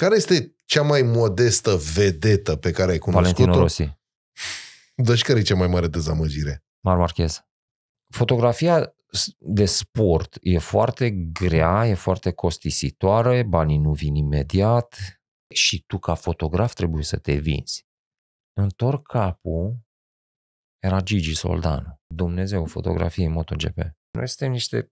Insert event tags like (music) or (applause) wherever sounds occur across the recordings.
Care este cea mai modestă vedetă pe care ai cunoscut-o? Valentino Rossi. Deci care e cea mai mare dezamăgire? Mar Marchez. Fotografia de sport e foarte grea, e foarte costisitoare, banii nu vin imediat și tu ca fotograf trebuie să te vinzi. Întorc capul, era Gigi Soldan, Dumnezeu în MotoGP. Noi suntem niște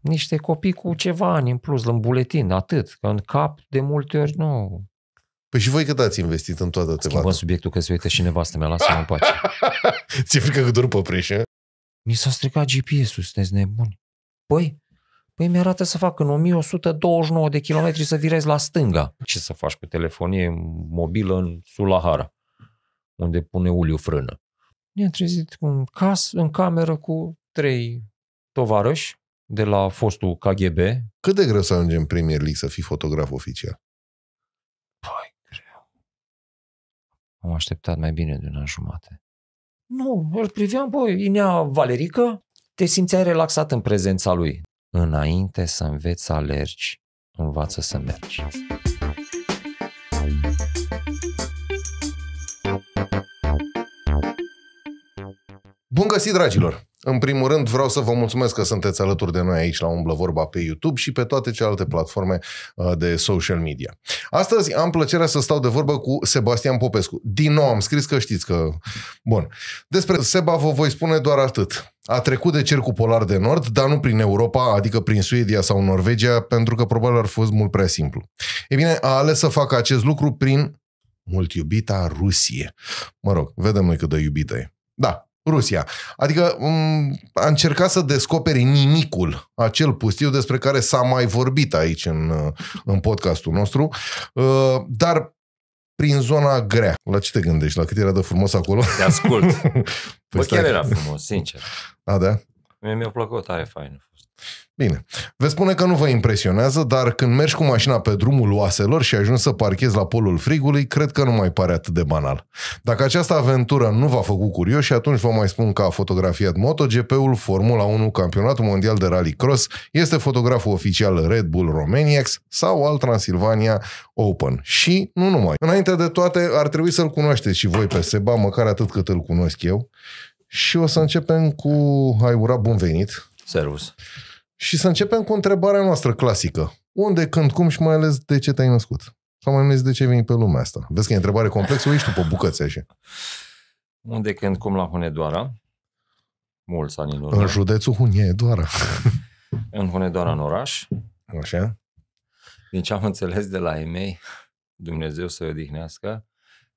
niște copii cu ceva ani în plus, în buletin, atât. Că în cap, de multe ori, nu. Păi și voi cât ați investit în toată treaba? Schimbăm subiectul că se uită și nevastă mea, lasă-mă în pace. (laughs) Ți-e frică că dur pe eh? Mi s-a stricat GPS-ul, sunteți nebuni. Păi, Păi mi arată să fac în 1129 de kilometri să virez la stânga. Ce să faci cu telefonie mobilă în Sulahara, unde pune uliu frână? Ne-am trezit în, cas, în cameră cu trei tovarăși, de la fostul KGB. Cât de greu să ajungi în Premier League să fii fotograf oficial? Păi, greu. Am așteptat mai bine de un an jumate. Nu, îl priveam, băi, inea Valerică, te simțeai relaxat în prezența lui. Înainte să înveți să alergi, învață să mergi. Bun găsit, dragilor! În primul rând, vreau să vă mulțumesc că sunteți alături de noi aici la Umblă Vorba pe YouTube și pe toate celelalte platforme uh, de social media. Astăzi am plăcerea să stau de vorbă cu Sebastian Popescu. Din nou am scris că știți că... Bun. Despre Seba vă voi spune doar atât. A trecut de cercul polar de nord, dar nu prin Europa, adică prin Suedia sau Norvegia, pentru că probabil ar fi fost mult prea simplu. E bine, a ales să facă acest lucru prin mult iubita Rusie. Mă rog, vedem noi cât de iubită e. Da, Rusia. Adică mm, a încercat să descopere nimicul, acel pustiu despre care s-a mai vorbit aici în, uh, în podcastul nostru, uh, dar prin zona grea. La ce te gândești? La cât era de frumos acolo? Te ascult. (laughs) păi Bă, chiar era frumos, sincer. A, da? Mie mi-a plăcut, e fain. Bine. Vă spune că nu vă impresionează, dar când mergi cu mașina pe drumul oaselor și ajungi să parchezi la polul frigului, cred că nu mai pare atât de banal. Dacă această aventură nu v-a făcut și atunci vă mai spun că a fotografiat MotoGP-ul, Formula 1, Campionatul Mondial de Rally Cross, este fotograful oficial Red Bull Romaniax sau al Transilvania Open. Și nu numai. Înainte de toate, ar trebui să-l cunoașteți și voi pe Seba, măcar atât cât îl cunosc eu. Și o să începem cu ai ura bun venit Servus. Și să începem cu întrebarea noastră clasică. Unde, când, cum și mai ales de ce te-ai născut? Sau mai ales de ce vin pe lumea asta? Vezi că e întrebare complexă, ești tu pe bucăți așa. Unde, când, cum la Hunedoara? Mulți ani în urmă. În județul Hunedoara. (laughs) în Hunedoara, în oraș. Așa. Din ce am înțeles de la ei mei, Dumnezeu să-i odihnească,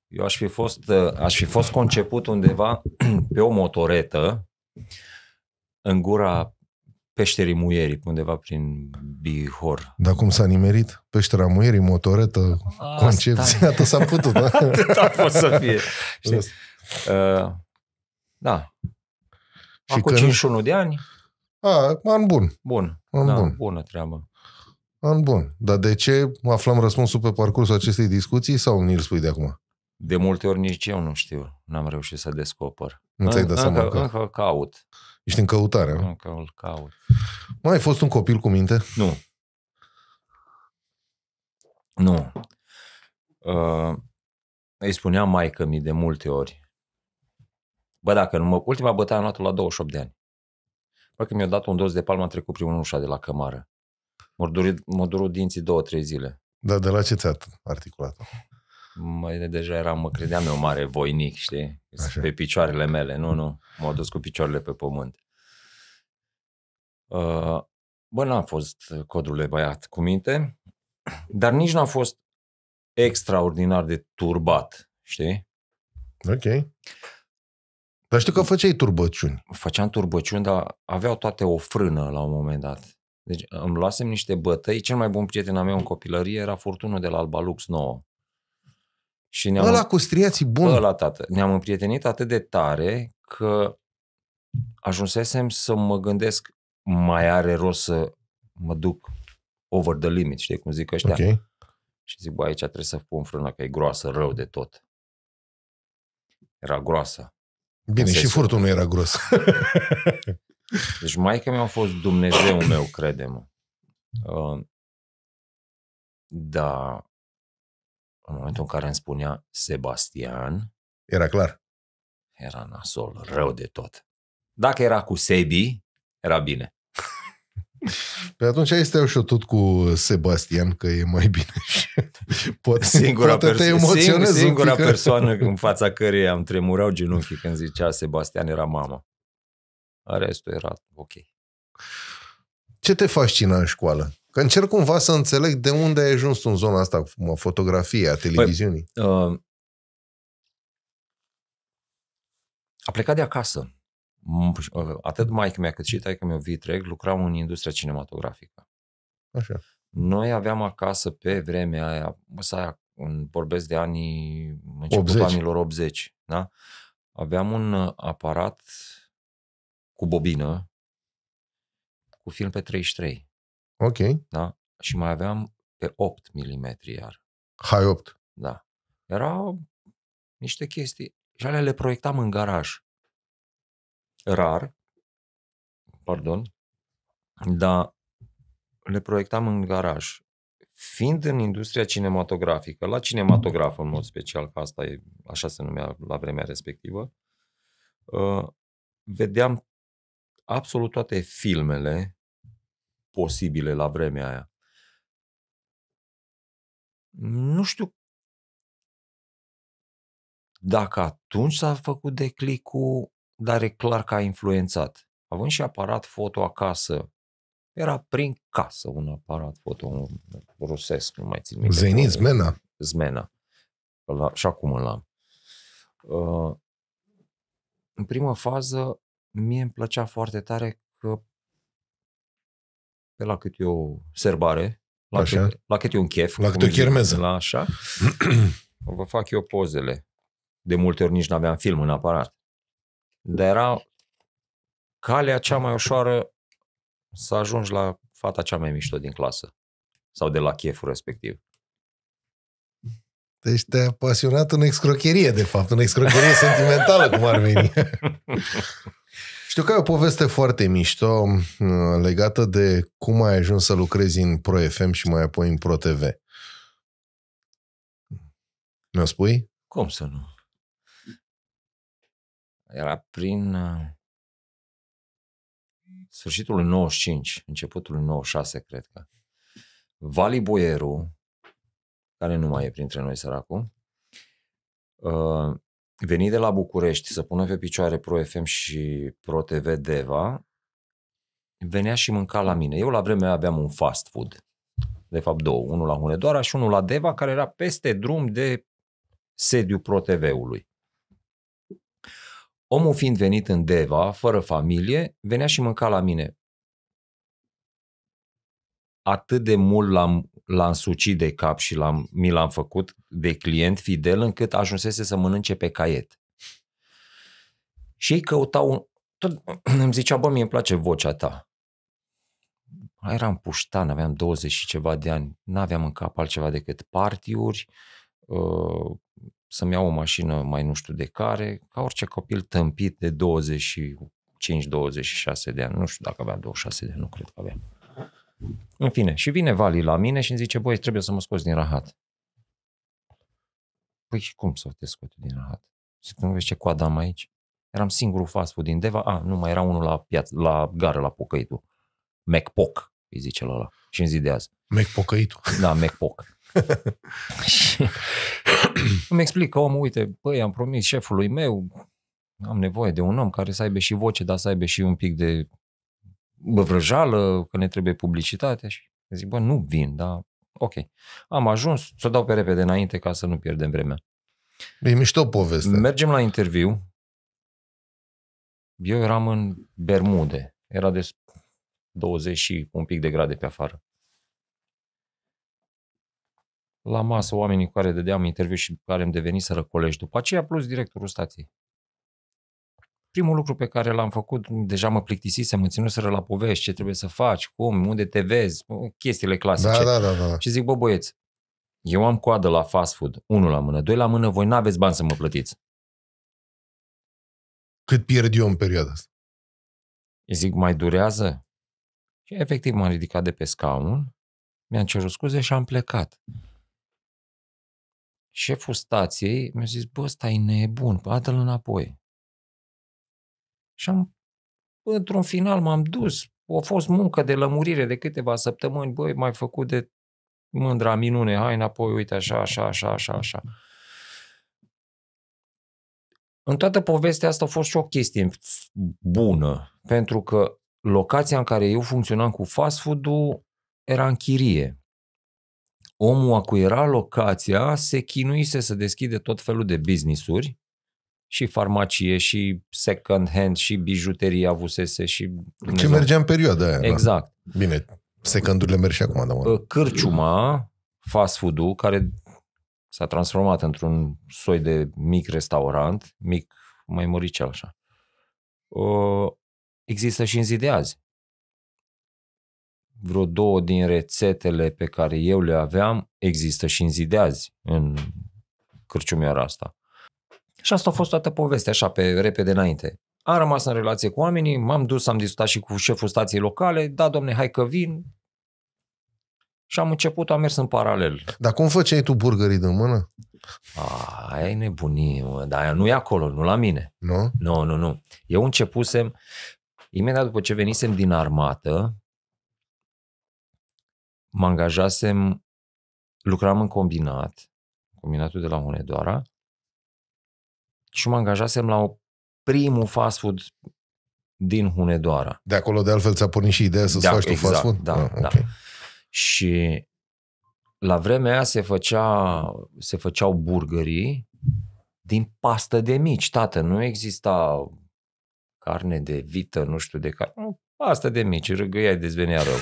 eu aș fi fost, uh, aș fi fost conceput undeva (clears throat) pe o motoretă, în gura peșterii Muierii, undeva prin Bihor. Dar cum s-a nimerit? Peștera Muierii, motoretă, Asta concepția, atât s-a putut. Da? (laughs) atât a fost să fie. Uh, da. Și Acum că... 51 de ani. A, an bun. Bun. An da, bun. Bună treabă. An bun. Dar de ce aflăm răspunsul pe parcursul acestei discuții sau ni-l spui de acum? De multe ori nici eu nu știu. N-am reușit să descoper. Nu ți-ai dat seama că... încă caut. Ești în căutare, nu? Nu, că îl caut. Mai ai fost un copil cu minte? Nu. Nu. Uh, îi spunea maică mi de multe ori. Bă, dacă nu mă... Ultima bătaie am luat la 28 de ani. Bă, că mi-a dat un dos de palmă, am trecut primul ușa de la cămară. M-au durut, durut dinții două, trei zile. Dar de la ce ți-a articulat mă, deja eram, mă credeam eu mare voinic, știi? Așa. Pe picioarele mele, nu, nu. M-au dus cu picioarele pe pământ. Uh, bă, n-a fost codul de băiat cu minte, dar nici n-a fost extraordinar de turbat, știi? Ok. Dar știu că făceai turbăciuni. Făceam turbăciuni, dar aveau toate o frână la un moment dat. Deci îmi luasem niște bătăi. Cel mai bun prieten al meu în copilărie era furtunul de la Lux 9. Și ne-am, ăla cu striații bun. Ăla, tată. Ne-am împrietenit atât de tare că ajunsesem să mă gândesc mai are rost să mă duc over the limit, știi cum zic ăștia? Okay. Și zic, bă, aici trebuie să pun frână că e groasă rău de tot. Era groasă. Bine, și furtul nu era gros. (laughs) deci maica mi-a fost Dumnezeu meu, crede-mă. Uh, da, în momentul în care îmi spunea Sebastian... Era clar. Era nasol, rău de tot. Dacă era cu Sebi, era bine. Pe atunci ai stai și tot cu Sebastian, că e mai bine (laughs) și poate, singura poate perso- te emoționezi Singura pic. persoană în fața cărei am tremurau genunchii când zicea Sebastian era mama. Restul era ok. Ce te fascina în școală? Că încerc cumva să înțeleg de unde ai ajuns în zona asta, cu fotografia, păi, televiziunii. Păi, uh, a plecat de acasă. Mm, uh, atât maica mea cât și taică meu vitreg lucram în industria cinematografică. Așa. Noi aveam acasă pe vremea aia, să aia, vorbesc de anii, începutul 80. anilor 80, da? aveam un uh, aparat cu bobină cu film pe 33. Ok. Da? Și mai aveam pe 8 mm iar. Hai 8. Da. Erau niște chestii și alea le proiectam în garaj. Rar, pardon, dar le proiectam în garaj. Fiind în industria cinematografică, la cinematograf în mod special, că asta e, așa se numea la vremea respectivă, uh, vedeam absolut toate filmele posibile la vremea aia. Nu știu dacă atunci s-a făcut declicul, dar e clar că a influențat. Având și aparat foto acasă, era prin casă un aparat foto rusesc, nu mai țin minte. Zenit, Zmena. Zmena. La, și acum îl am. Uh, în prima fază, mie îmi plăcea foarte tare că pe la cât e o serbare, la, așa. Cât, la cât e un chef. La cât o chermeză. La așa. (clears throat) Vă fac eu pozele. De multe ori nici n-aveam film în aparat. Dar era calea cea mai ușoară să ajungi la fata cea mai mișto din clasă sau de la cheful respectiv. Deci te-ai pasionat în excrocherie, de fapt, în excrocherie sentimentală, cum ar veni. (laughs) Știu că e o poveste foarte mișto uh, legată de cum ai ajuns să lucrezi în Pro FM și mai apoi în Pro TV. Ne-o spui? Cum să nu? Era prin uh, sfârșitul 95, începutul 96, cred că. Vali Boieru, care nu mai e printre noi săracul, uh, veni de la București să pună pe picioare Pro FM și Pro TV Deva, venea și mânca la mine. Eu la vremea aveam un fast food, de fapt două, unul la Hunedoara și unul la Deva, care era peste drum de sediu Pro TV-ului. Omul fiind venit în Deva, fără familie, venea și mânca la mine. Atât de mult l-am l-am sucit de cap și l-am, mi l-am făcut de client fidel încât ajunsese să mănânce pe caiet. Și ei căutau, tot (clears throat) îmi zicea, bă, mie îmi place vocea ta. Eram puștan, aveam 20 și ceva de ani, n-aveam în cap altceva decât partiuri, uh, să-mi iau o mașină mai nu știu de care, ca orice copil tâmpit de 25-26 de ani, nu știu dacă avea 26 de ani, nu cred că avea. În fine, și vine Vali la mine și îmi zice, băi, trebuie să mă scoți din rahat. Păi cum să te scot din rahat? Zic, nu vezi ce coadă am aici? Eram singurul fast food din Deva. A, nu, mai era unul la, piață, la gară, la pocăitul. McPoc, îi zice la ăla. Și în zi de azi. McPocăitul. Da, McPoc. (laughs) îmi explică omul, uite, băi, am promis șefului meu, am nevoie de un om care să aibă și voce, dar să aibă și un pic de bă, vrăjală, că ne trebuie publicitate și zic, bă, nu vin, dar ok. Am ajuns, să o dau pe repede înainte ca să nu pierdem vremea. E mișto poveste. Mergem la interviu. Eu eram în Bermude. Era de 20 și un pic de grade pe afară. La masă, oamenii cu care dădeam interviu și care îmi deveniseră colegi după aceea, plus directorul stației primul lucru pe care l-am făcut, deja mă plictisisem, mă ținuseră la povești, ce trebuie să faci, cum, unde te vezi, chestiile clasice. Da, da, da, da. Și zic, bă băieți, eu am coadă la fast food, unul la mână, doi la mână, voi n-aveți bani să mă plătiți. Cât pierd eu în perioada asta? Zic, mai durează? Și efectiv m-am ridicat de pe scaun, mi-am cerut scuze și am plecat. Șeful stației mi-a zis, bă, stai nebun, adă-l înapoi. Și am, într-un final m-am dus. A fost muncă de lămurire de câteva săptămâni. Băi, mai făcut de mândra minune, hai înapoi, uite așa, așa, așa, așa, așa. În toată povestea asta a fost și o chestie bună, pentru că locația în care eu funcționam cu fast food-ul era în chirie. Omul a cui era locația se chinuise să deschide tot felul de business-uri și farmacie, și second hand, și bijuterie avusese, și... Ce mergea în perioada aia. Da. Exact. Da. Bine, secondurile merg și acum, da, Cârciuma, fast food-ul, care s-a transformat într-un soi de mic restaurant, mic mai măricel așa, ă, există și în zi de azi. Vreo două din rețetele pe care eu le aveam există și în zi de azi, în cârciumiara asta. Și asta a fost toată povestea, așa, pe repede înainte. Am rămas în relație cu oamenii, m-am dus, am discutat și cu șeful stației locale, da, domne, hai că vin. Și am început, am mers în paralel. Dar cum făceai tu burgerii de mână? A, aia e nebunie, mă, dar aia nu e acolo, nu la mine. Nu? Nu, nu, nu. Eu începusem, imediat după ce venisem din armată, mă angajasem, lucram în combinat, combinatul de la Hunedoara, și mă angajasem la o primul fast food din Hunedoara. De acolo, de altfel, ți-a pornit și ideea să-ți da, faci exact, tu fast exact, food? Da, ah, da. Și la vremea aia se, făcea, se făceau burgerii din pastă de mici, tată. Nu exista carne de vită, nu știu de care. Asta de mici, râgâiai, dezvenea rău.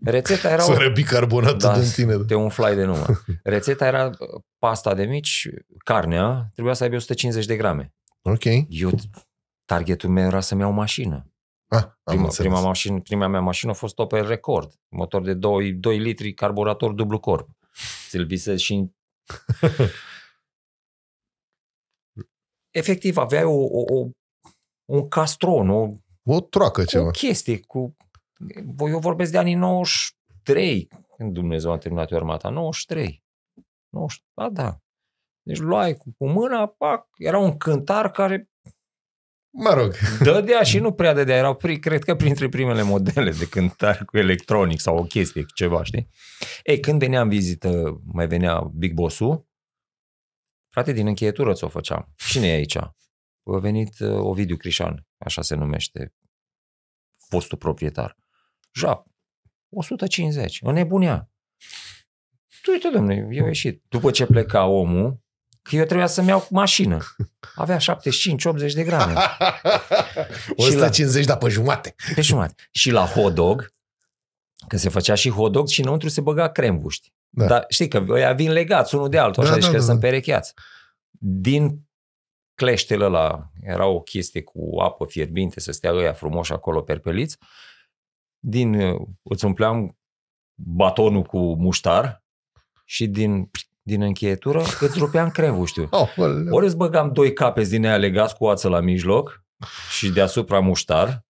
(laughs) Rețeta era... Să răbi carbonatul da, din tine. Te umflai de număr. Rețeta era uh, pasta de mici, carnea, trebuia să aibă 150 de grame. Ok. Eu, targetul meu era să-mi iau mașină. Ah, prima, prima, mașină, prima mea mașină a fost pe Record, motor de 2, 2 litri, carburator dublu corp. Ți-l visezi și... (laughs) Efectiv, aveai o, o, o, un castron, o o troacă cu ceva. chestii, cu... Eu vorbesc de anii 93, când Dumnezeu a terminat eu armata, 93. 93. Da, da. Deci luai cu, cu mâna, pac, era un cântar care Mă rog. Dădea și (laughs) nu prea dădea, erau, pri, cred că, printre primele modele de cântar cu electronic sau o chestie, ceva, știi? Ei, când venea în vizită, mai venea Big Boss-ul, frate, din încheietură ți-o făceam. Cine e aici? a venit uh, Ovidiu Crișan, așa se numește, fostul proprietar. Jap, 150, nebunea. Tu uite, domnule, eu ieșit. După ce pleca omul, că eu trebuia să-mi iau mașină. Avea 75-80 de grame. 150, (laughs) la... dar pe jumate. Pe jumate. Și la hot dog, că se făcea și hot dog și înăuntru se băga crembuști. Da. Dar știi că ăia vin legați unul de altul, da, așa, da, deci da, că da, sunt da. perecheați. Din cleștele ăla, era o chestie cu apă fierbinte, să stea ăia frumoși acolo perpeliți, din, îți umpleam batonul cu muștar și din, din încheietură îți rupeam crevul, știu. (laughs) Oh, Ori îți băgam doi cape din aia legați cu ață la mijloc și deasupra muștar.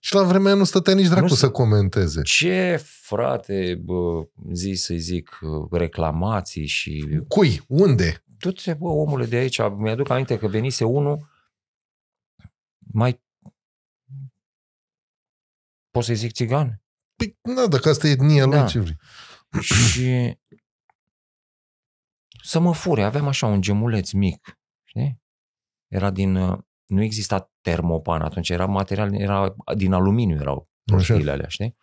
Și la vremea nu stătea nici dracu nu să comenteze. Ce, frate, bă, zi să zic, reclamații și... Cui? Unde? tu te bă, omule, de aici. Mi-aduc aminte că venise unul mai poți să-i zic țigan? Păi, na, dacă asta e etnia da. ce vrei. Și să mă fure, aveam așa un gemuleț mic, știi? Era din, uh, nu exista termopan atunci, era material, era din aluminiu erau prostiile alea, știi?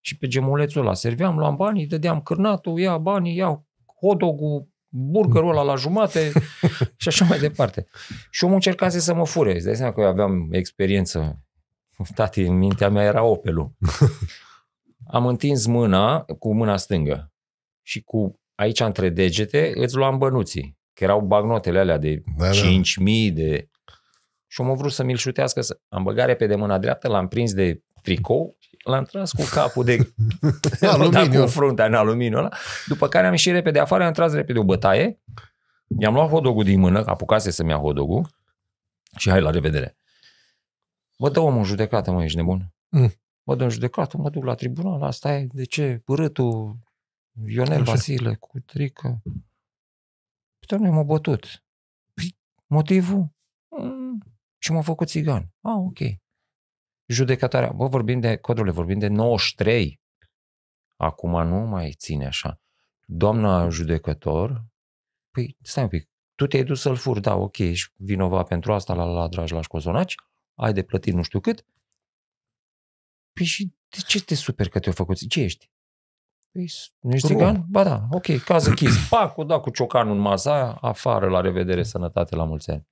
Și pe gemulețul ăla serveam, luam banii, dădeam cârnatul, ia banii, iau hodogul, burgerul ăla la jumate (laughs) și așa mai departe. Și omul încerca să mă fure. Îți dai seama că eu aveam experiență. Tati, în mintea mea era opel (laughs) Am întins mâna cu mâna stângă și cu aici între degete îți luam bănuții. Că erau bagnotele alea de da, 5.000 da. de... Și omul vrut să mi-l șutească. Să... Am băgat repede mâna dreaptă, l-am prins de tricou l-am tras cu capul de... (laughs) aluminiu. Da, cu fruntea în aluminiu ăla. După care am ieșit repede afară, am tras repede o bătaie. I-am luat hodogul din mână, apucase să-mi ia hodogul. Și hai la revedere. Mă dă omul judecată, mă, ești nebun. Mm. Mă dă în judecată, mă duc la tribunal, asta e, de ce, părâtul, Ionel Așa. Vasile, cu trică. Păi, nu m-a bătut. Păi, motivul? Mm. Și m-a făcut țigan. Ah, ok judecătoarea, bă, vorbim de, codurile vorbim de 93. Acum nu mai ține așa. Doamna judecător, păi stai un pic, tu te-ai dus să-l furi, da, ok, ești vinovat pentru asta, la la, dragi, la școzonaci, ai de plătit nu știu cât. Păi și de ce te super că te o făcut? Ce ești? Păi, nu ești zigan? Ba da, ok, caz închis. Pac, o da cu ciocanul în masa afară, la revedere, sănătate, la mulți ani.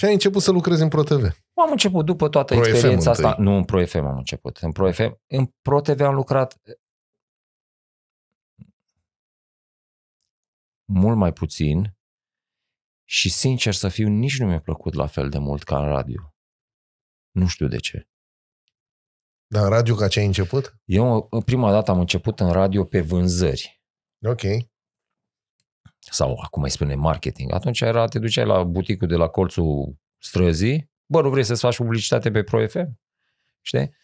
Și ai început să lucrezi în ProTV. Am început după toată Pro experiența FM asta. Întâi. Nu, în ProFM am început. În ProFM. În ProTV am lucrat eh, mult mai puțin și sincer să fiu, nici nu mi-a plăcut la fel de mult ca în radio. Nu știu de ce. Dar în radio ca ce ai început? Eu prima dată am început în radio pe vânzări. Ok sau acum mai spune marketing, atunci era, te duceai la buticul de la colțul străzii, bă, nu vrei să-ți faci publicitate pe ProFM? Știi?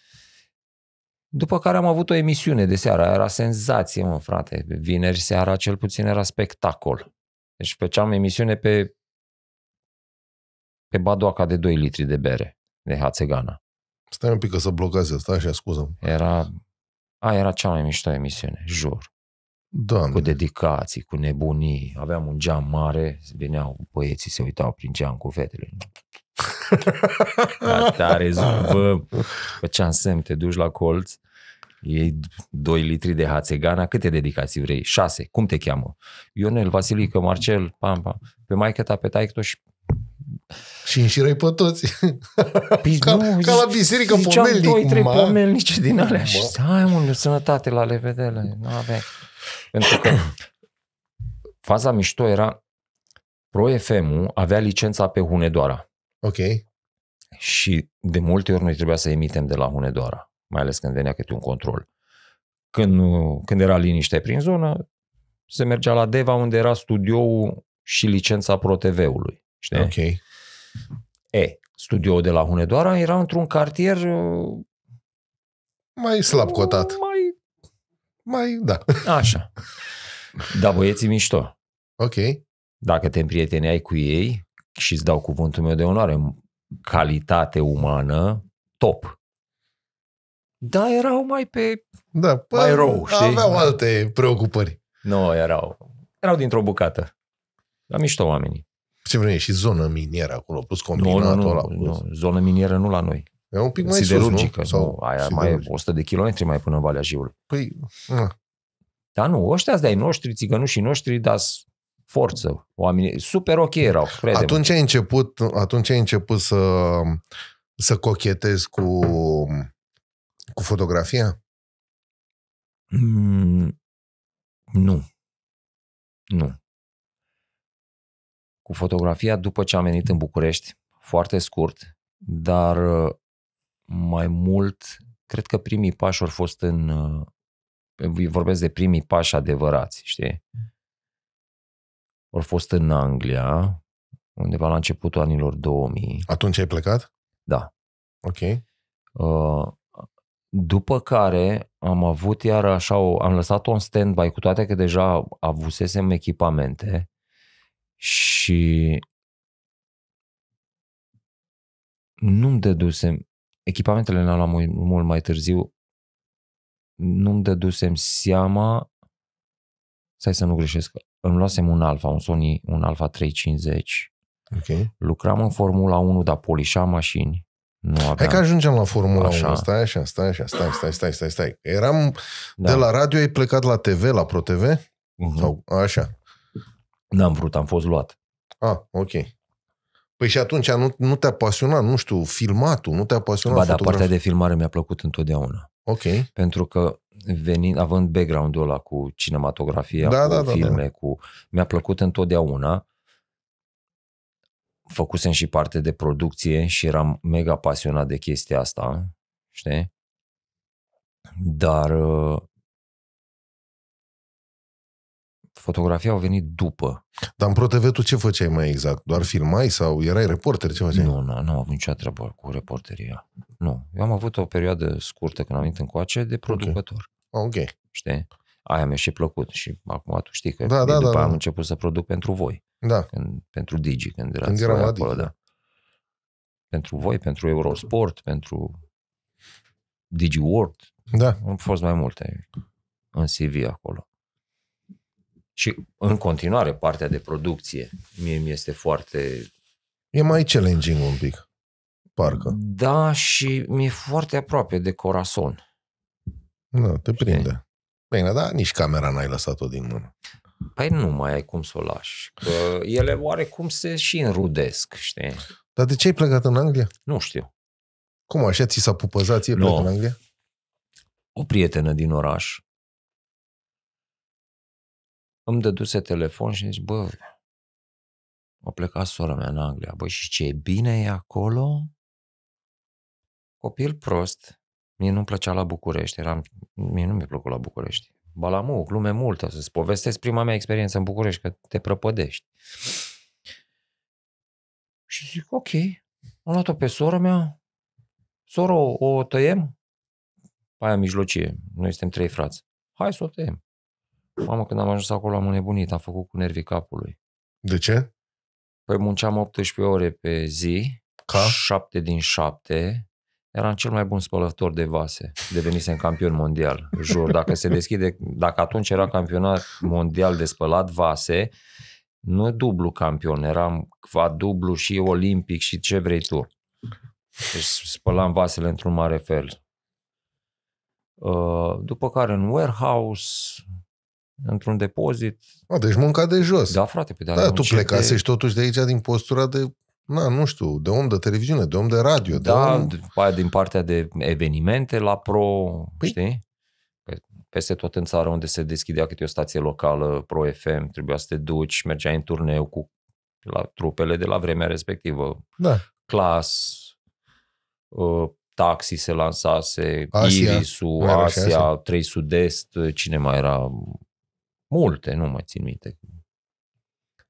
După care am avut o emisiune de seara, era senzație, mă, frate. Vineri seara cel puțin era spectacol. Deci făceam emisiune pe, pe badoaca de 2 litri de bere, de hațegana. Stai un pic că să blocase asta, așa, scuză Era, a, era cea mai mișto emisiune, jur. Doamne. cu dedicații, cu nebunii. Aveam un geam mare, veneau băieții, se uitau prin geam cu fetele. Tare, da, da, vă, făceam semn, te duci la colț, iei 2 litri de hațegana, câte dedicații vrei? 6, cum te cheamă? Ionel, Vasilică, Marcel, pam, pam. Pe maică ta, pe taică și și înșirai pe toți. Păi ca, nu, ca la biserică pomelnic. Doi, trei pomelnice din alea. Bă. Și stai, mă, sănătate, la revedere. Nu avea... Pentru că faza mișto era Pro fm avea licența pe Hunedoara. Ok. Și de multe ori noi trebuia să emitem de la Hunedoara, mai ales când venea câte un control. Când, când era liniște prin zonă, se mergea la Deva unde era studioul și licența Pro TV-ului. Știi? Ok. E, studioul de la Hunedoara era într-un cartier uh, mai slab cotat. Mai mai, da. Așa. Da, băieții mișto. Ok. Dacă te împrieteneai cu ei și îți dau cuvântul meu de onoare, calitate umană, top. Da, erau mai pe... Da, pă, mai rău, știi? Aveau alte preocupări. Nu, erau. Erau dintr-o bucată. Dar mișto oamenii. Ce vrei, și zonă minieră acolo, plus combinatul nu, nu, nu, ăla. Plus... Nu, zonă minieră nu la noi. E un pic mai siderurgică, sus, nu? Sau nu, aia siderurgic. mai 100 de kilometri mai până în Valea Jiului. Păi, na. Da, nu, ăștia de ai noștri, țigănușii noștri, dar forță. Oamenii super ok erau, crede Atunci ai început, atunci ai început să, să cochetezi cu, cu fotografia? Mm, nu. Nu. Cu fotografia, după ce am venit în București, foarte scurt, dar mai mult, cred că primii pași au fost în, uh, vorbesc de primii pași adevărați, știi? Mm. Au fost în Anglia, undeva la începutul anilor 2000. Atunci ai plecat? Da. Ok. Uh, după care am avut iar așa, o, am lăsat-o în stand-by, cu toate că deja avusesem echipamente și nu-mi dedusem, echipamentele le-am luat mult, mult mai târziu, nu-mi dădusem seama, stai să nu greșesc, îmi luasem un Alfa, un Sony, un Alfa 350. Okay. Lucram în Formula 1, dar polișam mașini. Nu aveam... Hai că ajungem la Formula așa. 1. Stai așa, stai așa, stai, stai, stai, stai, stai. Eram da. de la radio, ai plecat la TV, la ProTV? Uh-huh. Mhm. Sau, așa. N-am vrut, am fost luat. Ah, ok. Păi și atunci nu, nu te-a pasionat, nu știu, filmatul, nu te-a pasionat Ba, dar partea de filmare mi-a plăcut întotdeauna. Ok. Pentru că venind, având background-ul ăla cu cinematografia, da, cu da, da, filme, da. cu... Mi-a plăcut întotdeauna. Făcusem și parte de producție și eram mega pasionat de chestia asta, știi? Dar uh, fotografia au venit după. Dar în ProTV tu ce făceai mai exact? Doar filmai sau erai reporter? Ce făceai? Nu, nu, nu am avut nicio treabă cu reporteria. Nu. Eu am avut o perioadă scurtă când am venit în coace de producător. Ok. okay. Știi? Aia mi-a și plăcut și acum tu știi că da, da, după da, da. am da. început să produc pentru voi. Da. Când, pentru Digi, când erați când eram acolo, da. Pentru voi, pentru Eurosport, pentru Digi World. Da. Au fost mai multe în CV acolo. Și în continuare partea de producție mie mi este foarte... E mai challenging un pic, parcă. Da, și mi-e foarte aproape de corazon. Da, te Știi? prinde. Bine, dar nici camera n-ai lăsat-o din mână. Păi nu mai ai cum să o lași. Că ele oarecum se și înrudesc, știi? Dar de ce ai plecat în Anglia? Nu știu. Cum așa ți s-a pupăzat ție no. în Anglia? O prietenă din oraș îmi dăduse telefon și zice, bă, a plecat sora mea în Anglia, bă, și ce e bine e acolo? Copil prost, mie nu-mi plăcea la București, eram, mie nu mi-a plăcut la București. Balamuc, lume multă, să-ți povestesc prima mea experiență în București, că te prăpădești. Și zic, ok, am luat-o pe sora mea, sora o, o tăiem? Aia mijlocie, noi suntem trei frați. Hai să o tăiem. Mamă, când am ajuns acolo am înnebunit, am făcut cu nervii capului. De ce? Păi munceam 18 ore pe zi, Ca? 7 din 7, eram cel mai bun spălător de vase. Devenisem campion mondial. Jur, dacă se deschide, dacă atunci era campionat mondial de spălat vase, nu dublu campion, eram dublu și olimpic și ce vrei tu. Deci spălam vasele într-un mare fel. Uh, după care în warehouse, într-un depozit. A, deci munca de jos. Da, frate, pe păi, Da, tu plecasești de... totuși de aici din postura de na, nu știu, de om de televiziune, de om de radio. Da, de om... aia din partea de evenimente la pro, păi... știi? Peste tot în țară unde se deschidea câte o stație locală pro FM, trebuia să te duci, mergeai în turneu cu la trupele de la vremea respectivă. Da. Clas, ă, taxi se lansase, Asia, Irisul, Asia, Asia, 3 Sud-Est, cine mai era? Multe, nu mai țin minte.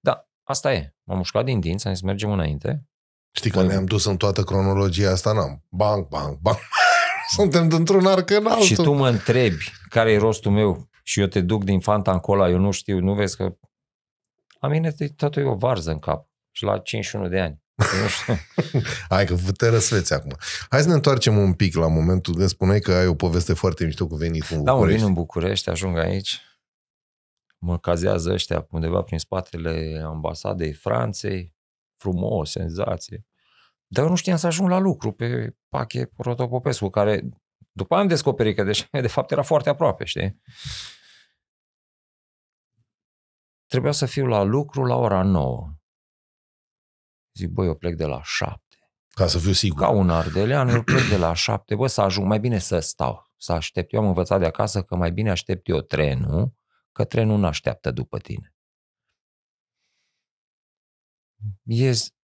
Da, asta e. M-am mușcat din dinți, am zis mergem înainte. Știi că, ne-am dus în toată cronologia asta, n-am. Bang, bang, bang. (laughs) Suntem dintr-un arc în altul. Și tu mă întrebi care e rostul meu și eu te duc din Fanta încolo, eu nu știu, nu vezi că... La mine totul e o varză în cap. Și la 51 de ani. (laughs) Hai că te răsveți acum. Hai să ne întoarcem un pic la momentul de spuneai că ai o poveste foarte mișto cu venitul în da, București. Da, vin în București, ajung aici mă cazează ăștia undeva prin spatele ambasadei Franței, frumos, senzație. Dar eu nu știam să ajung la lucru pe Pache Protopopescu, care după am descoperit că deși, de fapt era foarte aproape, știi? Trebuia să fiu la lucru la ora 9. Zic, băi, eu plec de la 7. Ca să fiu sigur. Ca un ardelean, eu plec de la 7, bă, să ajung, mai bine să stau, să aștept. Eu am învățat de acasă că mai bine aștept eu trenul că trenul nu așteaptă după tine. Yes.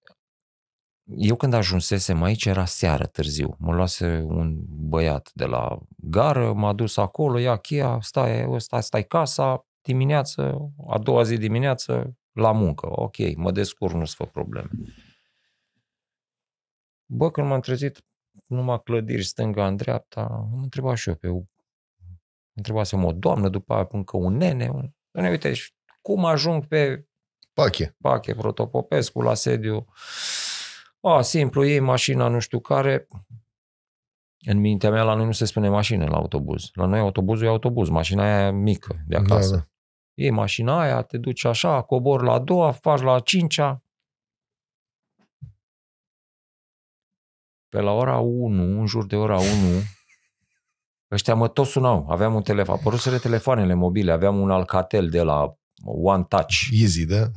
eu când ajunsesem aici era seară târziu. Mă luase un băiat de la gară, m-a dus acolo, ia cheia, stai, stai, stai casa, dimineață, a doua zi dimineață, la muncă. Ok, mă descurc, nu-ți fă probleme. Bă, când m-am trezit numai clădiri stânga în dreapta, am întrebat și eu pe Întrebasem o doamnă, după aia încă un nene. Doamne, uite, și cum ajung pe Pache. Pache Protopopescu la sediu. A, simplu, iei mașina nu știu care. În mintea mea la noi nu se spune mașină la autobuz. La noi autobuzul e autobuz, mașina aia e mică de da, acasă. Da, da. Iei mașina aia, te duci așa, cobor la a doua, faci la a cincea. Pe la ora 1, în jur de ora 1, Ăștia mă tot sunau. Aveam un telefon, apăruseră telefoanele mobile, aveam un Alcatel de la One Touch. Easy, da?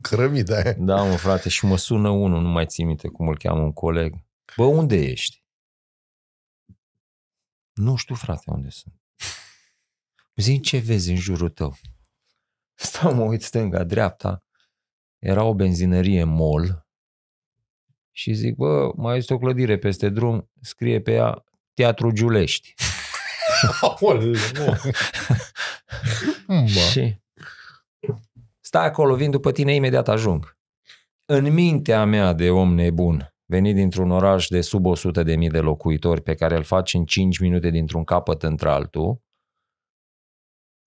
Crămida (laughs) Da, mă, frate, și mă sună unul, nu mai țin minte cum îl cheamă un coleg. Bă, unde ești? Nu știu, frate, unde sunt. Zi ce vezi în jurul tău? Stau, mă uit stânga, dreapta. Era o benzinărie mol. și zic, bă, mai este o clădire peste drum, scrie pe ea Teatru Giulești. și stai acolo, vin după tine, imediat ajung. În mintea mea de om nebun, venit dintr-un oraș de sub 100 de mii de locuitori pe care îl faci în 5 minute dintr-un capăt într-altul,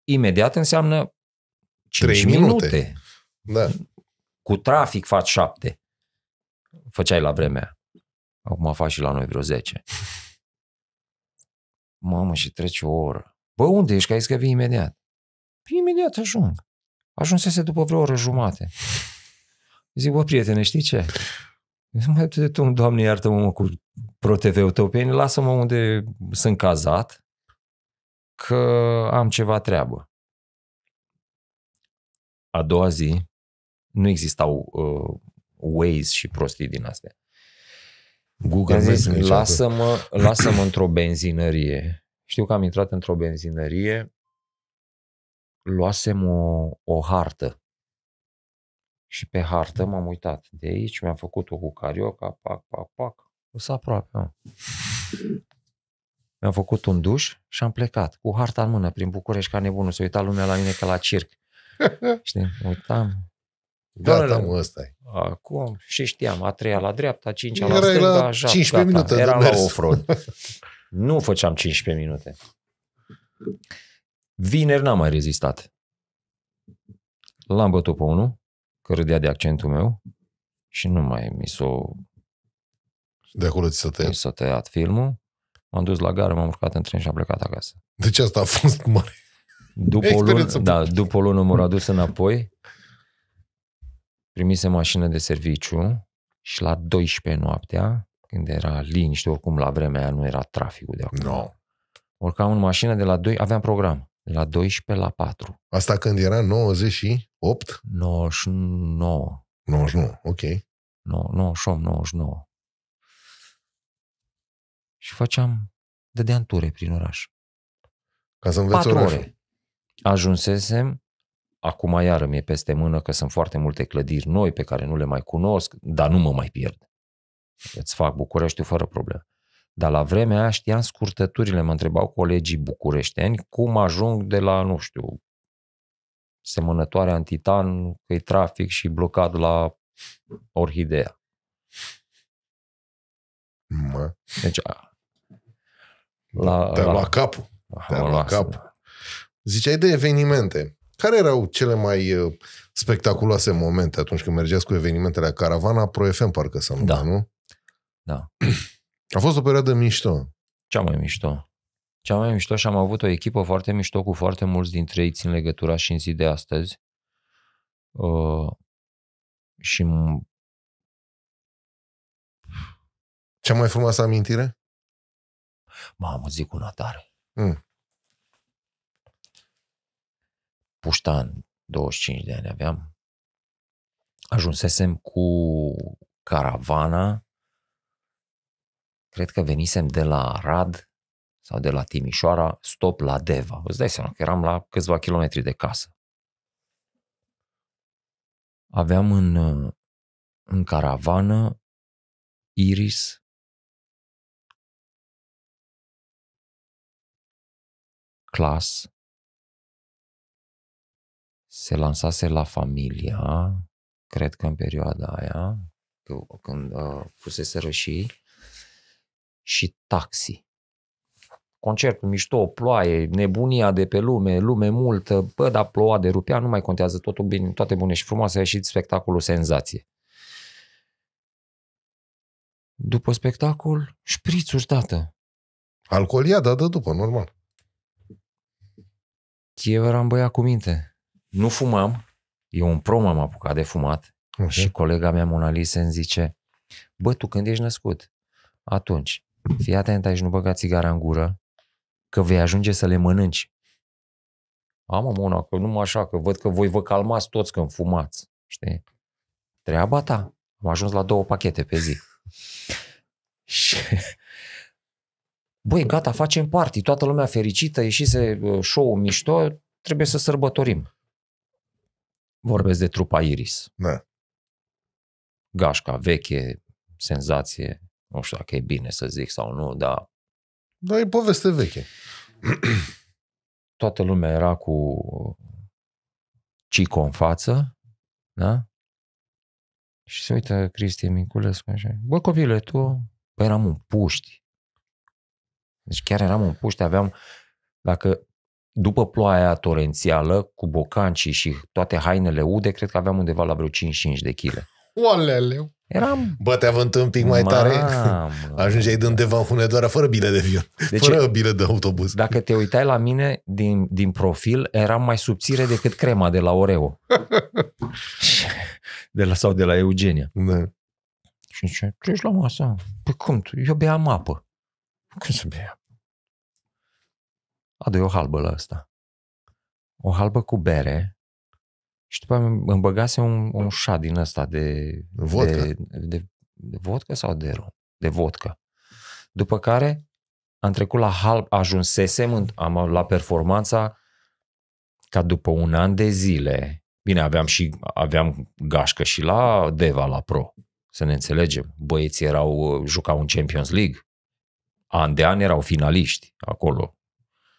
imediat înseamnă 5 3 minute. minute. Da. Cu trafic faci 7. Făceai la vremea. Acum faci și la noi vreo 10. Mamă, și trece o oră. Bă, unde ești? Că ai că vii imediat. Păi imediat ajung. Ajunsese după vreo oră jumate. Zic, bă, prietene, știi ce? Mai de tu, doamne, iartă-mă cu ProTV-ul tău pe lasă-mă unde sunt cazat, că am ceva treabă. A doua zi, nu existau uh, ways și prostii din astea. Google zis, lasă-mă, (clears throat) lasă-mă într-o benzinărie. Știu că am intrat într-o benzinărie, luasem o, o hartă și pe hartă m-am uitat de aici, mi-am făcut-o cu carioca, pac, pac, pac, s-a aproape. Mă. Mi-am făcut un duș și am plecat cu harta în mână prin București ca nebunul. să uita lumea la mine ca la circ. (laughs) Știi, uitam, Gata, da, da, mă, ăsta Acum, și știam, a treia la dreapta, a cincea la stânga, la așa, 15 gata, minute era la off-road. (laughs) nu făceam 15 minute. Vineri n-am mai rezistat. L-am bătut pe unul, că râdea de accentul meu și nu mai mi s o De acolo ți s-a tăiat. s-a tăiat filmul. M-am dus la gară, m-am urcat în tren și am plecat acasă. Deci asta a fost mare. După o lună, da, după o lună m-au adus înapoi primise mașină de serviciu și la 12 noaptea, când era liniște, oricum la vremea aia nu era traficul de acum. No. Urcam în mașină de la 2, aveam program, de la 12 la 4. Asta când era 98? 99. 99, ok. 98, 99. Și făceam, dădeam ture prin oraș. Ca să înveți Patru ore. Ajunsesem acum iară mi-e peste mână că sunt foarte multe clădiri noi pe care nu le mai cunosc, dar nu mă mai pierd. Îți fac Bucureștiul fără probleme. Dar la vremea aia știam scurtăturile, mă întrebau colegii bucureșteni cum ajung de la, nu știu, semănătoarea în Titan, că e trafic și blocat la Orhidea. Mă. Deci, a, la, la, la, capul. te la capul. Ziceai de evenimente. Care erau cele mai uh, spectaculoase momente atunci când mergeați cu evenimentele la Caravana Pro FM, parcă să nu, da. nu? Da. (clears throat) A fost o perioadă mișto. Cea mai mișto. Cea mai mișto și am avut o echipă foarte mișto cu foarte mulți dintre ei țin legătura și în zi de astăzi. Uh, și cea mai frumoasă amintire? Mamă, zic una tare. Mm. puștan, 25 de ani aveam, ajunsesem cu caravana, cred că venisem de la Rad sau de la Timișoara, stop la Deva. Îți dai seama că eram la câțiva kilometri de casă. Aveam în, în caravană Iris, Clas, se lansase la familia, cred că în perioada aia, când uh, fusese rășii, și taxi. Concert mișto, ploaie, nebunia de pe lume, lume multă, bă, da, ploua de rupea, nu mai contează, totul bine, toate bune și frumoase, a ieșit spectacolul senzație. După spectacol, șprițuri, tată. alcoolia da da, dă după, normal. Eu eram băiat cu minte nu fumam, eu un prom am apucat de fumat okay. și colega mea, Mona Lisa îmi zice, bă, tu când ești născut? Atunci, fii atent aici, nu băga țigara în gură, că vei ajunge să le mănânci. Am Mona, că numai așa, că văd că voi vă calmați toți când fumați, știi? Treaba ta. Am ajuns la două pachete pe zi. (laughs) și băi, gata, facem party, toată lumea fericită, ieșise uh, show mișto, trebuie să sărbătorim. Vorbesc de trupa Iris. Da. Gașca veche, senzație, nu știu dacă e bine să zic sau nu, dar... Da, e poveste veche. (clears throat) Toată lumea era cu Cico în față, da? Și se uită Cristi Minculescu așa. Bă, copile, tu... Păi eram un puști. Deci chiar eram un puști, aveam... Dacă după ploaia torențială, cu bocancii și toate hainele ude, cred că aveam undeva la vreo 5-5 de chile. Oaleleu! Eram... Bă, te un pic mai Mamă. tare, (laughs) ajungeai de undeva în Hunedoara fără bile de avion, deci, fără bile de autobuz. Dacă te uitai la mine din, din profil, eram mai subțire decât crema de la Oreo. (laughs) de la, sau de la Eugenia. Da. Și zice, treci la masă. Păi cum? Eu beam apă. Cum să beam? adu o halbă la ăsta. O halbă cu bere și după îmi băgase un, un șa din ăsta de vodka. De, de, de vodka sau de rom? De vodka. După care am trecut la halb, ajunsesem în, am, la performanța ca după un an de zile, bine, aveam și aveam gașcă și la Deva, la Pro, să ne înțelegem. Băieții erau, uh, jucau în Champions League, an de an erau finaliști acolo,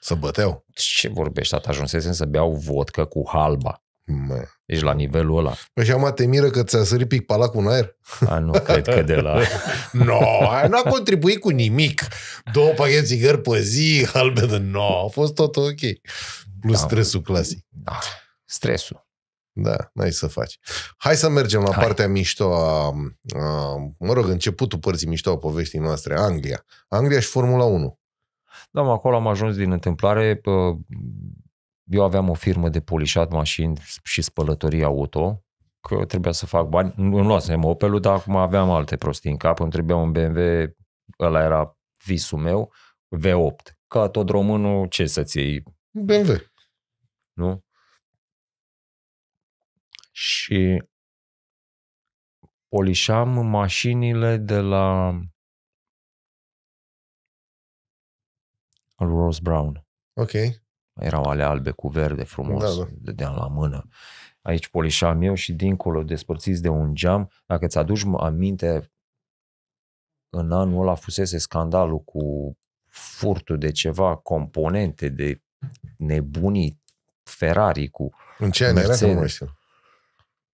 să băteau? Ce vorbești, tata? Ajunsesem să beau vodcă cu halba. Mă. Ești deci la nivelul ăla. Păi și te miră că ți-a sărit pic palac în aer? A, nu, cred că de la... nu, (laughs) no, a contribuit cu nimic. Două pachete țigări pe zi, halbe de no, a fost tot ok. Plus da. stresul clasic. Da. Stresul. Da, n-ai să faci. Hai să mergem la Hai. partea mișto a, a, mă rog, începutul părții mișto a poveștii noastre, Anglia. Anglia și Formula 1. Da, acolo am ajuns din întâmplare. Eu aveam o firmă de polișat mașini și spălătorie auto, că trebuia să fac bani. Nu luasem Opel-ul, dar acum aveam alte prostii în cap. Îmi trebuia un BMW, ăla era visul meu, V8. Ca tot românul, ce să-ți iei? BMW. Nu? Și polișam mașinile de la al Rose Brown. Ok. Erau ale albe cu verde frumos, da, da. dădeam la mână. Aici polișam eu și dincolo, despărțiți de un geam, dacă îți aduci aminte, în anul ăla fusese scandalul cu furtul de ceva componente, de nebunii Ferrari cu În ce an era? mai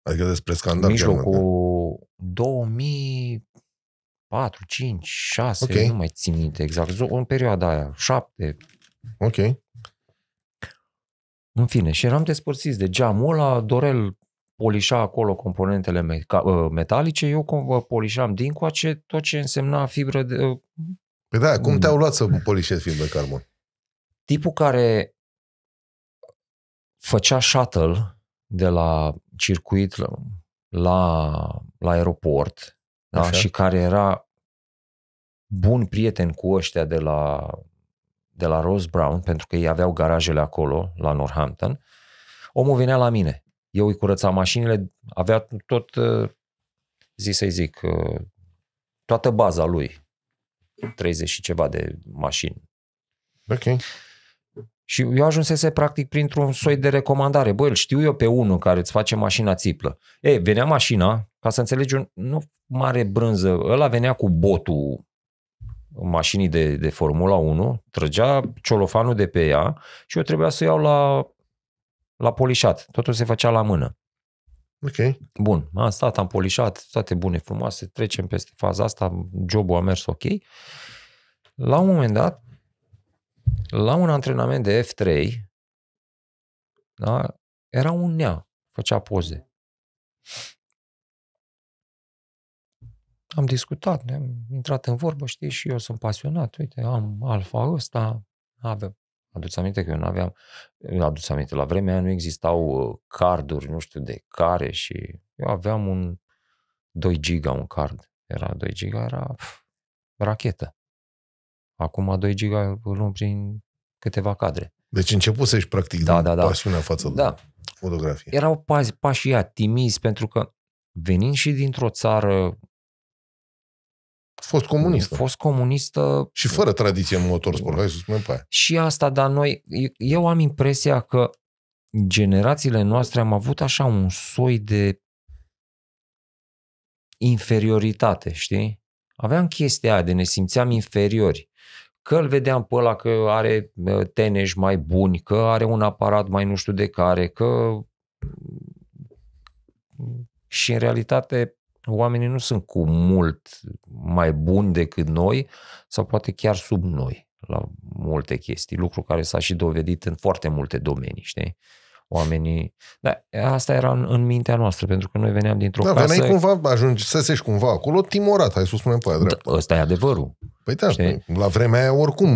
Adică despre scandal. Mijlocul 2000 4, 5, 6, okay. nu mai țin minte exact, în perioada aia, 7. Ok. În fine, și eram despărțiți de geamul ăla, Dorel polișa acolo componentele me- ă, metalice, eu polișam din coace tot ce însemna fibră de... Ă, păi da, cum mm. te-au luat să polișezi fibră de carbon? Tipul care făcea shuttle de la circuit la, la, la aeroport, da, Așa. și care era bun prieten cu ăștia de la, de la Rose Brown, pentru că ei aveau garajele acolo, la Northampton, omul venea la mine. Eu îi curățam mașinile, avea tot, uh, zi să-i zic, uh, toată baza lui, 30 și ceva de mașini. Ok. Și eu ajunsese practic printr-un soi de recomandare. Băi, îl știu eu pe unul care îți face mașina țiplă. Ei, venea mașina, ca să înțelegi, un, nu mare brânză, ăla venea cu botul mașinii de, de Formula 1, trăgea ciolofanul de pe ea și eu trebuia să iau la, la polișat. Totul se făcea la mână. Ok. Bun, am stat, am polișat, toate bune, frumoase, trecem peste faza asta, jobul a mers ok. La un moment dat, la un antrenament de F3, da, era un nea, făcea poze. Am discutat, ne-am intrat în vorbă, știi, și eu sunt pasionat, uite, am alfa ăsta, avem Aduți aminte că eu nu aveam, nu aduți aminte, la vremea aia nu existau uh, carduri, nu știu de care și eu aveam un 2 giga, un card. Era 2 giga, era pf, rachetă. Acum 2 giga îl luăm prin câteva cadre. Deci început să-și practic da, da, da. pasiunea față da. de fotografie. Erau pași, pașii timizi pentru că venind și dintr-o țară fost comunistă. Fost comunistă. Și fără tradiție în motorsport, hai să spunem pe aia. Și asta, dar noi, eu am impresia că generațiile noastre am avut așa un soi de inferioritate, știi? Aveam chestia aia de ne simțeam inferiori că îl vedeam pe ăla că are teneș mai buni, că are un aparat mai nu știu de care, că și în realitate oamenii nu sunt cu mult mai buni decât noi sau poate chiar sub noi la multe chestii, lucru care s-a și dovedit în foarte multe domenii, știi? oamenii. Dar asta era în, în mintea noastră, pentru că noi veneam dintr-o da, casă... Da, veneai cumva, ajungi să sești cumva acolo, timorat, hai să spunem pe aia drept. Da, ăsta e adevărul. Păi da, știi? la vremea aia oricum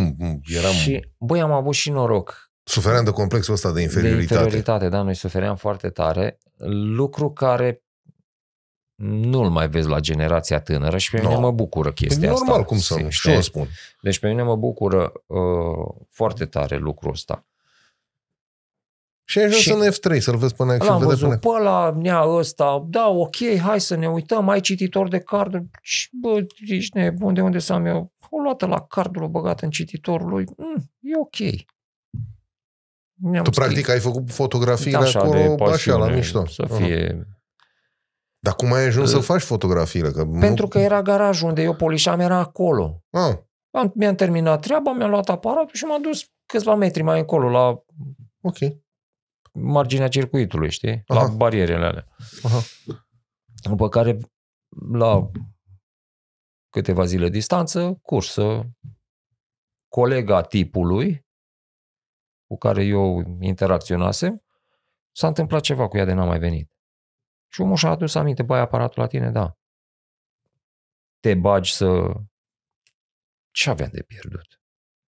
eram... Și, băi, am avut și noroc. Sufeream de complexul ăsta de inferioritate. De inferioritate, da, noi sufeream foarte tare. Lucru care nu-l mai vezi la generația tânără și pe no. mine mă bucură păi chestia păi, asta. normal, cum să nu, și spun. Deci pe mine mă bucură uh, foarte tare lucrul ăsta. Și ai ajuns și în F3 să-l vezi până aici. L-am văzut până... pe ăla, nea ăsta, da, ok, hai să ne uităm, ai cititor de carduri, bă, ești nebun, de unde să am eu? O luată la cardul, o băgat în cititorul lui, mm, e ok. Ne-am tu, practic, ai făcut fotografii așa, acolo, de pasiune, așa, la mișto. Să fie... Uh-huh. Dar cum ai ajuns uh, să faci fotografiile? Că pentru nu... că era garajul unde eu polișam, era acolo. Ah. Am, mi-am terminat treaba, mi-am luat aparatul și m-am dus câțiva metri mai încolo la... Ok marginea circuitului, știi? La barierele alea. Aha. După care, la câteva zile distanță, cursă colega tipului cu care eu interacționasem, s-a întâmplat ceva cu ea de n-a mai venit. Și omul și-a adus aminte, băi, aparatul la tine, da. Te bagi să... Ce aveam de pierdut?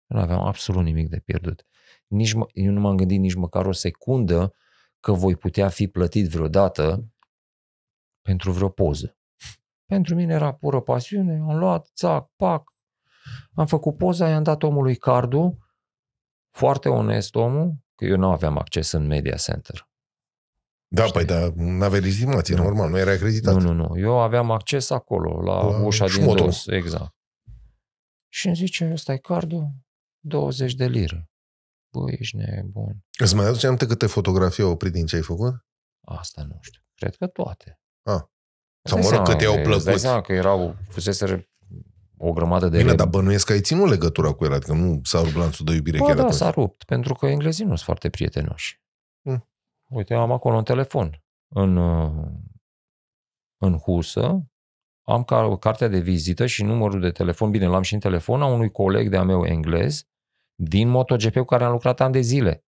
Nu aveam absolut nimic de pierdut nici mă, eu nu m-am gândit nici măcar o secundă că voi putea fi plătit vreodată pentru vreo poză. Pentru mine era pură pasiune, am luat, țac, pac, am făcut poza, i-am dat omului cardul, foarte onest omul, că eu nu aveam acces în media center. Da, Știi? păi, dar nu aveai legitimație, nu. normal, nu era acreditat. Nu, nu, nu, eu aveam acces acolo, la, la ușa din dos, exact. Și îmi zice, ăsta e cardul, 20 de lire bă, ești nebun. Îți mai aduce aminte câte fotografii au oprit din ce ai făcut? Asta nu știu. Cred că toate. Ah. Sau mă rog, câte au plăcut. Îți că erau, fuseseră o grămadă de... Bine, dar bănuiesc că ai ținut legătura cu el, adică nu s-a rupt lanțul de iubire Bă, chiar da, atunci. s-a rupt, pentru că englezii nu sunt foarte prietenoși. Mm. Uite, am acolo un telefon în, uh, în husă, am cartea de vizită și numărul de telefon, bine, l-am și în telefon, a unui coleg de-a meu englez, din MotoGP cu care am lucrat ani de zile.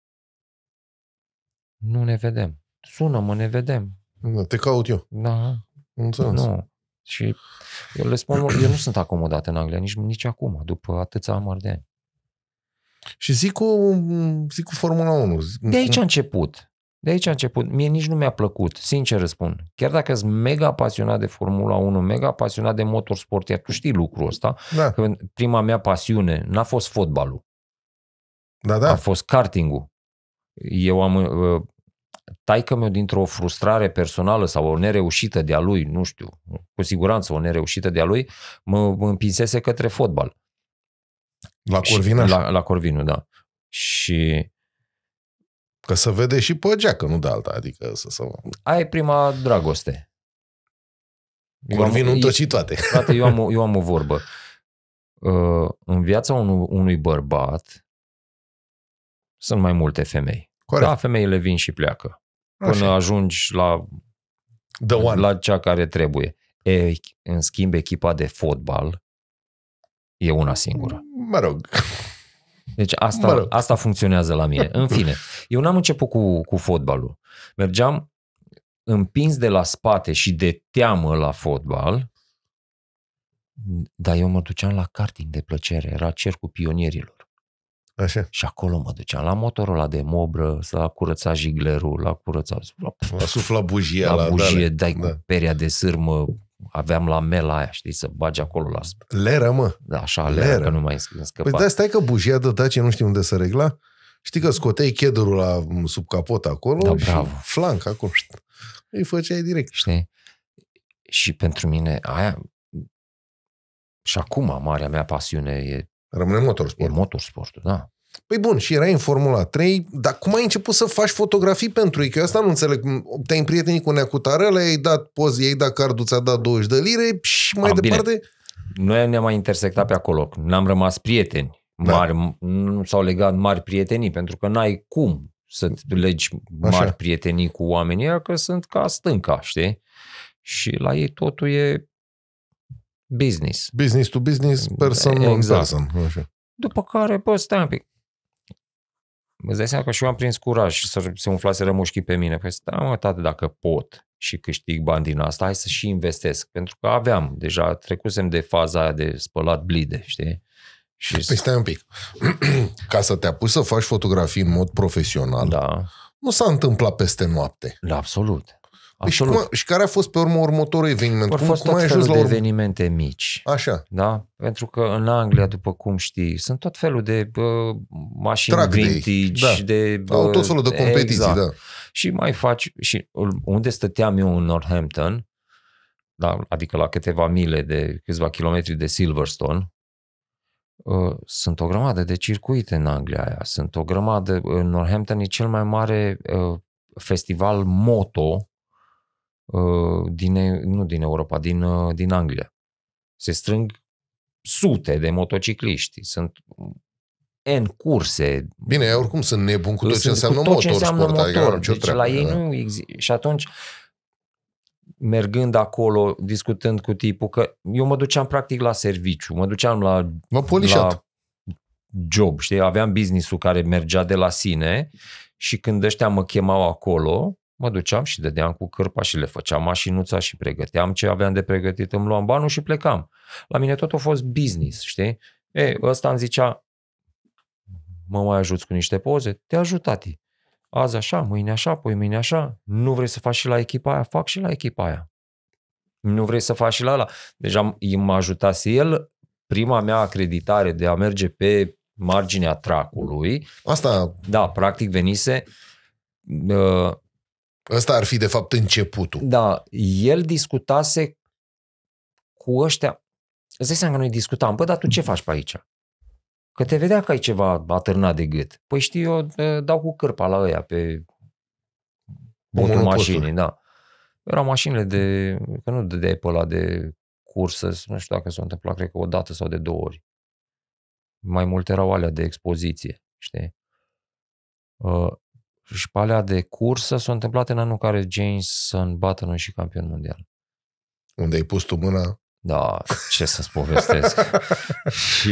Nu ne vedem. Sună-mă, ne vedem. Da, te caut eu. Da. Înțeles. Nu. Și eu le spun, eu nu sunt acomodat în Anglia, nici, nici acum, după atâția amar de ani. Și zic cu, zic cu Formula 1. De aici a început. De aici a început. Mie nici nu mi-a plăcut, sincer răspund. Chiar dacă sunt mega pasionat de Formula 1, mega pasionat de motorsport, iar tu știi lucrul ăsta, da. că prima mea pasiune n-a fost fotbalul. Da, da. A fost kartingul. Eu am... Uh, taică meu dintr-o frustrare personală sau o nereușită de-a lui, nu știu, cu siguranță o nereușită de-a lui, mă, mă împinsese către fotbal. La Corvină? la, la Corvinu, da. Și... Că să vede și pe geacă, nu de alta, adică să... să... Aia e prima dragoste. Corvinu îmi și toate. Frate, eu am, o, (laughs) eu am o vorbă. Uh, în viața unu, unui bărbat, sunt mai multe femei. Corect. Da, femeile vin și pleacă. Până Așa. ajungi la, The one. la cea care trebuie. E, în schimb, echipa de fotbal e una singură. Mă rog. Deci asta, mă rog. asta funcționează la mine. În (laughs) fine, eu n-am început cu, cu fotbalul. Mergeam împins de la spate și de teamă la fotbal, dar eu mă duceam la karting de plăcere. Era cercul pionierilor. Așa. Și acolo mă duceam, la motorul ăla de mobră, să a curățat jiglerul, la curățat... La, la sufla bujie. La, la bujie, dale. dai da. cu peria de sârmă, aveam la mela aia, știi, să bagi acolo la... Leră, mă. Da, așa, leră, leră. că nu mai scăpa. Păi da, stai că bujia de Dacia nu știu unde să regla. Știi că scoteai chedurul la mm, sub capot acolo da, și bravo. flanc acolo. Îi făceai direct. Știi? Și pentru mine aia... Și acum marea mea pasiune e Rămâne motorsport. E motorsport, da. Păi bun, și erai în Formula 3, dar cum ai început să faci fotografii pentru ei? Că eu asta nu înțeleg. Te-ai împrietenit cu Neacutarele, le ai dat poze, ei ai dat cardul, ți-a dat 20 de lire și mai Am, departe... Bine. Noi ne-am mai intersectat pe acolo. N-am rămas prieteni da. mari, da. nu s-au legat mari prietenii, pentru că n-ai cum să legi mari Așa. prietenii cu oamenii, că sunt ca stânca, știi? Și la ei totul e business. Business to business, person exact. person. Așa. După care, bă, stai un pic. Îți dai seama că și eu am prins curaj să se umflase rămușchii pe mine. Păi stai, mă, tate, dacă pot și câștig bani din asta, hai să și investesc. Pentru că aveam, deja trecusem de faza aia de spălat blide, știi? Și... Păi stai un pic. (clears throat) Ca să te apuci să faci fotografii în mod profesional, da. nu s-a întâmplat peste noapte. Da, absolut. Păi Și, cum, și care a fost pe urmă următorul eveniment? Au fost cum, tot cum felul de la evenimente mici. Așa. Da? Pentru că în Anglia, după cum știi, sunt tot felul de bă, mașini Track vintage. Da. De, bă, Au tot felul de competiții, exact. da. Și mai faci... Și unde stăteam eu în Northampton, da, adică la câteva mile de câțiva kilometri de Silverstone, ă, sunt o grămadă de circuite în Anglia aia. Sunt o grămadă... În Northampton e cel mai mare ă, festival moto Uh, din, nu din Europa, din, uh, din Anglia. Se strâng sute de motocicliști. Sunt în curse. Bine, oricum sunt nebun cu tot ce înseamnă motor. Ce înseamnă sport, adică motor. Adică deci treabă, la ei da? nu există. Și atunci, mergând acolo, discutând cu tipul, că eu mă duceam practic la serviciu, mă duceam la, mă la job, știi, aveam business-ul care mergea de la sine și când ăștia mă chemau acolo, mă duceam și dădeam cu cârpa și le făceam mașinuța și pregăteam ce aveam de pregătit, îmi luam banul și plecam. La mine tot a fost business, știi? E, ăsta îmi zicea, mă mai ajuți cu niște poze? Te ajut, tati. Azi așa, mâine așa, poi mâine așa. Nu vrei să faci și la echipa aia? Fac și la echipa aia. Nu vrei să faci și la ala? Deja deci m-a ajutat el. Prima mea acreditare de a merge pe marginea tracului. Asta. Da, practic venise uh, Ăsta ar fi, de fapt, începutul. Da, el discutase cu ăștia. Îți dai seama că noi discutam, bă, dar tu ce faci pe aici? Că te vedea că ai ceva atârnat de gât. Păi știi, eu ă, dau cu cârpa la ăia pe botul mașinii, da. Erau mașinile de, că nu de pe ăla de cursă, nu știu dacă s-a întâmplat, cred că o dată sau de două ori. Mai multe erau alea de expoziție, știi? Ă, și pe alea de cursă s-a întâmplat în anul în care James să bată noi și campion mondial. Unde ai pus tu mâna? Da, ce să-ți povestesc. (laughs) și,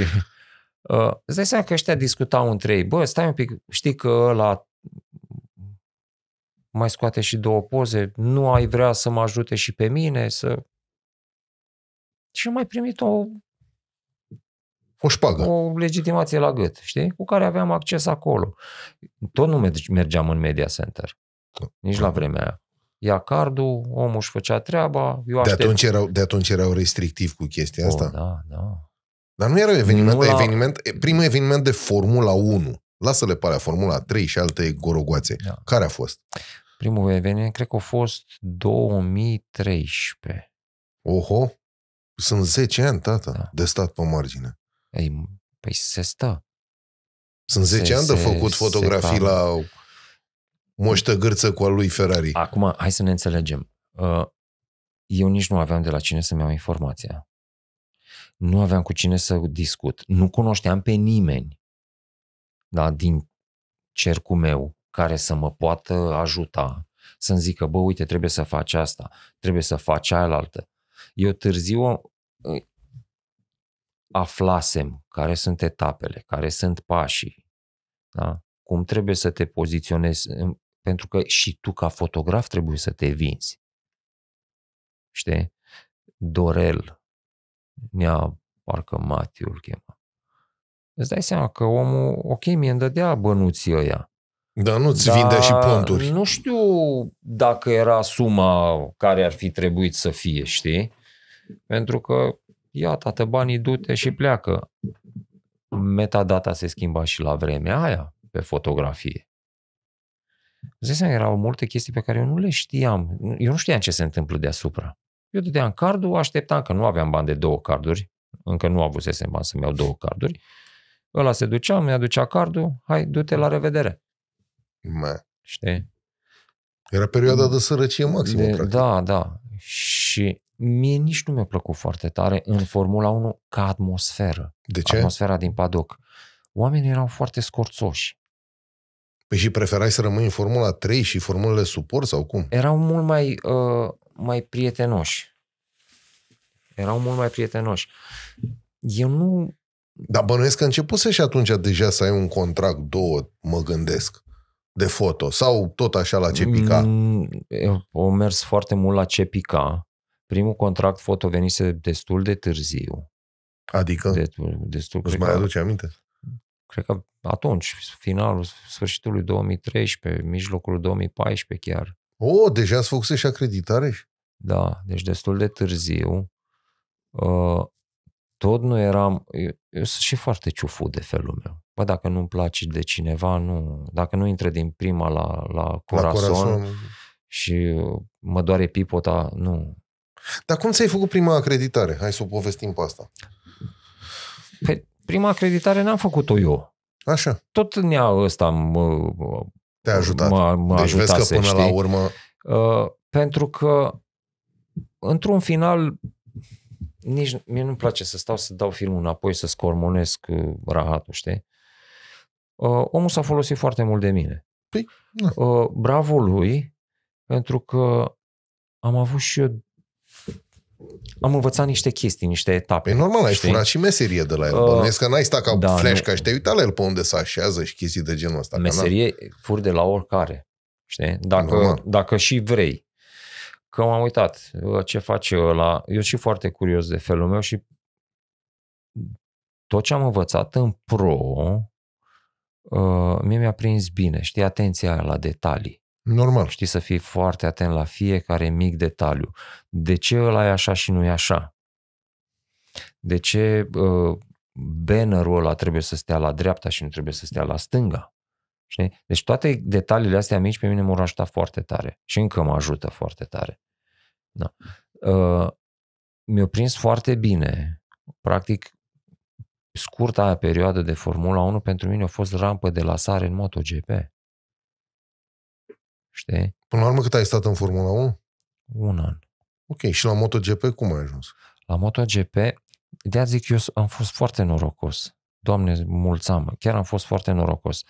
uh, îți dai seama că ăștia discutau între ei. Bă, stai un pic, știi că ăla mai scoate și două poze, nu ai vrea să mă ajute și pe mine, să... Și am mai primit o o șpagă. O legitimație la gât, știi? Cu care aveam acces acolo. Tot nu mergeam în media center. Nici la vremea aia. Ia cardul, omul își făcea treaba, eu aștept. De atunci erau, de atunci erau restrictiv cu chestia oh, asta? Da, da. Dar nu era eveniment, nu la... eveniment, primul eveniment de Formula 1. Lasă-le parea Formula 3 și alte gorogoațe. Da. Care a fost? Primul eveniment, cred că a fost 2013. Oho! Sunt 10 ani, tata, da. de stat pe margine. Ei, păi se stă. Sunt 10 se, ani de făcut se, fotografii se la moștă gârță cu al lui Ferrari. Acum, hai să ne înțelegem. Uh, eu nici nu aveam de la cine să-mi iau informația. Nu aveam cu cine să discut. Nu cunoșteam pe nimeni da, din cercul meu care să mă poată ajuta să-mi zică, bă, uite, trebuie să faci asta, trebuie să faci altă. Eu târziu uh, aflasem care sunt etapele, care sunt pașii, da? cum trebuie să te poziționezi, pentru că și tu ca fotograf trebuie să te vinzi. Știi? Dorel, Nea, parcă Matiu îl chema. Îți dai seama că omul, ok, mi-e îndădea bănuții ăia. Dar nu-ți Dar vindea și ponturi. Nu știu dacă era suma care ar fi trebuit să fie, știi? Pentru că ia toate banii, du-te și pleacă. Metadata se schimba și la vremea aia pe fotografie. Zisem, erau multe chestii pe care eu nu le știam. Eu nu știam ce se întâmplă deasupra. Eu dădeam cardul, așteptam că nu aveam bani de două carduri, încă nu avusesem bani să-mi iau două carduri. Ăla se ducea, mi a ducea cardul, hai, du-te la revedere. Mă. Știi? Era perioada mm. de sărăcie maximă, de, practic. Da, da. Și mie nici nu mi-a plăcut foarte tare în Formula 1 ca atmosferă. De ce? Atmosfera din padoc. Oamenii erau foarte scorțoși. Păi și preferai să rămâi în Formula 3 și formulele suport sau cum? Erau mult mai, uh, mai prietenoși. Erau mult mai prietenoși. Eu nu... Dar bănuiesc că începuse și atunci deja să ai un contract, două, mă gândesc, de foto. Sau tot așa la CPK? Mm, eu, o mers foarte mult la CPK Primul contract foto venise destul de târziu. Adică? De, destul, Îți mai că, aduce aminte? Cred că atunci, finalul, sfârșitul lui 2013, mijlocul 2014 chiar. O, oh, deja ați făcut și acreditare? Da, deci destul de târziu. Uh, tot nu eram, eu, eu sunt și foarte ciufut de felul meu. Bă, dacă nu-mi place de cineva, nu, dacă nu intră din prima la, la corazon, la corazon. și mă doare pipota, nu. Dar cum ți-ai făcut prima acreditare? Hai să o povestim pe asta. Pe prima acreditare n-am făcut-o eu. Așa. Tot nea ăsta mă, Te-a ajutat. Mă, mă deci ajutase, vezi că până știi? la urmă... Uh, pentru că, într-un final, nici mie nu-mi place să stau să dau filmul înapoi, să scormonesc uh, rahatul, știi? Uh, omul s-a folosit foarte mult de mine. Păi, da. uh, bravo lui, pentru că am avut și eu am învățat niște chestii, niște etape. E normal, ai știi? furat și meserie de la el. Uh, Bănuiesc că n-ai stat ca da, flash, ca și te-ai uitat la el pe unde se așează și chestii de genul ăsta. Meserie fur de la oricare. Știi? Dacă, normal. dacă și vrei. Că m-am uitat ce face la. Eu și foarte curios de felul meu și tot ce am învățat în pro, uh, mie mi-a prins bine. Știi, atenția la detalii. Normal. Știi să fii foarte atent la fiecare mic detaliu. De ce ăla e așa și nu e așa? De ce uh, bannerul ăla trebuie să stea la dreapta și nu trebuie să stea la stânga? Știi? Deci toate detaliile astea mici pe mine m-au ajutat foarte tare și încă mă ajută foarte tare. Da. Uh, mi-a prins foarte bine. Practic, scurta aia perioadă de Formula 1 pentru mine a fost rampă de lasare în MotoGP. Știi? Până la urmă cât ai stat în Formula 1? Un an. Ok, și la MotoGP cum ai ajuns? La MotoGP, de zic eu, am fost foarte norocos. Doamne, mulțam, Chiar am fost foarte norocos.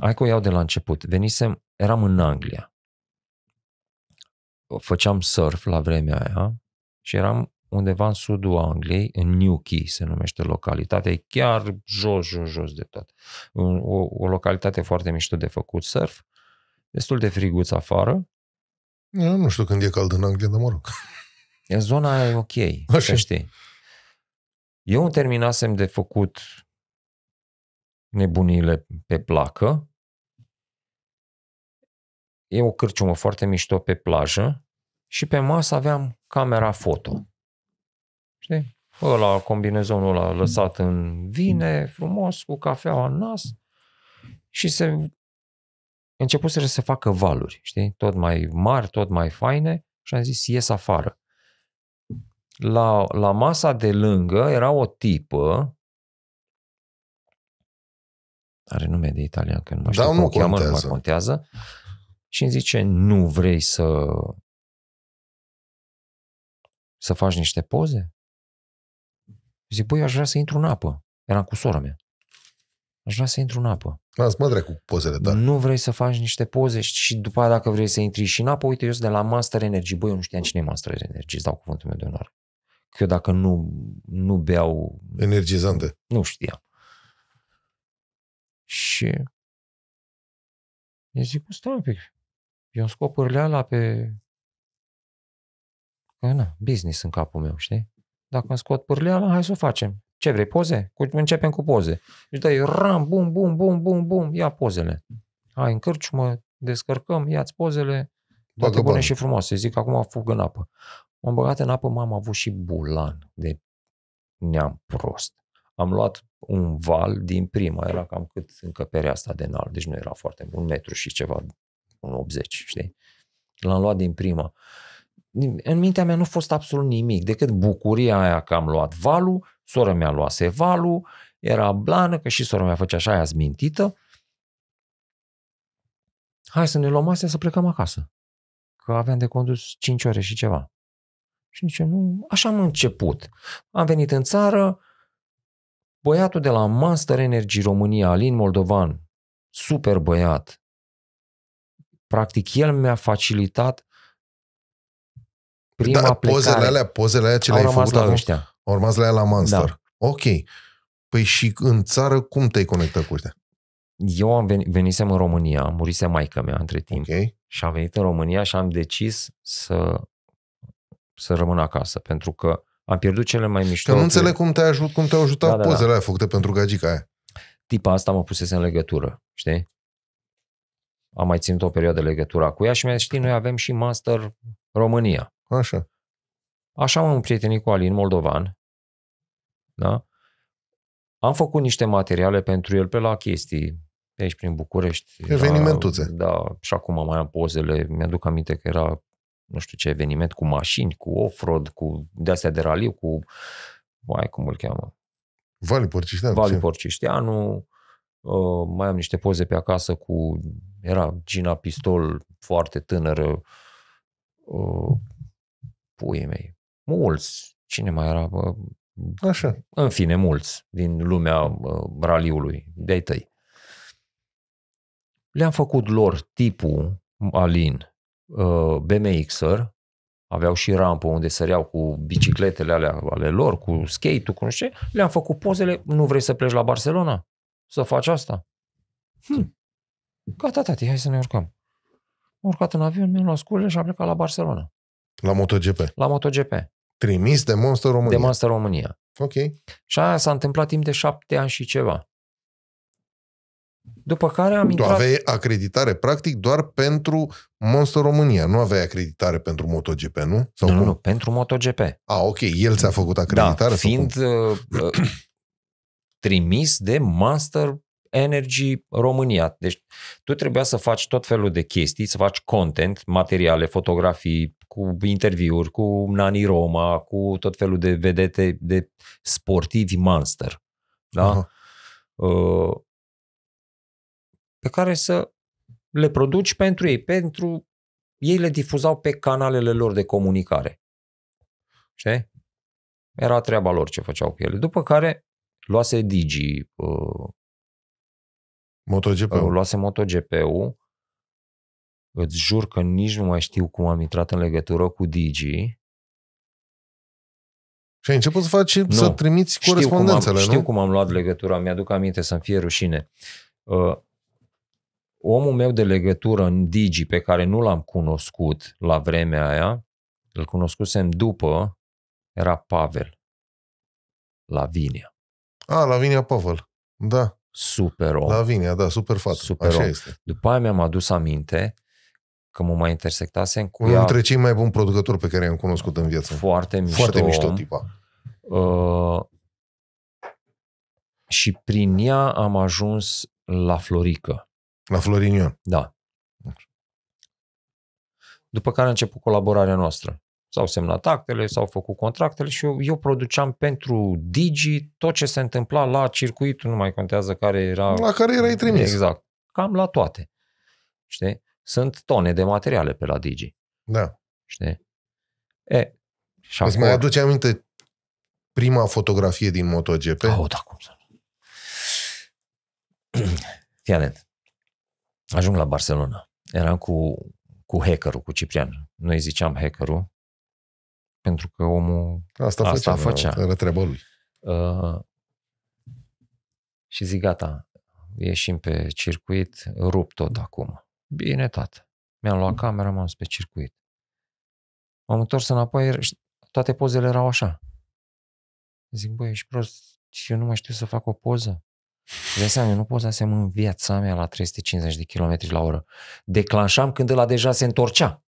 Hai că o iau de la început. Venisem, eram în Anglia. Făceam surf la vremea aia și eram undeva în sudul Angliei, în Newquay se numește localitatea, e chiar jos, jos, jos de tot. O, o localitate foarte mișto de făcut surf destul de friguț afară. Eu nu știu când e cald în Anglia, dar mă rog. E zona aia e ok, Așa. știi. Eu îmi terminasem de făcut nebunile pe placă. E o cârciumă foarte mișto pe plajă și pe masă aveam camera foto. Știi? Ăla, combinezonul ăla lăsat în vine, frumos, cu cafeaua în nas și se începuseră să facă valuri, știi, tot mai mari, tot mai faine și am zis ies afară. La, la masa de lângă era o tipă, are nume de italian, că nu mai da, știu da, cum cheamă, nu mai contează, și îmi zice, nu vrei să să faci niște poze? Zic, băi, aș vrea să intru în apă. Eram cu sora mea. Aș vrea să intru în apă. Las mă cu pozele tale. Nu vrei să faci niște poze și după aia dacă vrei să intri și în apă, uite, eu sunt de la Master Energy. Băi, eu nu știam cine e Master Energy, îți dau cuvântul meu de onoare. Că eu dacă nu, nu beau... Energizante. Nu știam. Și eu zic, stai un pic, eu îmi scopurile alea pe... Că na, business în capul meu, știi? Dacă îmi scot pârleala, hai să o facem. Ce vrei, poze? Cu, începem cu poze. Și deci dai ram, bum, bum, bum, bum, bum, ia pozele. Hai în mă descărcăm, ia-ți pozele, toate bune și frumoase. Zic, acum fug în apă. M-am băgat în apă, m-am avut și bulan de neam prost. Am luat un val din prima, era cam cât încăperea asta de înalt, deci nu era foarte un metru și ceva, un 80, știi? L-am luat din prima. În mintea mea nu a fost absolut nimic, decât bucuria aia că am luat valul sora mea luase valul, era blană, că și sora mea făcea așa aia zmintită. Hai să ne luăm astea să plecăm acasă. Că aveam de condus 5 ore și ceva. Și zice, nu, așa am început. Am venit în țară, băiatul de la Master Energy România, Alin Moldovan, super băiat. Practic, el mi-a facilitat prima da, plecare. Pozele alea, pozele alea ce le-ai făcut la Ăștia. Au rămas la ea la Monster. Da. Ok. Păi și în țară cum te-ai conectat cu ăștia? Eu am venit, venisem în România, murise maica mea între timp okay. și am venit în România și am decis să, să rămân acasă, pentru că am pierdut cele mai mișto... Că nu înțeleg cum te-a ajut, cum te-au ajutat da, da, da. pozele da. aia făcute pentru gagica aia. Tipa asta mă pusese în legătură, știi? Am mai ținut o perioadă legătura cu ea și mi-a zis, știi, noi avem și Master România. Așa. Așa m-am prietenit cu Alin Moldovan. Da? Am făcut niște materiale pentru el pe la chestii pe aici prin București. Evenimentuțe. Era, da, și acum mai am pozele. Mi-aduc aminte că era nu știu ce eveniment cu mașini, cu off-road, cu de-astea de raliu, cu mai cum îl cheamă? Vali Porciștean. Vali Porciștean. Uh, ă, mai am niște poze pe acasă cu, era Gina Pistol, foarte tânără, uh, puii mei, mulți, cine mai era? Așa. În fine, mulți din lumea raliului, de-ai tăi. Le-am făcut lor tipul Alin ă, BMXer, aveau și rampă unde săreau cu bicicletele alea ale lor, cu skate-ul, cu nu știu le-am făcut pozele, nu vrei să pleci la Barcelona? Să faci asta? Hm. Gata, tati, hai să ne urcăm. Am urcat în avion, mi-am luat și am plecat la Barcelona. La MotoGP. La MotoGP. Trimis de Monster România. De Monster România. Ok. Și aia s-a întâmplat timp de șapte ani și ceva. După care am intrat... Tu aveai acreditare, practic, doar pentru Monster România. Nu aveai acreditare pentru MotoGP, nu? Sau nu, cum? nu, pentru MotoGP. A, ah, ok. El ți-a făcut da, acreditare? Da, fiind uh, uh, trimis de Monster Energy România. Deci tu trebuia să faci tot felul de chestii, să faci content, materiale, fotografii, cu interviuri, cu Nani Roma, cu tot felul de vedete de sportivi monster. Da? Uh, pe care să le produci pentru ei, pentru ei le difuzau pe canalele lor de comunicare. Ce? Era treaba lor ce făceau cu ele. După care luase Digi, uh, MotoGP-ul. Uh, luase MotoGP-ul Îți jur că nici nu mai știu cum am intrat în legătură cu Digi. Și ai început să faci, nu. să trimiți corespondențele, știu cum am, nu? Știu cum am luat legătura, mi-aduc aminte să-mi fie rușine. Uh, omul meu de legătură în Digi, pe care nu l-am cunoscut la vremea aia, îl cunoscusem după, era Pavel. Lavinia. la ah, Lavinia Pavel. Da. Super om. Lavinia, da, super fată. Super Așa om. este. După aia mi-am adus aminte că mă mai intersectase cu Unul dintre cei mai buni producători pe care i-am cunoscut în viață. Foarte mișto. Foarte mișto tipa. Uh, și prin ea am ajuns la Florică. La Florinion. Da. După care a început colaborarea noastră. S-au semnat actele, s-au făcut contractele și eu, eu produceam pentru Digi tot ce se întâmpla la circuitul, nu mai contează care era... La care erai trimis. Exact. Cam la toate. Știi? sunt tone de materiale pe la Digi. Da. Știi? E, și Îți acolo... mai aduce aminte prima fotografie din MotoGP? Oh, da, cum să nu. Fii atent. Ajung la Barcelona. Eram cu, cu hackerul, cu Ciprian. Noi ziceam hackerul, pentru că omul asta, asta făcea. Asta făcea. Era lui. Uh, și zic, gata, ieșim pe circuit, rup tot acum. Bine, tată. Mi-am luat mm. camera, m-am pe circuit. M-am întors înapoi și toate pozele erau așa. Zic, băi, ești prost, eu nu mai știu să fac o poză. De seama, eu nu pozasem în viața mea la 350 de km la oră. Declanșam când ăla deja se întorcea.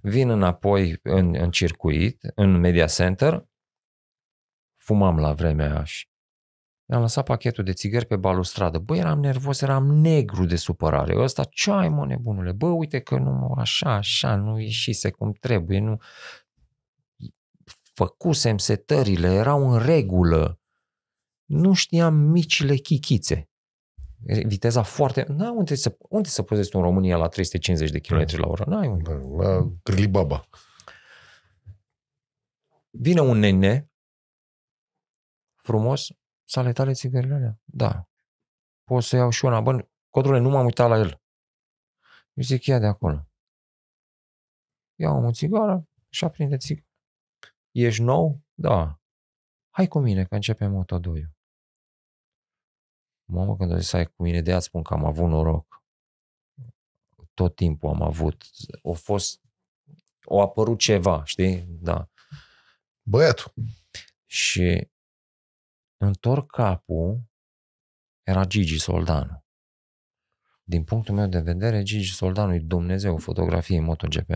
Vin înapoi în, în circuit, în media center, fumam la vremea și mi-am lăsat pachetul de țigări pe balustradă. Bă, eram nervos, eram negru de supărare. ăsta, ce ai, mă, nebunule? Bă, uite că nu, așa, așa, nu ieșise cum trebuie, nu... Făcusem setările, erau în regulă. Nu știam micile chichițe. Viteza foarte... Na, unde să, unde să pozezi în România la 350 de km la oră? N-ai unde. La Grilibaba. Vine un nene frumos, sale tale țigările alea? Da. Pot să iau și una. Bă, codrule, nu m-am uitat la el. Eu zic, ia de acolo. Iau o țigară și aprinde țigară. Ești nou? Da. Hai cu mine că începe moto 2 Mamă, când o zis, hai cu mine, de aia spun că am avut noroc. Tot timpul am avut. O fost, o apărut ceva, știi? Da. Băiatul. Și întorc capul, era Gigi Soldanu. Din punctul meu de vedere, Gigi Soldanu e Dumnezeu în MotoGP.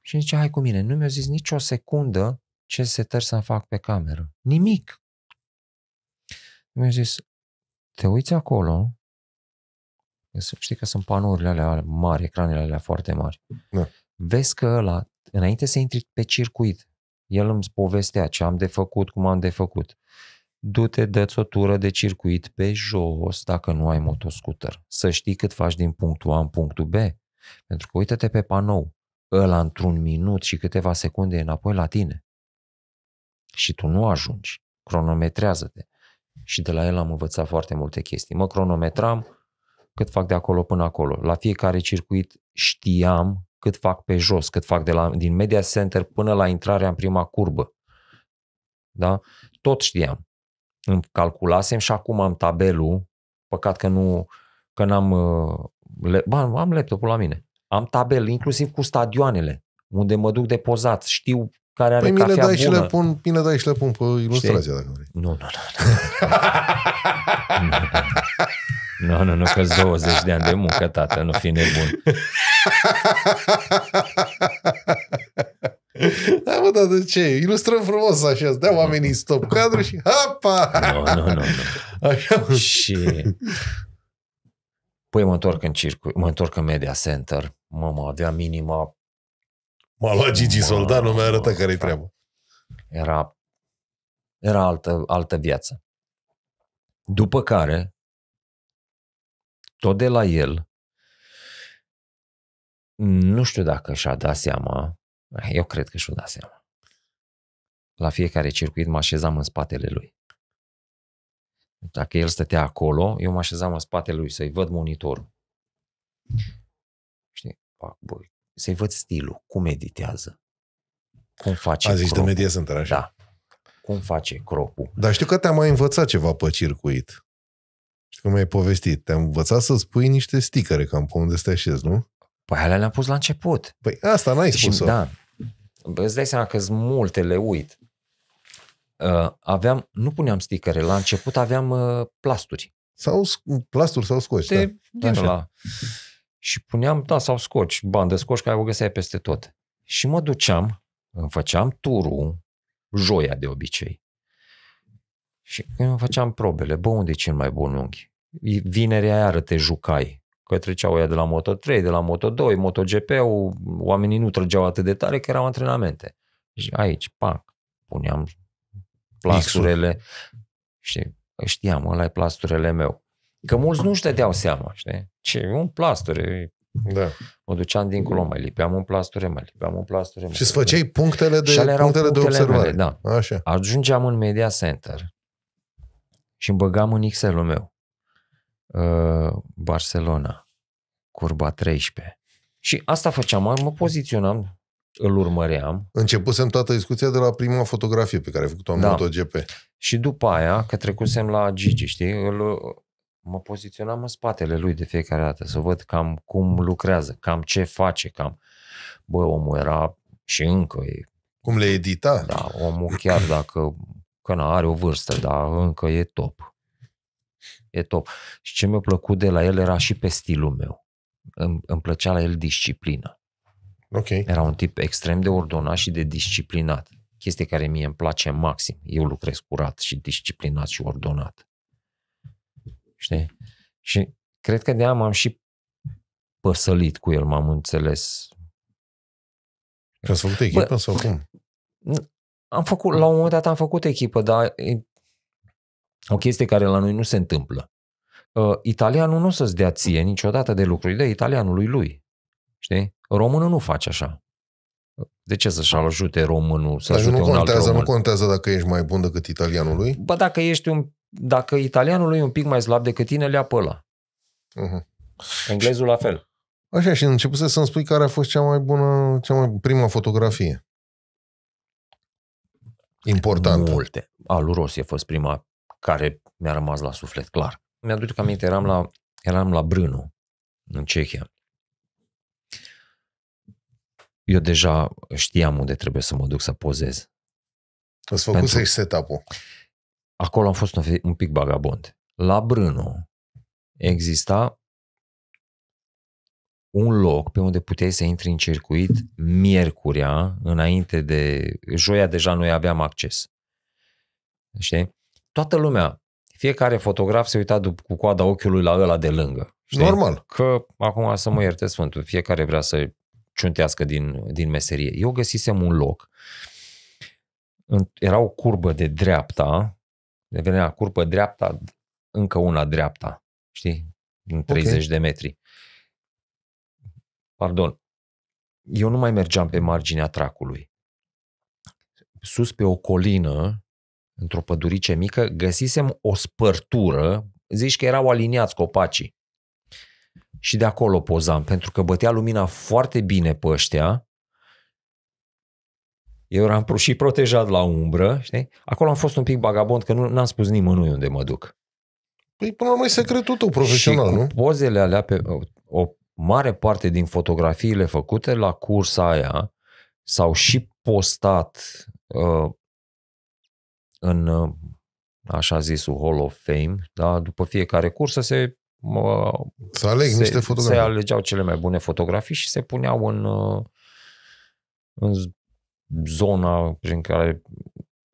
Și zice, hai cu mine, nu mi-a zis nicio secundă ce se tăr să fac pe cameră. Nimic. Mi-a zis, te uiți acolo, știi că sunt panourile alea mari, ecranele alea foarte mari. Da. Vezi că ăla, înainte să intri pe circuit, el îmi povestea ce am de făcut, cum am de făcut. Du-te, dă o tură de circuit pe jos dacă nu ai motoscooter. Să știi cât faci din punctul A în punctul B. Pentru că uite te pe panou, ăla într-un minut și câteva secunde înapoi la tine. Și tu nu ajungi. Cronometrează-te. Și de la el am învățat foarte multe chestii. Mă cronometram cât fac de acolo până acolo. La fiecare circuit știam cât fac pe jos, cât fac de la, din media center până la intrarea în prima curbă. Da? Tot știam. Îmi calculasem și acum am tabelul, păcat că nu, că n-am, uh, le, ba, am laptopul la mine. Am tabel inclusiv cu stadioanele, unde mă duc de pozat, știu care are păi cafea dai bună. Și le pun, mine dai și le pun pe ilustrația Știi? dacă vrei. Nu, nu, nu. nu. (laughs) Nu, nu, nu, că 20 (laughs) de ani de muncă, tată, nu fi nebun. Da, (laughs) mă, dar de ce? Ilustrăm frumos așa, dea oamenii stop cadru și hapa! Nu, nu, nu. nu. (laughs) Așa. Și... Păi mă întorc în circuit, mă întorc în Media Center. mă avea minima... M-a luat Gigi mă, nu mi-a arătat care-i treaba. Era, era altă, altă viață. După care, tot de la el, nu știu dacă și-a dat seama, eu cred că și-a dat seama. La fiecare circuit mă așezam în spatele lui. Dacă el stătea acolo, eu mă așezam în spatele lui să-i văd monitorul. Știi? Să-i văd stilul, cum editează, cum face A zis cropul. de medie sunt așa. Da. Cum face cropul. Dar știu că te-a mai învățat ceva pe circuit. Și cum ai povestit, te-am învățat să spui niște sticăre cam pe unde stai te nu? Păi alea le-am pus la început. Păi asta n-ai și, spus-o. Da. Îți dai seama că sunt multe, le uit. Uh, aveam, nu puneam sticăre, la început aveam uh, plasturi. Sau plasturi sau scoci, de, da. Din la. Și puneam, da, sau scoci, bandă scoci, care o găseai peste tot. Și mă duceam, îmi făceam turul, joia de obicei. Și când făceam probele, bă, unde e cel mai bun unghi? Vinerea iară te jucai, că treceau ea de la Moto3, de la Moto2, MotoGP-ul, oamenii nu trăgeau atât de tare că erau antrenamente. Și deci, aici, pac, puneam plasturile, și știam, ăla e plasturele meu. Că mulți nu-și dădeau seama, știi? Ce, un plasture, da. Mă duceam dincolo, mai lipeam un plasture, mai lipeam un plasture. Mai și îți făceai punctele de, punctele, punctele de observare. Mele, da. Așa. Ajungeam în media center și îmi băgam în xl ul meu. Uh, Barcelona, curba 13. Și asta făceam, mă poziționam, îl urmăream. Începusem toată discuția de la prima fotografie pe care a făcut-o în da. MotoGP. Și după aia, că trecusem la Gigi, știi, îl, mă poziționam în spatele lui de fiecare dată, să văd cam cum lucrează, cam ce face, cam... Bă, omul era și încă e... Cum le edita? Da, omul chiar dacă Că na, are o vârstă, dar încă e top. E top. Și ce mi-a plăcut de la el era și pe stilul meu. Îmi, îmi plăcea la el disciplina. Okay. Era un tip extrem de ordonat și de disciplinat. Chestie care mie îmi place maxim. Eu lucrez curat și disciplinat și ordonat. Știi? Și cred că de-aia m-am și păsălit cu el, m-am înțeles. ați făcut echipă Bă, sau cum? Am făcut, la un moment dat am făcut echipă, dar e o chestie care la noi nu se întâmplă. Uh, italianul nu o să-ți dea ție niciodată de lucruri de. italianului lui. Știi? Românul nu face așa. De ce să-și ajute românul să ajute nu un contează, alt român? Nu contează dacă ești mai bun decât italianului? Bă, dacă ești un... Dacă italianul e un pic mai slab decât tine, le apă ăla. Uh-huh. Englezul la fel. Așa, și începuse să-mi spui care a fost cea mai bună, cea mai prima fotografie. Important. Multe. Alu Rossi a fost prima care mi-a rămas la suflet, clar. Mi-aduc că aminte, eram la, eram la Brânu, în Cehia. Eu deja știam unde trebuie să mă duc să pozez. Îți să-i setup-ul. Acolo am fost un, un pic bagabond. La Brânu exista un loc pe unde puteai să intri în circuit miercurea, înainte de... Joia deja noi aveam acces. Știi? Toată lumea, fiecare fotograf se uita după, cu coada ochiului la ăla de lângă. Știi? Normal. Că acum să mă ierte Sfântul, fiecare vrea să ciuntească din, din meserie. Eu găsisem un loc, era o curbă de dreapta, devenea curbă dreapta, încă una dreapta, știi? În 30 okay. de metri pardon, eu nu mai mergeam pe marginea tracului. Sus pe o colină, într-o pădurice mică, găsisem o spărtură, zici că erau aliniați copacii. Și de acolo pozam, pentru că bătea lumina foarte bine pe ăștia. Eu eram și protejat la umbră, știi? Acolo am fost un pic bagabond, că nu am spus nimănui unde mă duc. Păi până la urmă e secretul tău profesional, și cu nu? pozele alea pe, mare parte din fotografiile făcute la cursa aia s-au și postat uh, în uh, așa zisul Hall of Fame, da? după fiecare cursă se uh, să aleg se, niște fotografii. Se alegeau cele mai bune fotografii și se puneau în, uh, în zona prin care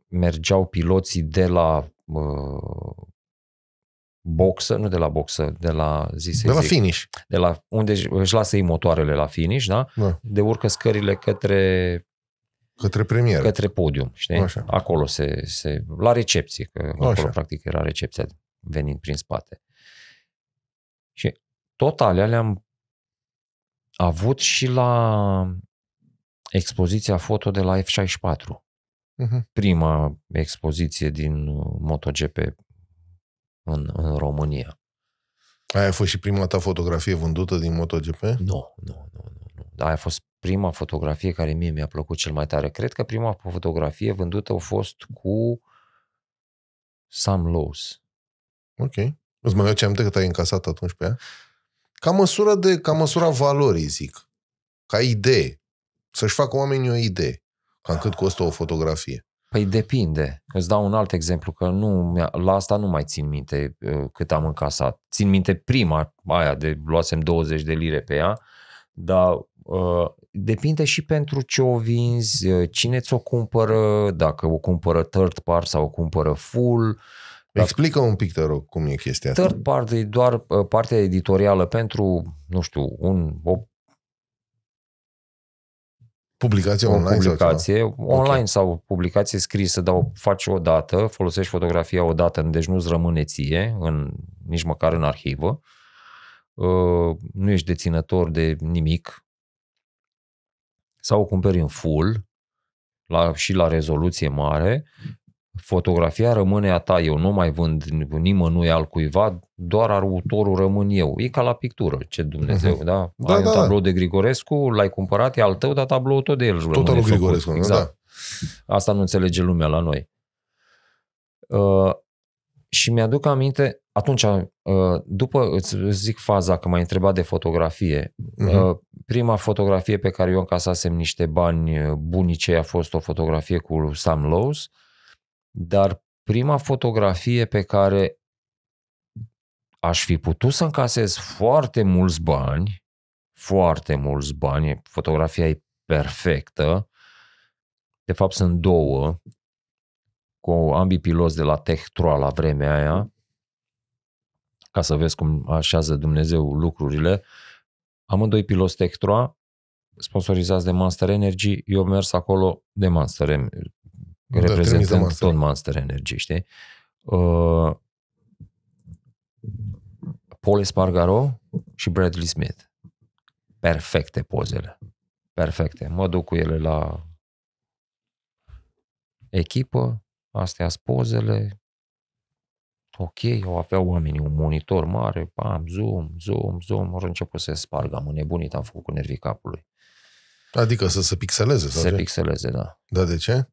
mergeau piloții de la uh, boxă, nu de la boxă, de la zise. De la zic, finish. De la unde își lasă ei motoarele la finish, da? da. De urcă scările către Către premieră. Către podium, știi? Așa. Acolo se, se... La recepție, că Așa. acolo practic era recepția venind prin spate. Și tot alea le-am avut și la expoziția foto de la F64. Uh-huh. Mhm. Prima expoziție din MotoGP în, în România. Aia a fost și prima ta fotografie vândută din MotoGP? Nu, nu, nu, nu. nu. Aia a fost prima fotografie care mie mi-a plăcut cel mai tare. Cred că prima fotografie vândută a fost cu Sam Lowe's. Ok. Îți mai ce aminte cât ai încasat atunci pe ea? Ca măsură de, ca măsura valorii, zic. Ca idee. Să-și facă oamenii o idee. Cam cât costă o fotografie. Păi depinde. Îți dau un alt exemplu, că nu, la asta nu mai țin minte uh, cât am încasat. Țin minte prima, aia de luasem 20 de lire pe ea, dar uh, depinde și pentru ce o vinzi, uh, cine ți-o cumpără, dacă o cumpără third part sau o cumpără full. Dacă... Explică un pic, te rog, cum e chestia asta. Third part e doar uh, partea editorială pentru, nu știu, un, o Publicație o online? Publicație sau ceva? online okay. sau publicație scrisă, dar o faci dată, folosești fotografia o dată, deci nu-ți rămâne ție, în, nici măcar în arhivă. Uh, nu ești deținător de nimic. Sau o cumperi în full, la, și la rezoluție mare fotografia rămâne a ta, eu nu mai vând nimănui altcuiva, doar autorul rămân eu. E ca la pictură, ce Dumnezeu, uh-huh. da? da? Ai da, un tablou da. de Grigorescu, l-ai cumpărat, e al tău, dar tabloul tot de el Tot al Grigorescu, exact. da. Asta nu înțelege lumea la noi. Uh, și mi-aduc aminte, atunci, uh, după, îți zic faza, că m-ai întrebat de fotografie. Uh-huh. Uh, prima fotografie pe care eu încasasem niște bani uh, bunicei a fost o fotografie cu Sam Lowes, uh, dar prima fotografie pe care aș fi putut să încasez foarte mulți bani, foarte mulți bani, fotografia e perfectă, de fapt sunt două, cu ambii piloți de la Tehtroa la vremea aia, ca să vezi cum așează Dumnezeu lucrurile. Amândoi piloți Tehtroa, sponsorizați de Monster Energy, eu am mers acolo de Monster da, reprezentând Monster. tot Monster Energy, știi? Uh, Paul Espargaro și Bradley Smith. Perfecte pozele. Perfecte. Mă duc cu ele la echipă, astea sunt pozele, ok, au avea oamenii un monitor mare, pam, zoom, zoom, zoom, ori început să spargă, am nebunit, am făcut cu nervii capului. Adică să se pixeleze? Să se ce? pixeleze, da. Da, de ce?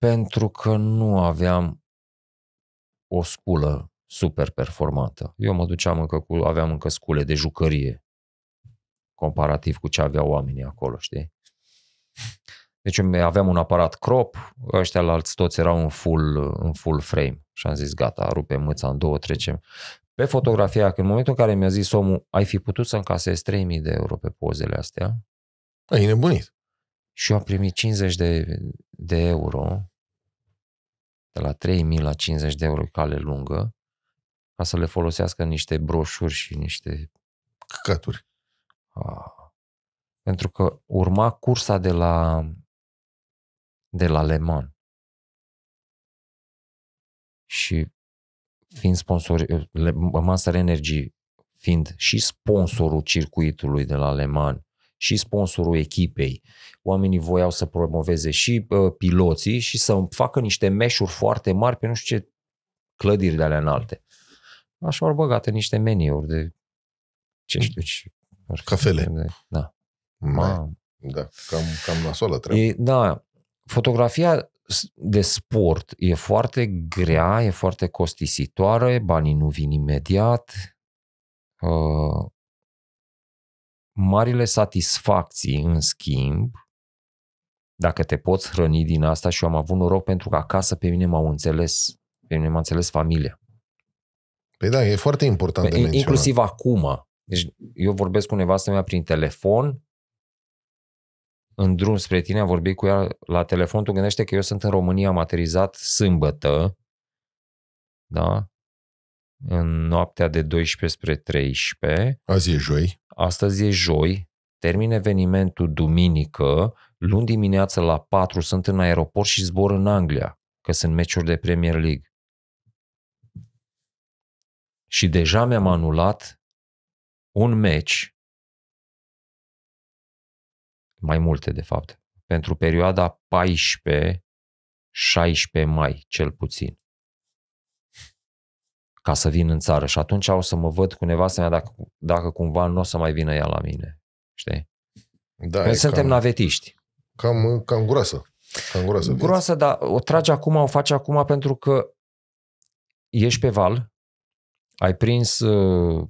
pentru că nu aveam o sculă super performantă. Eu mă duceam încă cu, aveam încă scule de jucărie comparativ cu ce aveau oamenii acolo, știi? Deci aveam un aparat crop, ăștia la alți toți erau în full, în full frame și am zis gata, rupem mâța în două, trecem. Pe fotografia, în momentul în care mi-a zis omul, ai fi putut să încasezi 3000 de euro pe pozele astea? Ai nebunit. Și eu am primit 50 de, de euro de la 3.000 la 50 de euro cale lungă, ca să le folosească niște broșuri și niște... Căcături. Ah. Pentru că urma cursa de la, de la Le Mans. Și fiind sponsor, Master Energy fiind și sponsorul circuitului de la Le Mans și sponsorul echipei. Oamenii voiau să promoveze și uh, piloții și să facă niște meșuri foarte mari pe nu știu ce clădiri de alea înalte. Așa au băgat niște meniuri de ce mm. știu ce. Cafele. De, da. Ma. Da. da, cam, cam la treaba. E, da, fotografia de sport e foarte grea, e foarte costisitoare, banii nu vin imediat, uh, Marile satisfacții, în schimb, dacă te poți hrăni din asta și eu am avut noroc pentru că acasă pe mine m-au înțeles, pe mine m-a înțeles familia. Păi da, e foarte important de menționat. Inclusiv acum. Deci eu vorbesc cu nevastă mea prin telefon, în drum spre tine, am vorbit cu ea la telefon, tu gândește că eu sunt în România, am aterizat sâmbătă, da? În noaptea de 12 spre 13. Azi e joi astăzi e joi, termin evenimentul duminică, luni dimineață la 4 sunt în aeroport și zbor în Anglia, că sunt meciuri de Premier League. Și deja mi-am anulat un meci, mai multe de fapt, pentru perioada 14-16 mai, cel puțin ca să vin în țară și atunci o să mă văd cu nevastă mea dacă, dacă cumva nu o să mai vină ea la mine. Știi? Da, Noi suntem cam, navetiști. Cam, cam groasă. Cam groasă, groasă dar o tragi acum, o faci acum pentru că ești pe val, ai prins... Uh,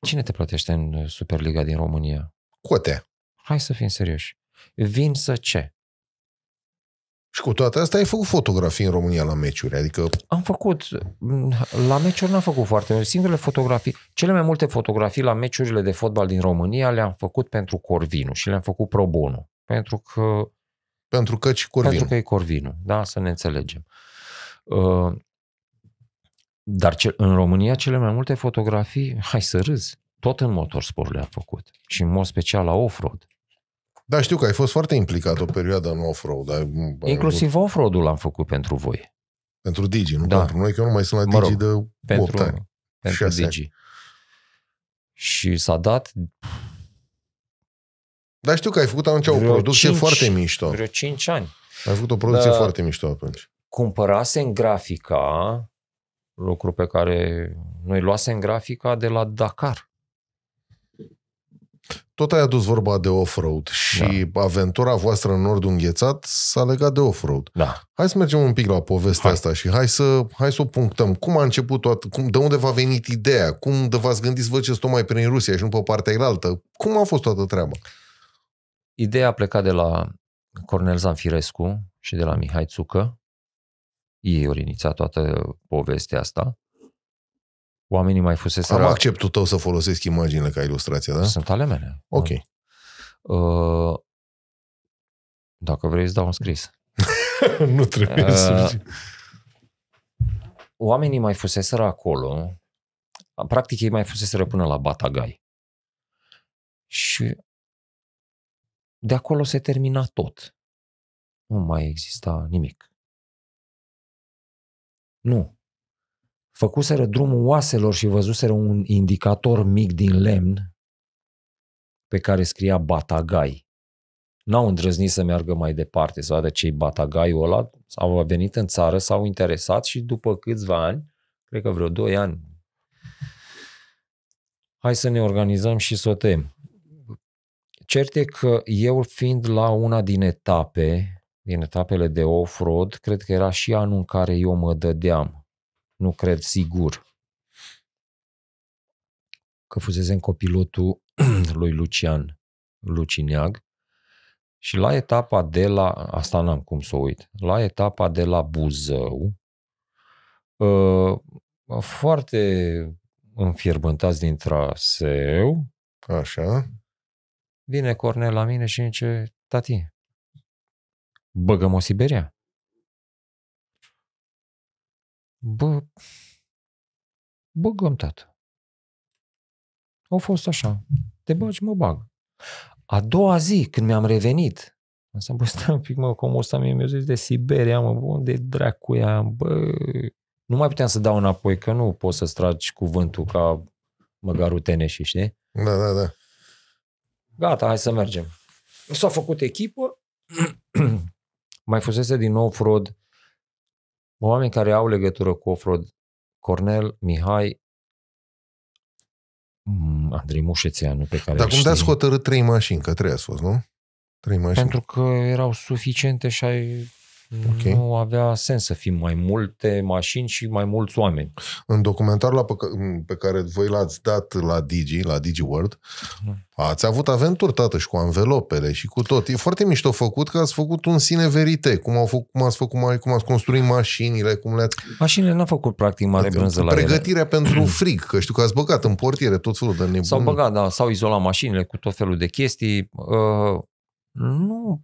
cine te plătește în Superliga din România? Cotea. Hai să fim serioși. Vin să ce? Și cu toate astea ai făcut fotografii în România la meciuri, adică... Am făcut, la meciuri n-am făcut foarte multe, singurele fotografii, cele mai multe fotografii la meciurile de fotbal din România le-am făcut pentru Corvinu și le-am făcut pro bono, pentru că... Pentru că și Corvinu. Pentru că e Corvinu, da, să ne înțelegem. Uh, dar ce, în România cele mai multe fotografii, hai să râzi, tot în motorsport le-am făcut și în mod special la off-road. Da, știu că ai fost foarte implicat o perioadă în off-road. Ai, Inclusiv avut... off-road-ul l-am făcut pentru voi. Pentru Digi, nu da. pentru noi, că eu nu mai sunt la mă rog, de pentru, ani. Pentru Digi. Ani. Și s-a dat... Dar știu că ai făcut atunci vreo o producție cinci, foarte mișto. Vreo 5 ani. Ai făcut o producție da, foarte mișto atunci. în grafica, lucru pe care noi luasem grafica de la Dakar. Tot ai adus vorba de off-road și da. aventura voastră în nordul înghețat s-a legat de off-road. Da. Hai să mergem un pic la povestea hai. asta și hai să, hai să o punctăm. Cum a început toată, cum, de unde v-a venit ideea? Cum de v-ați gândit să vă ce mai prin Rusia și nu pe partea elaltă? Cum a fost toată treaba? Ideea a plecat de la Cornel Zanfirescu și de la Mihai Țucă. Ei au inițiat toată povestea asta oamenii mai fusese. Am acceptul tău să folosesc imaginile ca ilustrație, da? Sunt ale mele. Ok. Da. dacă vrei, îți dau un scris. (laughs) nu trebuie uh, să Oamenii mai fuseseră acolo, practic ei mai fuseseră până la Batagai. Și de acolo se termina tot. Nu mai exista nimic. Nu făcuseră drumul oaselor și văzuseră un indicator mic din lemn pe care scria batagai. N-au îndrăznit să meargă mai departe, să vadă cei i batagaiul ăla, au venit în țară, s-au interesat și după câțiva ani, cred că vreo 2 ani, hai să ne organizăm și să o tem. Cert e că eu fiind la una din etape, din etapele de off-road, cred că era și anul în care eu mă dădeam nu cred sigur că fusesem copilotul (clears throat) lui Lucian Lucineag și la etapa de la, asta n-am cum să o uit, la etapa de la Buzău, uh, foarte înfierbântați din traseu, Așa. Vine Cornel la mine și zice, tati, băgăm o Siberia bă, băgăm, tată. Au fost așa. Te bagi, mă bag. A doua zi, când mi-am revenit, am bă, stai un pic, mă, cum omul ăsta mie mi-a zis de Siberia, mă, unde dracu ea, bă, nu mai puteam să dau înapoi, că nu poți să stragi cuvântul ca măgarul teneșii, știi? Da, da, da. Gata, hai să mergem. S-a făcut echipă, (clears throat) mai fusese din nou Frod oameni care au legătură cu offroad, Cornel, Mihai, mm, Andrei Mușețeanu pe care Dar cum de-ați hotărât trei mașini, că trei ați fost, nu? Trei mașini. Pentru că erau suficiente și ai Okay. Nu avea sens să fim mai multe mașini și mai mulți oameni. În documentarul pe care voi l-ați dat la Digi, la Digi World, ați avut aventuri, tată, și cu anvelopele și cu tot. E foarte mișto făcut că ați făcut un sine verite, cum, au făcut, cum ați făcut, cum ați construit mașinile, cum le-ați... Mașinile n-au făcut practic mare adică, brânză la Pregătirea ele. pentru frig, că știu că ați băgat în portiere tot felul de nebun. S-au băgat, da, s-au izolat mașinile cu tot felul de chestii. Uh, nu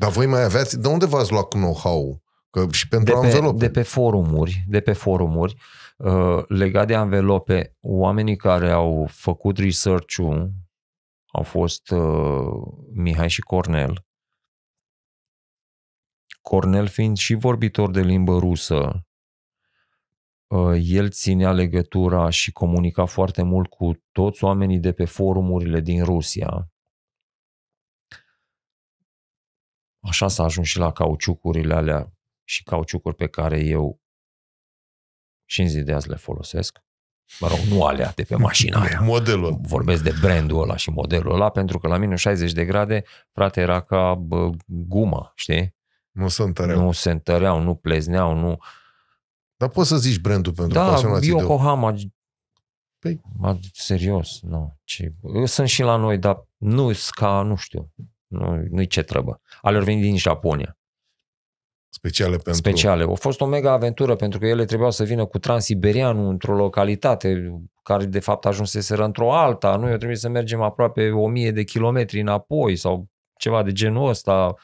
dar voi mai aveați, de unde v-ați luat know-how? Că și pentru de pe, anvelope. De pe forumuri, de pe forumuri uh, legat de anvelope, oamenii care au făcut research-ul au fost uh, Mihai și Cornel. Cornel fiind și vorbitor de limbă rusă, uh, el ținea legătura și comunica foarte mult cu toți oamenii de pe forumurile din Rusia Așa s-a ajuns și la cauciucurile alea și cauciucuri pe care eu și în zi de azi le folosesc. Mă rog, nu alea de pe mașina (laughs) aia. Modelul. Vorbesc de brandul ăla și modelul ăla, pentru că la minus 60 de grade, frate, era ca bă, guma, știi? Nu se întăreau. Nu se întăreau, nu plezneau, nu... Dar poți să zici brandul pentru da, pasionații Yokohama, de... Yokohama, Păi... Serios, nu. Ce... Eu sunt și la noi, dar nu ca, nu știu. Nu, nu-i ce trebă. Ale au venit din Japonia. Speciale pentru... Speciale. A fost o mega aventură pentru că ele trebuiau să vină cu transiberianul într-o localitate care de fapt ajunseseră într-o alta. Noi trebuie să mergem aproape o mie de kilometri înapoi sau ceva de genul ăsta.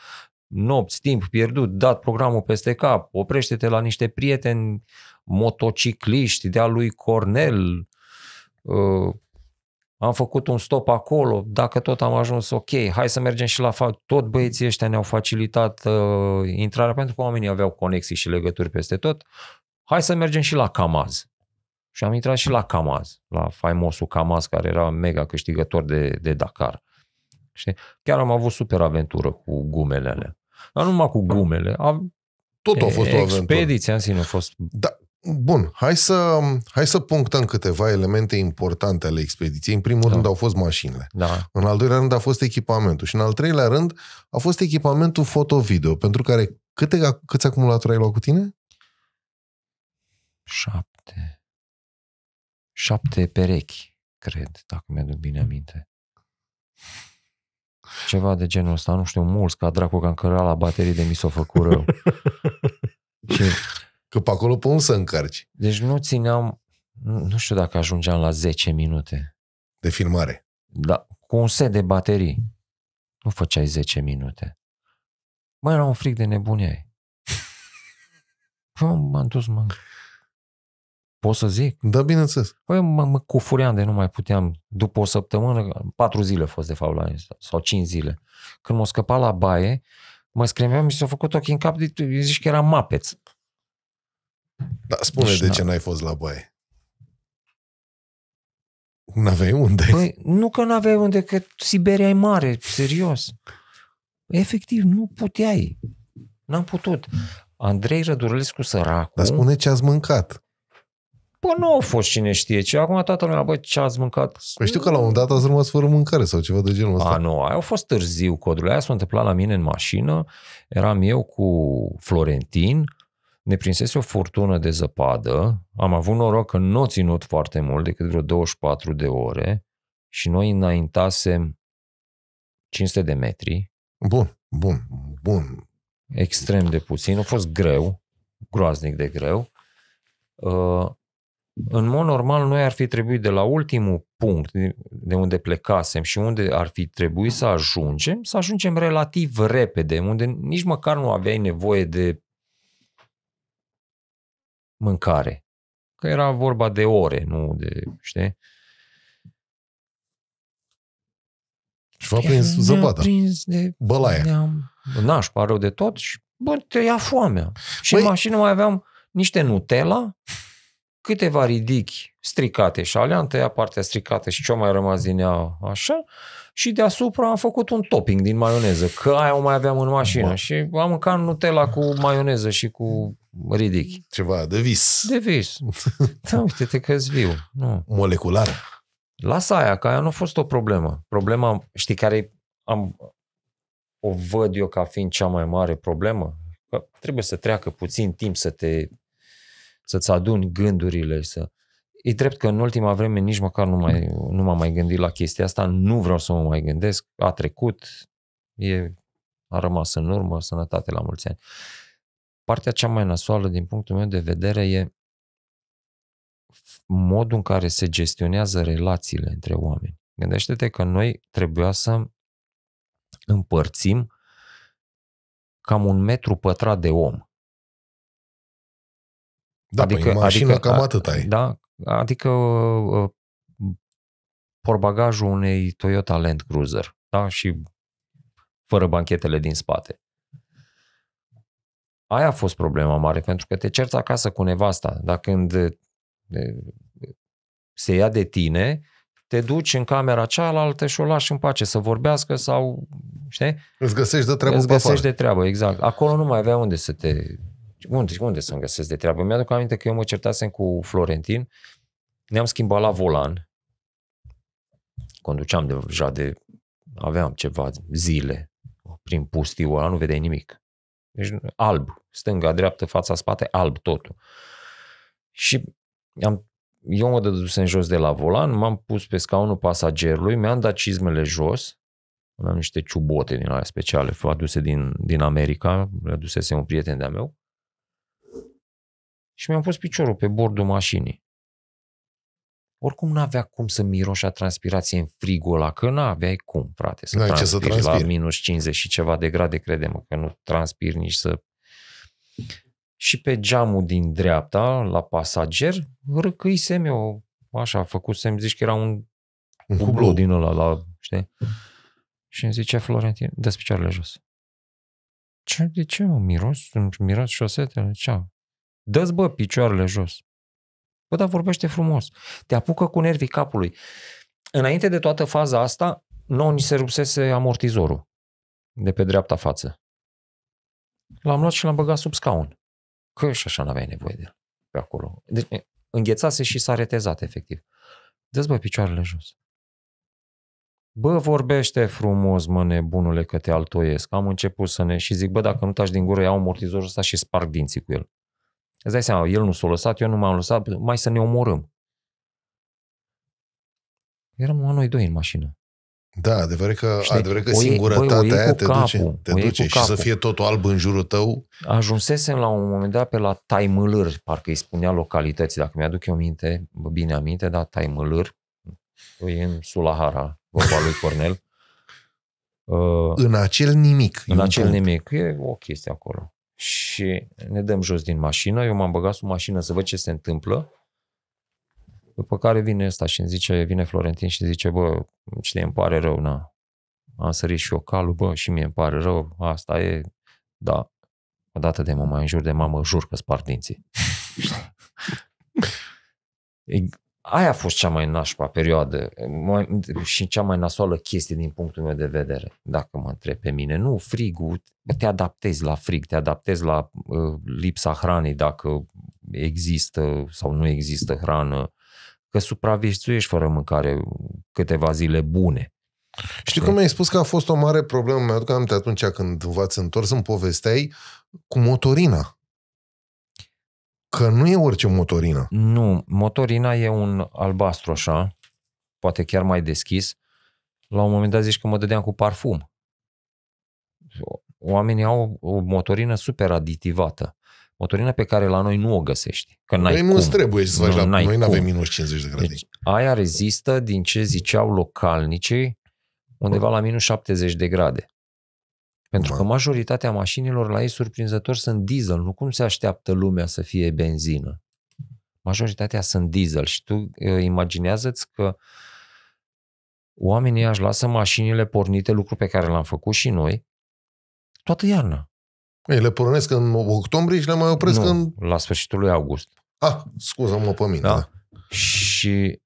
Nopți, timp pierdut, dat programul peste cap, oprește-te la niște prieteni motocicliști de-a lui Cornel, uh, am făcut un stop acolo, dacă tot am ajuns, ok, hai să mergem și la fac. Tot băieții ăștia ne-au facilitat uh, intrarea pentru că oamenii aveau conexii și legături peste tot. Hai să mergem și la Camaz. Și am intrat și la Camaz, la faimosul Camaz care era mega câștigător de, de Dakar. Știi? Chiar am avut super aventură cu gumele alea. Dar numai cu gumele. A... Tot a fost o aventură. Expediția în sine a fost da, Bun, hai să, hai să punctăm câteva elemente importante ale expediției. În primul da. rând au fost mașinile. Da. În al doilea rând a fost echipamentul. Și în al treilea rând a fost echipamentul foto-video, pentru care câte, câți acumulatori ai luat cu tine? Șapte. Șapte perechi, cred, dacă mi-aduc bine aminte. Ceva de genul ăsta, nu știu, mulți ca dracu că am cărat la baterii de mi s-o făcut rău. (laughs) Ce? Că pe acolo pe să încarci? Deci nu țineam, nu știu dacă ajungeam la 10 minute. De filmare? Da, cu un set de baterii. Nu făceai 10 minute. Mai era un fric de nebunie. Și păi, m-am dus, mă... Pot să zic? Da, bineînțeles. Păi mă, mă cufuream de nu mai puteam. După o săptămână, patru zile a fost de fapt la sau cinci zile. Când m-a scăpat la baie, mă scremeam și s-a făcut ochii în cap, de, zici că era mapeț. Da, spune deci, de ce n-ai fost la baie. N-aveai unde. Păi, nu că n-aveai unde, că Siberia e mare, serios. Efectiv, nu puteai. N-am putut. Andrei Rădurlescu săracu... Dar spune ce ați mâncat. Bă, nu a fost cine știe ce. Acum toată lumea, bă, ce ați mâncat? Păi știu că la un dat ați rămas fără mâncare sau ceva de genul ăsta. A, nu, aia a fost târziu codul. Aia s-a întâmplat la mine în mașină. Eram eu cu Florentin ne prinsese o furtună de zăpadă, am avut noroc că nu o ținut foarte mult, decât vreo 24 de ore și noi înaintasem 500 de metri. Bun, bun, bun. Extrem de puțin, a fost greu, groaznic de greu. Uh, în mod normal, noi ar fi trebuit de la ultimul punct de unde plecasem și unde ar fi trebuit să ajungem, să ajungem relativ repede, unde nici măcar nu aveai nevoie de mâncare. Că era vorba de ore, nu de, știi? Și v-a prins zăpada. Prins de, Bălaia. ne rău de tot și, bă, te ia foamea. Și Băi... în mașină mai aveam niște Nutella, câteva ridichi stricate și alea, am tăiat partea stricată și ce mai rămas din ea așa și deasupra am făcut un topping din maioneză, că aia o mai aveam în mașină Bă. și am mâncat Nutella cu maioneză și cu ridic. Ceva de vis. De vis. (laughs) da, uite-te că viu. Nu. Molecular. Lasă aia, că aia nu a fost o problemă. Problema, știi, care am, o văd eu ca fiind cea mai mare problemă? Că trebuie să treacă puțin timp să te, să-ți aduni gândurile, să... E drept că în ultima vreme nici măcar nu, mai, nu m-am mai gândit la chestia asta, nu vreau să mă mai gândesc, a trecut, e, a rămas în urmă, sănătate la mulți ani. Partea cea mai nasoală din punctul meu de vedere e modul în care se gestionează relațiile între oameni. Gândește-te că noi trebuia să împărțim cam un metru pătrat de om. Da, păi, adică, păi, mașină adică, cam atât ai. Da, adică uh, uh, porbagajul unei Toyota Land Cruiser, da, și fără banchetele din spate. Aia a fost problema mare, pentru că te cerți acasă cu nevasta, dar când eh, se ia de tine, te duci în camera cealaltă și o lași în pace să vorbească sau, știi? Îți găsești de treabă Îți găsești de treabă, exact. Acolo nu mai avea unde să te... Unde, unde să-mi găsesc de treabă? Mi-aduc aminte că eu mă certasem cu Florentin, ne-am schimbat la volan, conduceam deja de... aveam ceva zile prin pustiu ăla, nu vedeai nimic. Deci alb, stânga, dreaptă, fața, spate, alb totul. Și am, eu mă dădusem jos de la volan, m-am pus pe scaunul pasagerului, mi-am dat cizmele jos, am niște ciubote din alea speciale, aduse din, din America, le adusese un prieten de-a meu, și mi-am pus piciorul pe bordul mașinii. Oricum nu avea cum să miroși a transpirație în frigul ăla, că nu aveai cum, frate, să, transpiri, să transpiri la minus 50 și ceva de grade, credem că nu transpiri nici să... Și pe geamul din dreapta, la pasager, râcâisem o, așa, a făcut să zici că era un, un cublu din ăla, la, știi? Și îmi zicea Florentin, dă picioarele jos. Ce, de ce mă, miros? miros șosetele? Ce? Dă-ți, bă, picioarele jos. Bă, dar vorbește frumos. Te apucă cu nervii capului. Înainte de toată faza asta, nouă ni se rupsese amortizorul de pe dreapta față. L-am luat și l-am băgat sub scaun. Că și așa n-aveai nevoie de el pe acolo. Deci înghețase și s-a retezat efectiv. Dă-ți bă picioarele jos. Bă, vorbește frumos, mă, nebunule, că te altoiesc. Am început să ne... Și zic, bă, dacă nu taci din gură, iau amortizorul ăsta și sparg dinții cu el. Îți dai seama, el nu s-a lăsat, eu nu m-am lăsat, mai să ne omorâm. Eram noi doi în mașină. Da, adevăr că, Știi? adevăr că singurătatea băi, aia te capul, duce, te duce și capul. să fie totul alb în jurul tău. Ajunsesem la un moment dat pe la Taimălâr, parcă îi spunea localității, dacă mi-aduc eu minte, bine aminte, da, Taimălâr, e în Sulahara, vorba lui Cornel. uh, (laughs) în acel nimic. În acel punct. nimic, e o chestie acolo și ne dăm jos din mașină. Eu m-am băgat sub mașină să văd ce se întâmplă. După care vine ăsta și îmi zice, vine Florentin și zice, bă, cine îmi pare rău, na. Am sărit și eu calul, bă, și mie îmi pare rău, asta e, da. Odată de mă mai înjur de mamă, jur că spart dinții. (laughs) aia a fost cea mai nașpa perioadă mai, și cea mai nasoală chestie din punctul meu de vedere, dacă mă întreb pe mine. Nu, frigul, te adaptezi la frig, te adaptezi la uh, lipsa hranei dacă există sau nu există hrană, că supraviețuiești fără mâncare câteva zile bune. Știu că mi-ai spus că a fost o mare problemă, mi-aduc aminte atunci când v-ați întors, în povesteai cu motorina. Că nu e orice motorină. Nu, motorina e un albastru așa, poate chiar mai deschis. La un moment dat zici că mă dădeam cu parfum. Oamenii au o motorină super aditivată. Motorina pe care la noi nu o găsești. Că n-ai noi păi nu trebuie să faci la... Noi nu avem minus 50 de grade. Deci, aia rezistă din ce ziceau localnicii undeva la minus 70 de grade. Pentru da. că majoritatea mașinilor la ei surprinzător sunt diesel. Nu cum se așteaptă lumea să fie benzină. Majoritatea sunt diesel și tu imaginează-ți că oamenii aș lasă mașinile pornite, lucru pe care l-am făcut și noi, toată iarna. Ei, le pornesc în octombrie și le mai opresc nu, în... la sfârșitul lui august. Ah, scuză-mă pe mine. Da. da. Și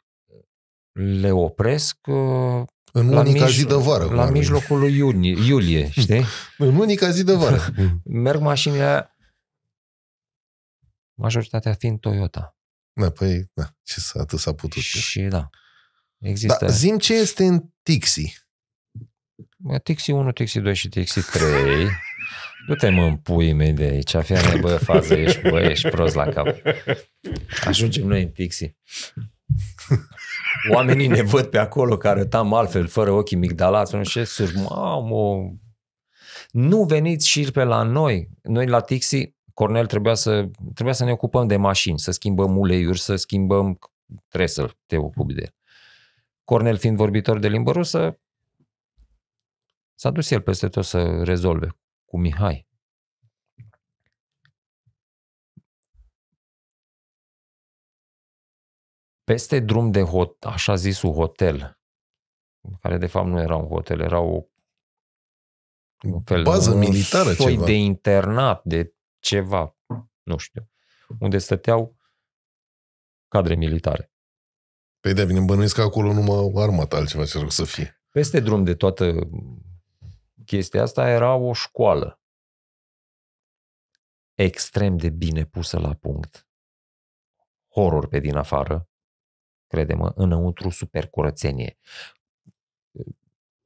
le opresc uh, în la unica mij- zi de vară. La mijlocul lui iunie, iulie, (laughs) știi? în unica zi de vară. (laughs) Merg mașinile majoritatea fiind Toyota. Da, păi, da, ce s-a, atât s-a putut. Și da, da există... Dar zim ce este în Tixi. Tixi 1, Tixi 2 și Tixi 3. (laughs) Du-te mă în puii mei de aici, a fiare, bă, fază, ești, bă, ești prost la cap. Ajungem noi în Tixi oamenii ne văd pe acolo că arătam altfel, fără ochii migdalați, nu știu ce, mamă, nu veniți și pe la noi. Noi la Tixi, Cornel trebuia să, trebuia să ne ocupăm de mașini, să schimbăm uleiuri, să schimbăm, trebuie să te ocupi de el. Cornel fiind vorbitor de limbă rusă, s-a dus el peste tot să rezolve cu Mihai. peste drum de hot, așa zisul hotel, care de fapt nu era un hotel, era o un fel bază un militară soi ceva. de internat, de ceva, nu știu, unde stăteau cadre militare. Păi de da, bine, bănuiesc că acolo numai armat altceva ce rog să fie. Peste drum de toată chestia asta era o școală extrem de bine pusă la punct. Horror pe din afară crede-mă, înăuntru super curățenie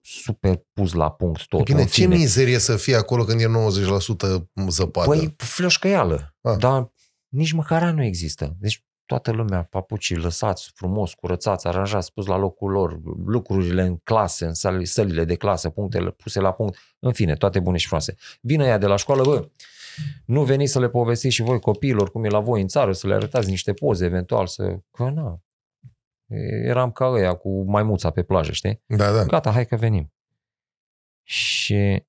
super pus la punct tot. Bine, ce mizerie să fie acolo când e 90% zăpadă? Păi, floșcăială. Ah. Dar nici măcar nu există. Deci toată lumea, papucii lăsați frumos, curățați, aranjați, pus la locul lor, lucrurile în clase, în sălile de clasă, punctele puse la punct, în fine, toate bune și frumoase. Vine ea de la școală, bă, nu veniți să le povestiți și voi copiilor cum e la voi în țară, să le arătați niște poze eventual, să... Că na, Eram ca ăia cu maimuța pe plajă, știi? Da, da. Gata, hai că venim. Și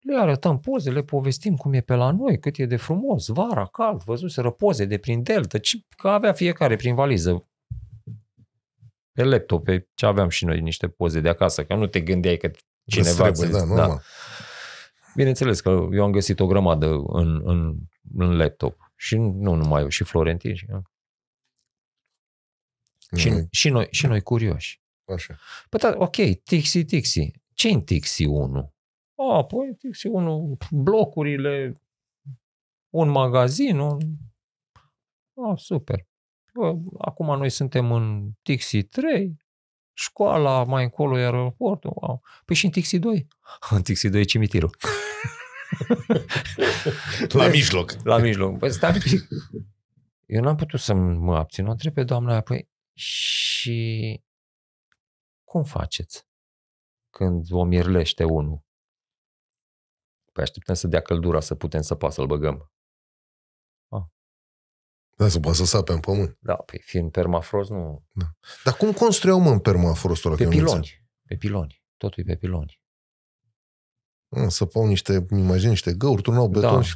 le arătăm poze, le povestim cum e pe la noi, cât e de frumos, vara, cald, văzuseră poze de prin delta, ci că avea fiecare prin valiză. Pe laptop, pe ce aveam și noi, niște poze de acasă, că nu te gândeai că cineva... Trebuie, da, da. Bineînțeles că eu am găsit o grămadă în, în, în laptop. Și nu numai eu, și Florentin. Și, și, noi. și, noi, și da. noi curioși. Așa. Păi, da, ok, Tixi, Tixi. ce în Tixi 1? A, oh, păi Tixi 1, blocurile, un magazin, un... Oh, super. Acum noi suntem în Tixi 3, școala, mai încolo e aeroportul. Wow. Păi și în Tixi 2? (laughs) În Tixi 2 e cimitirul. (laughs) la mijloc. La mijloc. Păi stai Eu n-am putut să mă abțin. O întreb pe doamna aia, păi și cum faceți când o mirlește unul? Păi așteptăm să dea căldura să putem să pasă să-l băgăm. Ah. Da, să poată să sape în pământ. Da, păi fiind permafrost, nu... Da. Dar cum construiau mă în permafrostul ăla? Pe piloni. Pe piloni. Totul e pe piloni. Să pau niște, imagine niște găuri, turnau da. beton da. și...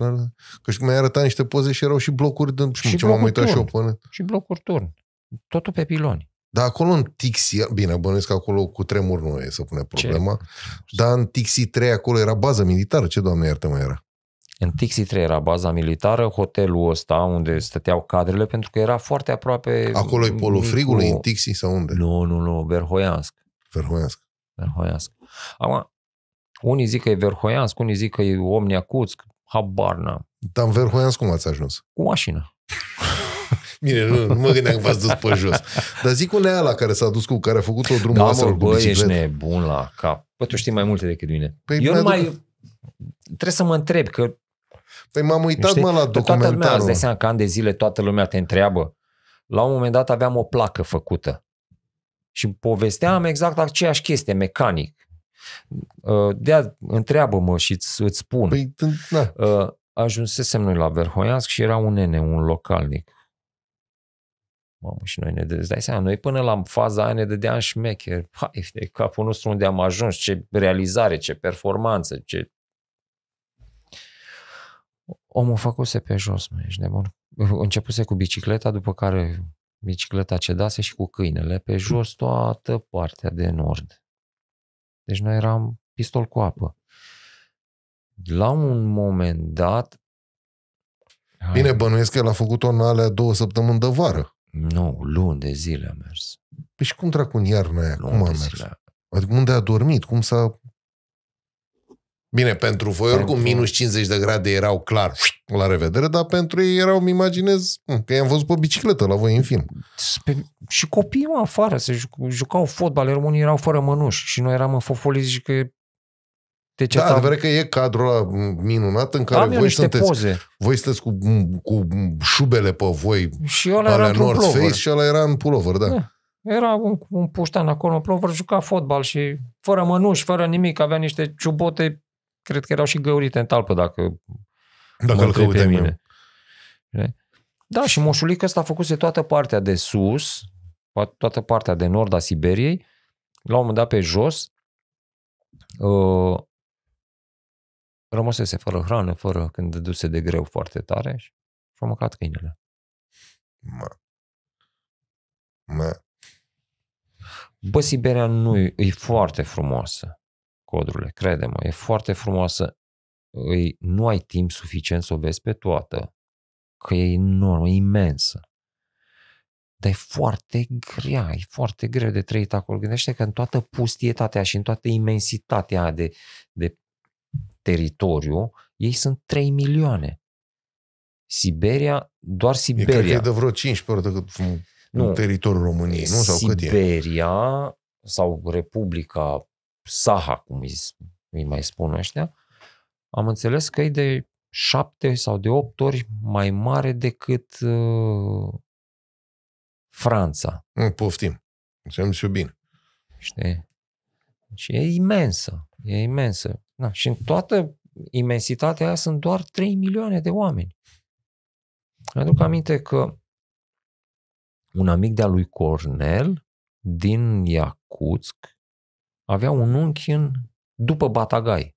Că și mi-a arătat niște poze și erau și blocuri de... Și, și ce m-am uitat și eu până... Și blocuri turn totul pe piloni. Dar acolo în Tixi, bine, bănuiesc că acolo cu tremur nu e să pune problema, ce? dar în Tixi 3 acolo era bază militară, ce doamne iartă mai era? În Tixi 3 era baza militară, hotelul ăsta unde stăteau cadrele, pentru că era foarte aproape... Acolo e polul frigului, în Tixi sau unde? Nu, nu, nu, Verhoiansk. Verhoiansk. Verhoiansk. Acum, unii zic că e Verhoiansk, unii zic că e Omnia Cuțc, habar n-am. Dar în Verhoiansk cum ați ajuns? Cu mașină. (laughs) Bine, nu, nu mă gândeam că v-ați dus pe jos. Dar zic cu la care s-a dus cu, care a făcut-o drumul da, mă, ești nebun la cap. Bă, tu știi mai multe decât mine. Păi Eu nu mai... Aduc... Trebuie să mă întreb, că... Păi m-am uitat, mă, la documentarul. Toată lumea, seama că ani de zile toată lumea te întreabă. La un moment dat aveam o placă făcută și povesteam exact aceeași chestie, mecanic. Uh, de întreabă-mă și îți, îți spun. Păi, da. Uh, ajunsesem noi la Verhoiansk și era un nene, un localnic, Mamă, și noi ne dă, dai seama, noi până la faza aia ne dădeam șmecher. (laughs) Hai, de capul nostru unde am ajuns, ce realizare, ce performanță, ce... Omul făcuse pe jos, mă, ești nebun. Începuse cu bicicleta, după care bicicleta cedase și cu câinele, pe jos toată partea de nord. Deci noi eram pistol cu apă. La un moment dat... Bine, bănuiesc că el a făcut-o în alea două săptămâni de vară. Nu, luni de zile a mers. Păi și cum dracu în iarnă aia? Luni cum a mers? Zile. Adică unde a dormit? Cum s-a... Bine, pentru voi pentru... oricum minus 50 de grade erau clar, la revedere, dar pentru ei erau, îmi imaginez, că i-am văzut pe bicicletă la voi în film. Pe... Și copiii, mă, afară, se jucau fotbal, românii erau fără mănuși și noi eram în fofoliți și că deci da, am adevărat că e cadrul minunat în care voi sunteți, poze. voi sunteți cu, cu șubele pe voi și ăla era North Face și ăla era în pulover, da. da. Era un, un puștan acolo în pulover, juca fotbal și fără mănuși, fără nimic, avea niște ciubote, cred că erau și găurite în talpă, dacă dacă îl căutăm mine. Eu. Da, și moșulică ăsta a făcut toată partea de sus, toată partea de nord a Siberiei, la un moment dat pe jos, uh, rămăsese fără hrană, fără când duse de greu foarte tare și și-a mâncat câinele. Mă. Mă. Bă, Siberia nu e, e foarte frumoasă, codrule, crede-mă, e foarte frumoasă. E, nu ai timp suficient să o vezi pe toată, că e enormă, imensă. Dar e foarte grea, e foarte greu de trăit acolo. Gândește că în toată pustietatea și în toată imensitatea de, de teritoriu, ei sunt 3 milioane. Siberia, doar Siberia. E, cred că e de vreo 15 ori decât nu. în teritoriul României, nu? Sau Siberia cât e? sau Republica Saha, cum îi, îi mai spun ăștia, am înțeles că e de 7 sau de 8 ori mai mare decât uh, Franța. Poftim. Înțeleg și bine. Știi? Și e imensă. E imensă. Da, și în toată imensitatea aia sunt doar 3 milioane de oameni. Aduc aminte că un amic de-a lui Cornel din Iacuțc avea un unchi în, după Batagai.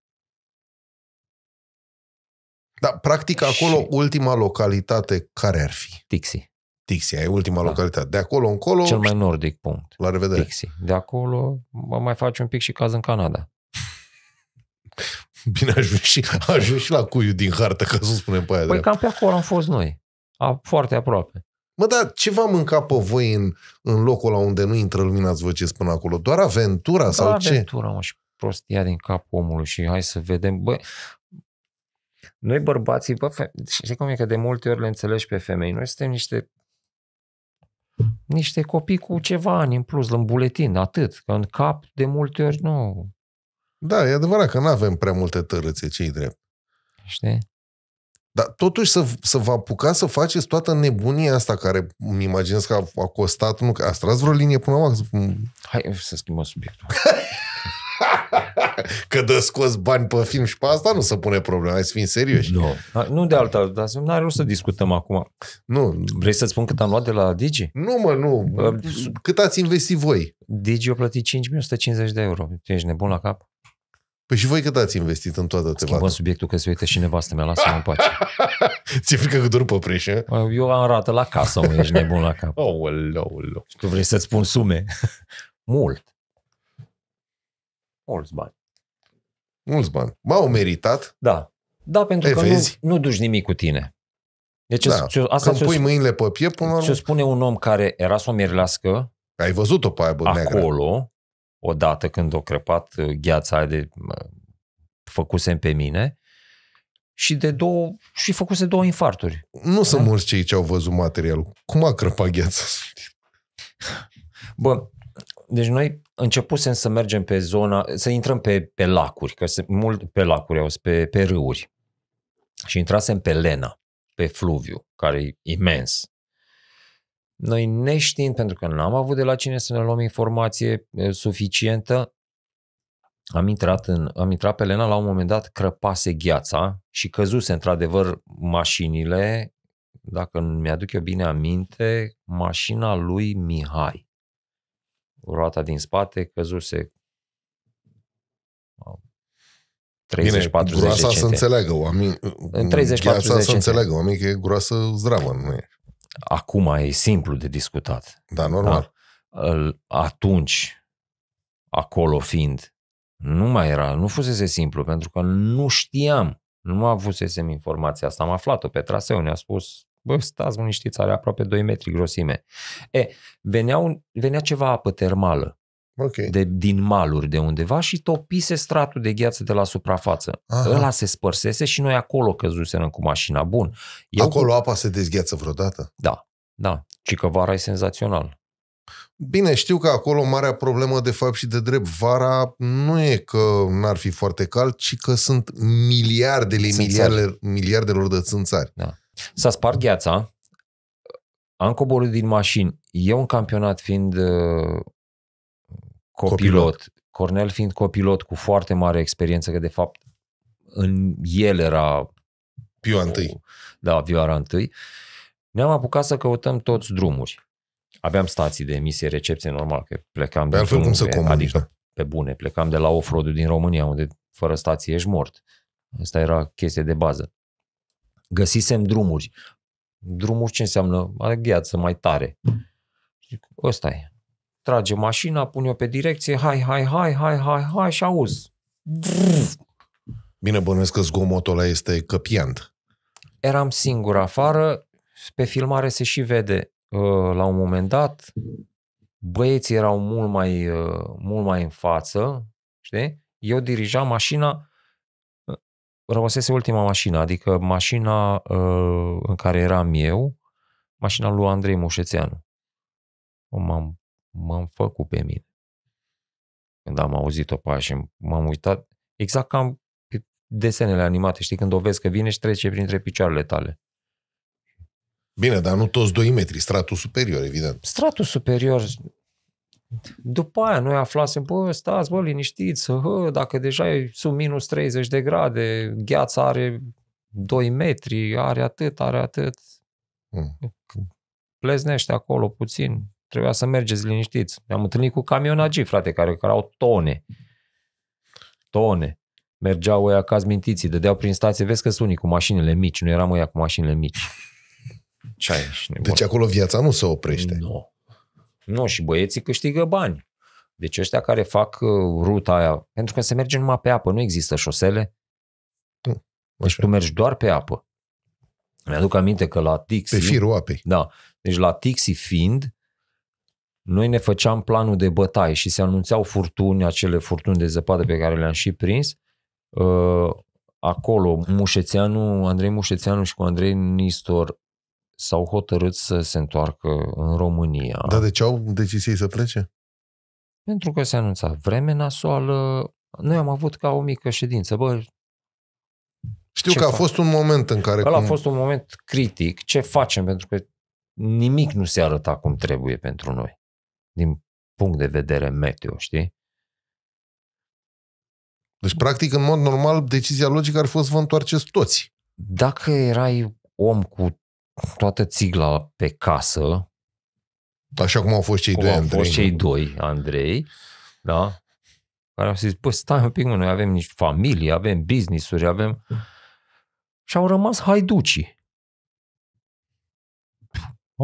Da, practic acolo și... ultima localitate care ar fi? Tixi. Tixi, e ultima da. localitate. De acolo încolo... Cel mai nordic punct. La revedere. Tixi. De acolo mă mai faci un pic și caz în Canada. (laughs) Bine, ajungi și, ajungi și la cuiu din hartă, ca să spunem pe aia. Păi cam pe acolo am fost noi. A, foarte aproape. Mă, dar ce v-am mâncat pe voi în, în locul la unde nu intră lumina, ați ce spun acolo? Doar aventura Doar sau aventura, ce? aventura, mă, și prostia din cap omului și hai să vedem. Bă, noi bărbații, bă, fe- știi cum e că de multe ori le înțelegi pe femei, noi suntem niște niște copii cu ceva ani în plus, în buletin, atât. Că în cap, de multe ori, nu. Da, e adevărat că nu avem prea multe tărâțe, cei drept. Știi? Dar totuși să, să vă apucați să faceți toată nebunia asta care îmi imaginez că a, a costat, nu, că a stras vreo linie până la mm. Hai să schimbăm subiectul. (laughs) că dă scos bani pe film și pe asta nu se pune problema, hai să fim serioși. Nu, no. nu de alta, dar nu are rost să discutăm acum. Nu. Vrei să-ți spun cât am luat de la Digi? Nu mă, nu. Cât ați investit voi? Digi a plătit 5.150 de euro. Tu ești nebun la cap? Păi și voi cât ați investit în toată treaba? Schimbăm subiectul că se uită și nevastă mea, lasă-mă în pace. (laughs) Ți-e frică că dorm pe Eu am rată la casă, mă, ești nebun la cap. (laughs) Oh, oh, aoleu. Și tu vrei să-ți spun sume? (laughs) Mult. Mulți bani. Mulți bani. M-au meritat. Da. Da, pentru Te că vezi? Nu, nu duci nimic cu tine. Deci da. ce, asta Când pui sp- mâinile pe piept, până ce spune un om care era să o mirlească... Ai văzut-o pe aia, bă, Acolo, neagră odată când o crăpat uh, gheața de făcusem pe mine și de două, și făcuse două infarturi. Nu da? sunt mulți cei ce au văzut materialul. Cum a crăpat gheața? (laughs) Bă, deci noi începusem să mergem pe zona, să intrăm pe, pe lacuri, că se, mult pe lacuri, au pe, pe râuri. Și intrasem pe Lena, pe fluviu, care e imens. Noi neștiind, pentru că n-am avut de la cine să ne luăm informație suficientă, am intrat, în, am intrat pe Lena, la un moment dat crăpase gheața și căzuse într-adevăr mașinile, dacă mi-aduc eu bine aminte, mașina lui Mihai. Roata din spate căzuse 30, Bine, 40 groasa să înțeleagă oamenii. În 30, 40 să înțeleagă oamenii că e groasă zdravă, nu e acum e simplu de discutat. Da, normal. Da? Atunci, acolo fiind, nu mai era, nu fusese simplu, pentru că nu știam, nu avusesem informația asta, am aflat-o pe traseu, ne-a spus, bă, stați niștiți, are aproape 2 metri grosime. E, venea, un, venea ceva apă termală, okay. de, din maluri de undeva și topise stratul de gheață de la suprafață. Aha. Ăla se spărsese și noi acolo căzusem cu mașina. Bun. Eu acolo cu... apa se dezgheață vreodată? Da, da. Și că vara e senzațional. Bine, știu că acolo marea problemă de fapt și de drept vara nu e că n-ar fi foarte cald, ci că sunt miliardele, miliardele miliardelor de țânțari. Da. S-a spart gheața, am coborât din mașini. Eu în campionat fiind uh, copilot. copilot. Cornel fiind copilot cu foarte mare experiență, că de fapt în el era... Pioa întâi. Da, Pioara întâi. Ne-am apucat să căutăm toți drumuri. Aveam stații de emisie, recepție, normal, că plecam de altfel cum să comunica. adică, da. pe bune, plecam de la off din România, unde fără stație ești mort. Asta era chestie de bază. Găsisem drumuri. Drumuri ce înseamnă gheață mai tare. Zic, ăsta e trage mașina, pune-o pe direcție, hai, hai, hai, hai, hai, hai și auzi. Bine, bănuiesc că zgomotul ăla este căpiant. Eram singur afară, pe filmare se și vede uh, la un moment dat, băieții erau mult mai, uh, mult mai în față, știi? Eu dirijam mașina, uh, rămăsese ultima mașină, adică mașina în care eram eu, mașina lui Andrei Mușețeanu. M-am m-am făcut pe mine. Când am auzit-o pe și m-am uitat, exact ca desenele animate, știi, când o vezi că vine și trece printre picioarele tale. Bine, dar nu toți 2 metri, stratul superior, evident. Stratul superior, după aia noi aflasem, bă, stați, bă, liniștiți, hă, dacă deja e sub minus 30 de grade, gheața are 2 metri, are atât, are atât. Mm. Pleznește acolo puțin, Trebuia să mergeți liniștiți. Ne-am întâlnit cu camionagii, frate, care, care au tone. Tone. Mergeau ăia ca zmintiții, dădeau prin stație. Vezi că sunt unii cu mașinile mici, nu eram ăia cu mașinile mici. (laughs) Ce ai, deci acolo viața nu se oprește. Nu. Nu, și băieții câștigă bani. Deci ăștia care fac uh, ruta aia, pentru că se merge numai pe apă, nu există șosele. Nu, deci tu mergi doar pe apă. Mi-aduc aminte că la Tixi... Pe firul apei. Da. Deci la Tixi fiind, noi ne făceam planul de bătaie și se anunțeau furtuni, acele furtuni de zăpadă pe care le-am și prins. Uh, acolo, Mușețeanu, Andrei Mușețeanu și cu Andrei Nistor s-au hotărât să se întoarcă în România. Dar de deci ce au decis ei să plece? Pentru că se anunța vreme nasoală. Noi am avut ca o mică ședință. Bă, știu că a fac? fost un moment în care... cum... a fost un moment critic. Ce facem? Pentru că nimic nu se arăta cum trebuie pentru noi din punct de vedere meteo, știi? Deci, practic, în mod normal, decizia logică ar fost să vă întoarceți toți. Dacă erai om cu toată țigla pe casă, Așa cum au fost cei cum doi, au Andrei. fost cei doi, Andrei, da? Care au zis, păi, stai un pic, mă, noi avem nici familie, avem business-uri, avem... Și au rămas haiducii.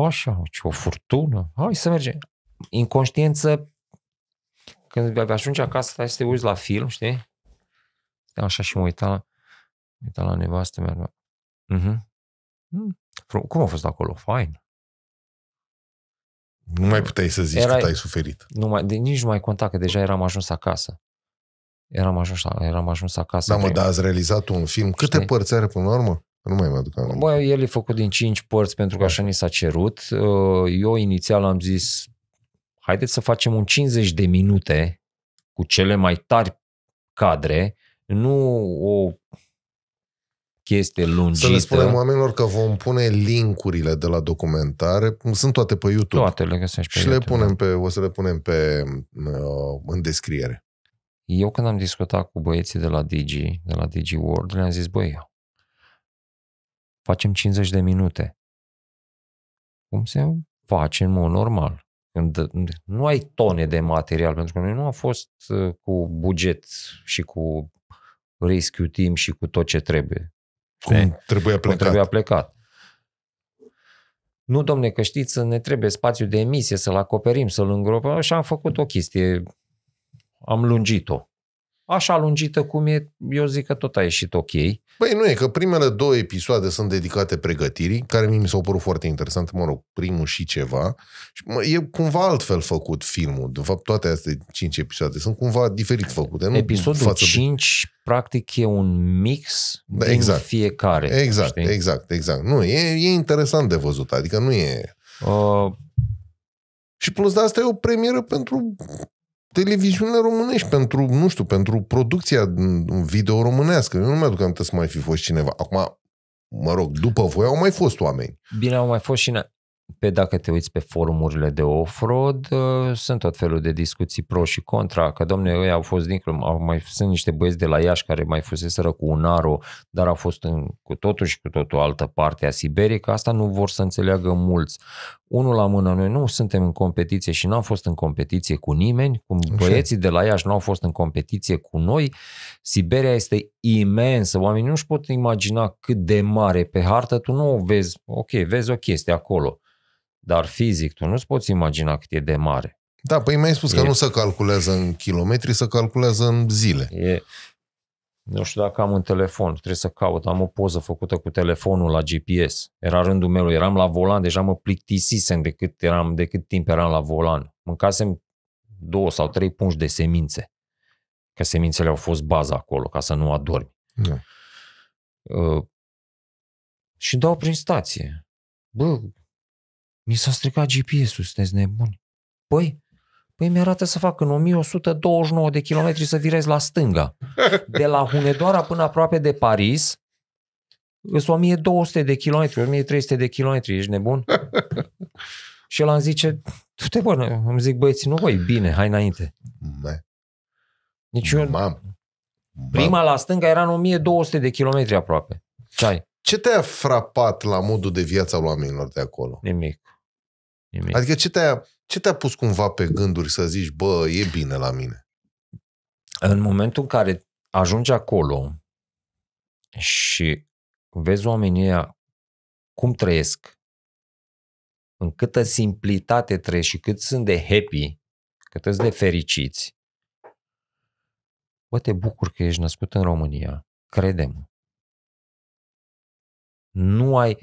Așa, ce o furtună. Hai să mergem inconștiență, când ajungi acasă, stai să te uiți la film, știi? Stai așa și mă uitam, mă uita la nevastă mea. Uh-huh. Mhm. Mm. Cum a fost acolo? Fain. Nu mai puteai să zici Erai, că ai suferit. Nu mai, de, nici nu mai conta, că deja eram ajuns acasă. Eram ajuns, eram ajuns acasă. Da, mă, dar ați realizat un film. Câte Știi? părți are până la urmă? Nu mai mă aduc Bă, el e făcut din cinci părți pentru că da. așa ni s-a cerut. Uh, eu inițial am zis haideți să facem un 50 de minute cu cele mai tari cadre, nu o chestie lungită. Să le spunem oamenilor că vom pune linkurile de la documentare, sunt toate pe YouTube. Toate le găsești pe și YouTube. le punem da. pe, o să le punem pe uh, în descriere. Eu când am discutat cu băieții de la Digi, de la Digi World, le-am zis, băi, facem 50 de minute. Cum se face în mod normal? Când nu ai tone de material, pentru că noi nu am fost ă, cu buget și cu rescue team și cu tot ce trebuie. Cum trebuie trebuia plecat. Cum trebuia plecat. Nu, domne, că știți, ne trebuie spațiu de emisie, să-l acoperim, să-l îngropăm și am făcut o chestie. Am lungit-o. Așa lungită cum e, eu zic că tot a ieșit ok. Băi, nu e, că primele două episoade sunt dedicate pregătirii, care mi s-au părut foarte interesant, mă rog, primul și ceva. Și mă, e cumva altfel făcut filmul. De fapt, toate astea cinci episoade sunt cumva diferit făcute. Nu Episodul față 5, de... practic, e un mix da, din exact. fiecare. Exact, știi? exact, exact. Nu, e, e interesant de văzut, adică nu e... Uh... Și plus de asta e o premieră pentru televiziunile românești, pentru, nu știu, pentru producția video românească. Eu nu mi-aduc aminte să mai fi fost cineva. Acum, mă rog, după voi au mai fost oameni. Bine, au mai fost și pe dacă te uiți pe forumurile de off-road, uh, sunt tot felul de discuții pro și contra, că domne, ei au fost dincolo, au mai, sunt niște băieți de la Iași care mai fuseseră cu un aro, dar au fost în, cu totul și cu totul altă parte a Siberiei, că asta nu vor să înțeleagă mulți unul la mână, noi nu suntem în competiție și n-am fost în competiție cu nimeni, cum Așa. băieții de la Iași n-au fost în competiție cu noi. Siberia este imensă, oamenii nu-și pot imagina cât de mare pe hartă, tu nu o vezi, ok, vezi o chestie acolo, dar fizic tu nu-ți poți imagina cât e de mare. Da, păi mi-ai spus e... că nu se calculează în kilometri, se calculează în zile. E nu știu dacă am un telefon, trebuie să caut, am o poză făcută cu telefonul la GPS. Era rândul meu, eram la volan, deja mă plictisisem de cât, eram, de cât timp eram la volan. Mâncasem două sau trei pungi de semințe, că semințele au fost baza acolo, ca să nu adormi. Da. Uh, și dau prin stație. Bă, mi s-a stricat GPS-ul, sunteți nebuni. Păi, Păi mi-arată să fac în 1129 de kilometri să virez la stânga. (laughs) De la Hunedoara până aproape de Paris, sunt 1200 de kilometri, 1300 de kilometri, ești nebun? (laughs) Și el îmi zice, tu te bune, îmi zic băieți, nu voi, bine, hai înainte. Deci eu, Mam. prima la stânga era în 1200 de kilometri aproape. Ce ai? Ce te-a frapat la modul de viață al oamenilor de acolo? Nimic. Nimic. Adică ce te-a ce te-a pus cumva pe gânduri să zici, bă, e bine la mine? În momentul în care ajungi acolo și vezi oamenii ăia cum trăiesc, în câtă simplitate trăiesc și cât sunt de happy, cât sunt de fericiți, bă, te bucur că ești născut în România. Credem. Nu ai...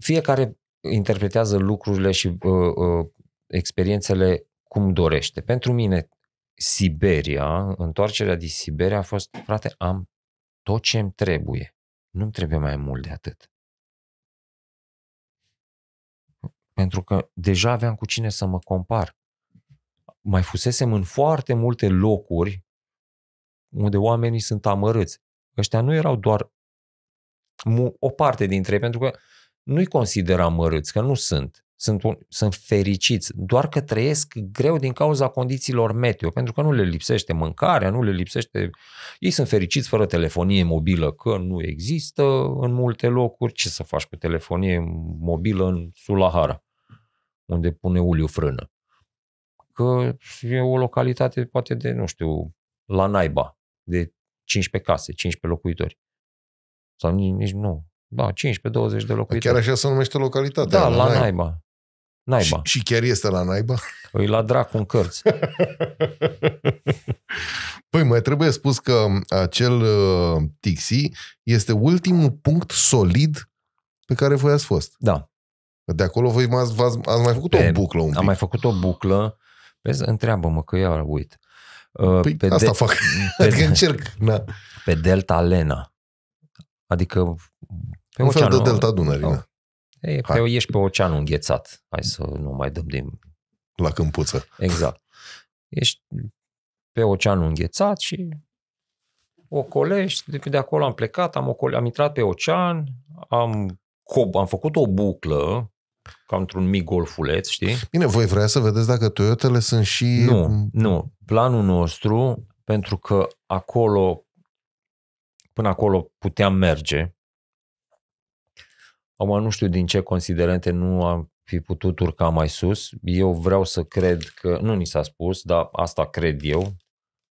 Fiecare interpretează lucrurile și uh, uh, experiențele cum dorește. Pentru mine, Siberia, întoarcerea din Siberia a fost, frate, am tot ce îmi trebuie. nu trebuie mai mult de atât. Pentru că deja aveam cu cine să mă compar. Mai fusesem în foarte multe locuri unde oamenii sunt amărâți. Ăștia nu erau doar o parte dintre ei, pentru că nu-i consider amărâți, că nu sunt. Sunt, un, sunt fericiți, doar că trăiesc greu din cauza condițiilor meteo, pentru că nu le lipsește mâncarea, nu le lipsește... Ei sunt fericiți fără telefonie mobilă, că nu există în multe locuri. Ce să faci cu telefonie mobilă în Sulahara, unde pune uliu frână? Că e o localitate poate de, nu știu, la naiba, de 15 case, 15 locuitori. Sau nici, nici nu, da, 15-20 de locuitori. Chiar așa se numește localitatea. Da, la, la naiba. Naiba. Și, și chiar este la naiba? Îi păi, la dracu în cărți. (laughs) păi mai trebuie spus că acel uh, Tixi este ultimul punct solid pe care voi ați fost. Da. De acolo voi ați, ați mai făcut pe, o buclă un pic. Am mai făcut o buclă. Vezi, întreabă-mă că eu uit. Uh, păi pe asta de- fac. Pe, (laughs) adică încerc. Na. Pe Delta Lena. Adică pe un fel de delta Dunării, da. E, pe, ești pe oceanul înghețat. Hai să nu mai dăm din... La câmpuță. Exact. Ești pe oceanul înghețat și ocolești. De, de acolo am plecat, am, ocole, am intrat pe ocean, am, co- am făcut o buclă ca într-un mic golfuleț, știi? Bine, voi vrea să vedeți dacă Toyotele sunt și... Nu, nu. Planul nostru, pentru că acolo, până acolo puteam merge, Acum nu știu din ce considerente nu am fi putut urca mai sus. Eu vreau să cred că, nu ni s-a spus, dar asta cred eu,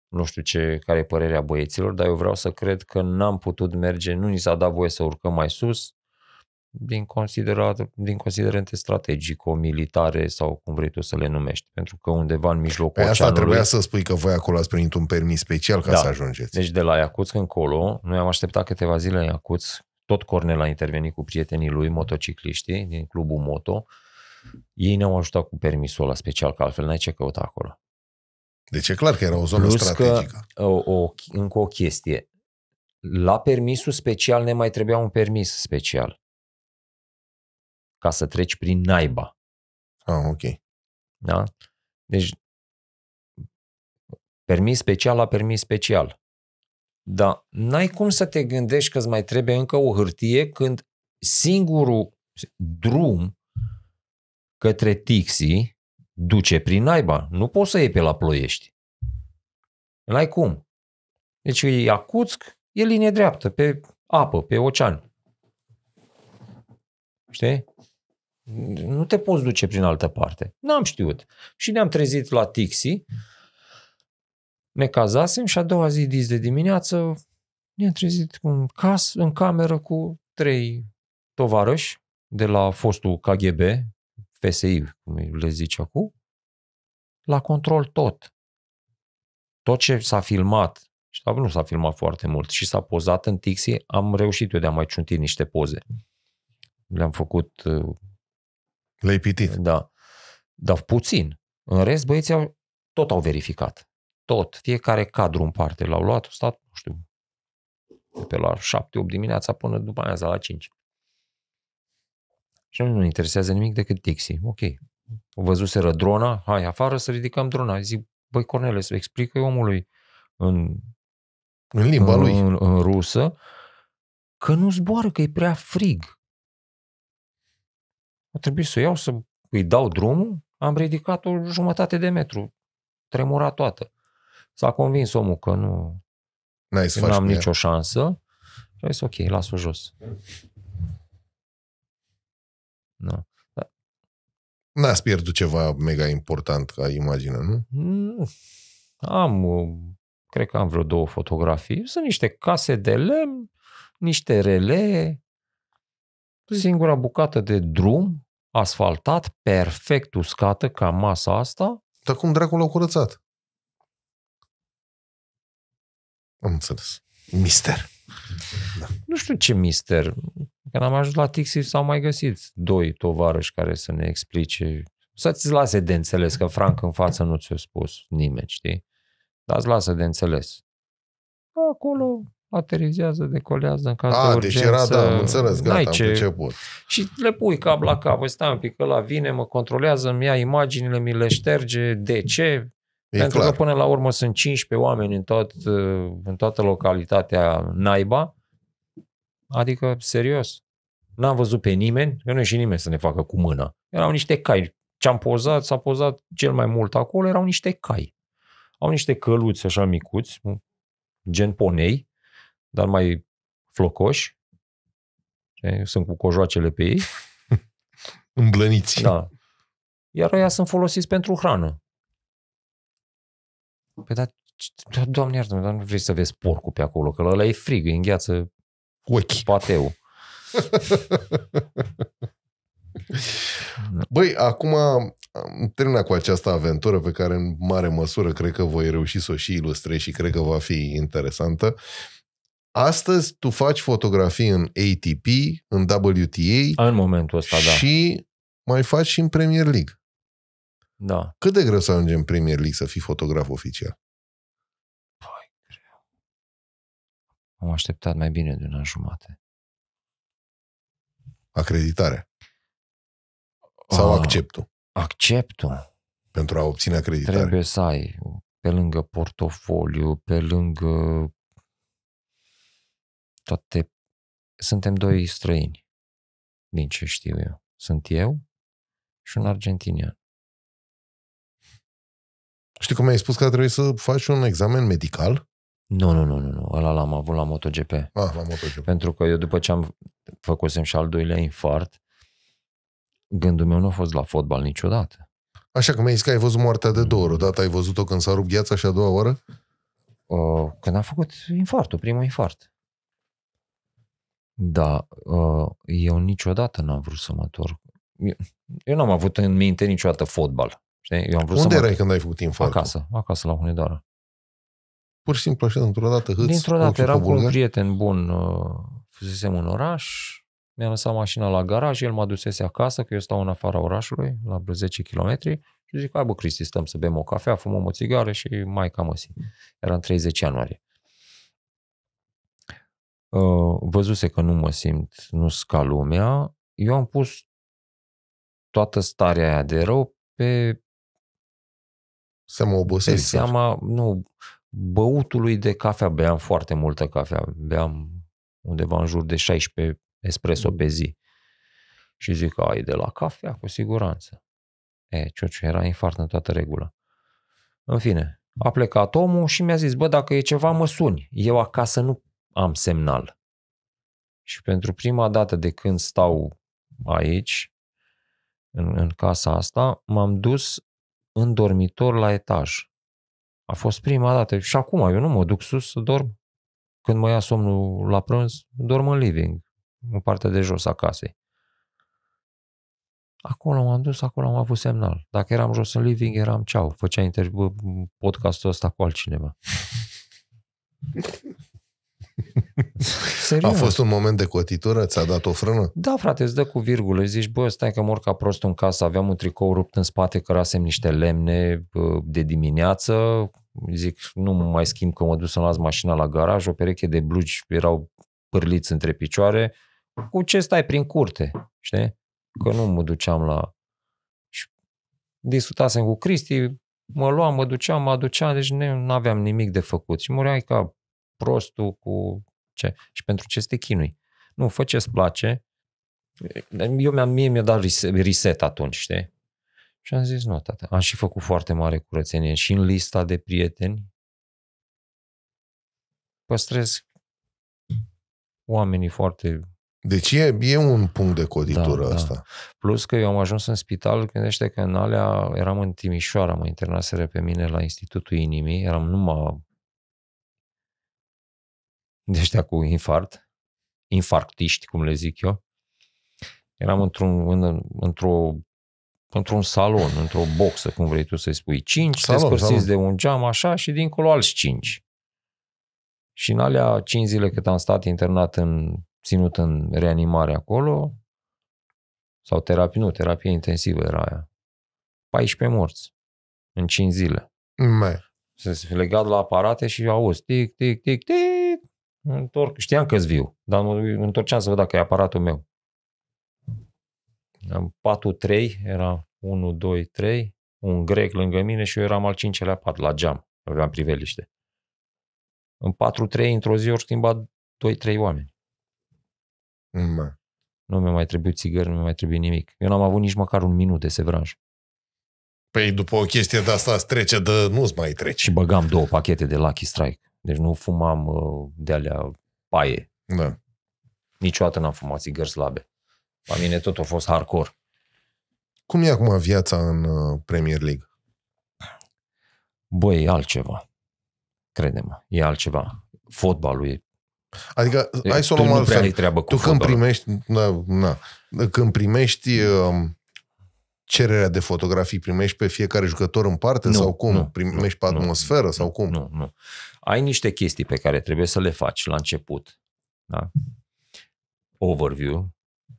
nu știu ce, care e părerea băieților, dar eu vreau să cred că n-am putut merge, nu ni s-a dat voie să urcăm mai sus din, considerat, din considerente strategico-militare sau cum vrei tu să le numești. Pentru că undeva în mijlocul păi oceanului... asta trebuia să spui că voi acolo ați primit un permis special ca da. să ajungeți. Deci de la Iacuț încolo, noi am așteptat câteva zile în Iacuț tot Cornel a intervenit cu prietenii lui, motocicliștii din clubul Moto. Ei ne-au ajutat cu permisul ăla special, că altfel n-ai ce căuta acolo. Deci e clar că era o zonă Plus strategică. Că, o, o, încă o chestie. La permisul special ne mai trebuia un permis special. Ca să treci prin naiba. Ah, ok. Da? Deci, permis special la permis special. Da, n-ai cum să te gândești că îți mai trebuie încă o hârtie când singurul drum către Tixi duce prin naiba. Nu poți să iei pe la ploiești. N-ai cum. Deci e Acuțc, e linie dreaptă, pe apă, pe ocean. Știi? Nu te poți duce prin altă parte. N-am știut. Și ne-am trezit la Tixi ne cazasem și a doua zi dis de dimineață ne-am trezit în, cas, în cameră cu trei tovarăși de la fostul KGB, FSI, cum le zice acum, la control tot. Tot ce s-a filmat, și da, nu s-a filmat foarte mult, și s-a pozat în Tixi, am reușit eu de a mai ciunti niște poze. Le-am făcut... Le-ai pitit. Da. Dar puțin. În rest, băieții au, tot au verificat tot, fiecare cadru în parte l-au luat, au stat, nu știu, de pe la 7-8 dimineața până după amiaza la 5. Și nu interesează nimic decât Dixie. Ok. O văzuseră drona, hai afară să ridicăm drona. Zic, băi Cornele, să explică omului în, în limba în, lui, în, în rusă, că nu zboară, că e prea frig. A trebuit să o iau, să îi dau drumul, am ridicat-o jumătate de metru, tremura toată. S-a convins omul că nu, N-ai să nu am nicio ea. șansă. Și a zis, ok, las-o jos. Nu, da. N-ați pierdut ceva mega important ca imagine, nu? Am, uh, cred că am vreo două fotografii. Sunt niște case de lemn, niște rele, păi- singura bucată de drum asfaltat, perfect uscată, ca masa asta. Dar cum dracul l-au curățat? Am înțeles. Mister. Da. Nu știu ce mister. Când am ajuns la Tixi s-au mai găsit doi tovarăși care să ne explice. Să-ți lase de înțeles, că Frank în față nu ți-a spus nimeni, știi? Dar îți lasă de înțeles. Acolo aterizează, decolează în caz A, de deci urgență. deci era, da, am înțeles, gata, am ce... început. Și le pui cap la cap, stai un pic, la vine, mă controlează, îmi ia imaginile, mi le șterge, de ce, E Pentru clar. că până la urmă sunt 15 oameni în, tot, în toată localitatea Naiba, adică serios. N-am văzut pe nimeni, că nu și nimeni să ne facă cu mâna. Erau niște cai. Ce-am pozat, s-a pozat cel mai mult acolo, erau niște cai. Au niște căluți așa micuți, gen ponei, dar mai flocoși. Sunt cu cojoacele pe ei. (laughs) Îmblăniți. Da. Iar ăia sunt folosiți pentru hrană. Păi da, doamne iartă dar nu vrei să vezi porcul pe acolo, că ăla e frig, e îngheață ochi. pateu. (laughs) Băi, acum am terminat cu această aventură pe care în mare măsură cred că voi reuși să o și ilustrezi și cred că va fi interesantă. Astăzi tu faci fotografii în ATP, în WTA. În momentul ăsta, și da. Și mai faci și în Premier League. Da. Cât de greu să ajungi în Premier League să fii fotograf oficial? Păi, greu. Am așteptat mai bine de un an jumate. Acreditare. Sau A, ah, acceptul? Acceptul. Pentru a obține acreditare. Trebuie să ai pe lângă portofoliu, pe lângă toate... Suntem doi străini, din ce știu eu. Sunt eu și un argentinian. Știi cum mi-ai spus că trebuie să faci un examen medical? Nu, nu, nu, nu, nu. Ăla l-am avut la MotoGP. Ah, la MotoGP. Pentru că eu după ce am făcut și al doilea infart, gândul meu nu a fost la fotbal niciodată. Așa că mi-ai zis că ai văzut moartea de două ori. Odată ai văzut-o când s-a rupt gheața și a doua oară? Uh, când am făcut infartul, primul infart. Da, uh, eu niciodată n-am vrut să mă întorc. Eu, eu n-am avut în minte niciodată fotbal. Știi? Eu am vrut Unde să erai mă... când ai făcut infarctul? Acasă, acasă la Hunedoara. Pur și simplu așa, într o dată hâți, Dintr-o dată eram cu un prieten bun, uh, fusesem în oraș, mi-a lăsat mașina la garaj, el m-a m-a dusese acasă, că eu stau în afara orașului, la vreo 10 km, și zic, hai bă, Cristi, stăm să bem o cafea, fumăm o țigară și mai cam măsi. Era în 30 ianuarie. Uh, văzuse că nu mă simt, nu ca lumea, eu am pus toată starea aia de rău pe să mă obosesc. seama, nu, băutului de cafea, beam foarte multă cafea, beam undeva în jur de 16 espresso mm. pe zi. Și zic, ai de la cafea, cu siguranță. E, Ciociu era infart în toată regulă. În fine, a plecat omul și mi-a zis, bă, dacă e ceva, mă suni. Eu acasă nu am semnal. Și pentru prima dată de când stau aici, în, în casa asta, m-am dus în dormitor la etaj. A fost prima dată. Și acum eu nu mă duc sus să dorm. Când mă ia somnul la prânz, dorm în living, în partea de jos a casei. Acolo m-am dus, acolo am avut semnal. Dacă eram jos în living, eram ceau. Făcea interviu podcastul ăsta cu altcineva. (laughs) (laughs) Serios. A fost un moment de cotitură? Ți-a dat o frână? Da, frate, îți dă cu virgulă. Zici, bă, stai că mor ca prost în casă. Aveam un tricou rupt în spate, cărasem niște lemne de dimineață. Zic, nu mă mai schimb că mă duc să-mi las mașina la garaj. O pereche de blugi erau pârliți între picioare. Cu ce stai prin curte? Știi? Că nu mă duceam la... Și discutasem cu Cristi, mă luam, mă duceam, mă aduceam, deci nu aveam nimic de făcut. Și mă ca prostul, cu ce. Și pentru ce este chinui? Nu, fă ce îți mm. place. Eu mi-am, mie mi-a dat reset atunci, știi? Și am zis, nu, tata, am și făcut foarte mare curățenie și în lista de prieteni păstrez oamenii foarte... Deci e, e un punct de coditură da, da. asta. Da. Plus că eu am ajuns în spital, gândește că în alea eram în Timișoara, mă internaseră pe mine la Institutul Inimii, eram numai de ăștia cu infarct, infarctiști, cum le zic eu. Eram mm. într-un, în, într-o, într-un salon, într-o boxă, cum vrei tu să-i spui, cinci, salon, te spărțiți de un geam așa și dincolo alți cinci. Și în alea cinci zile cât am stat internat în, ținut în reanimare acolo, sau terapie, nu, terapie intensivă era aia. 14 morți în 5 zile. Mai. fi legat la aparate și auzi, tic, tic, tic, tic, Întorc, știam că-s viu, dar mă întorceam să văd dacă e aparatul meu. Am patul 3 era 1, 2, 3, un grec lângă mine și eu eram al cincelea pat la geam, aveam priveliște. În 4-3, într-o zi, ori schimba 2-3 oameni. Mm. Nu mi-a mai trebuit țigări, nu mi-a mai trebuit nimic. Eu n-am avut nici măcar un minut de sevranj. Păi după o chestie de asta îți trece de nu-ți mai trece. Și băgam două pachete de Lucky Strike. Deci nu fumam uh, de alea paie. Da. Niciodată n-am fumat țigări slabe. La mine tot a fost hardcore. Cum e acum viața în uh, Premier League? Băi, e altceva. Credem, e altceva. Fotbalul e Adică, hai să o luăm altfel. Tu când primești, na, da, na, când primești uh, cererea de fotografii primești pe fiecare jucător în parte nu, sau cum? Nu, primești nu, pe atmosferă nu, sau cum? Nu, nu. Ai niște chestii pe care trebuie să le faci la început. Da? Overview,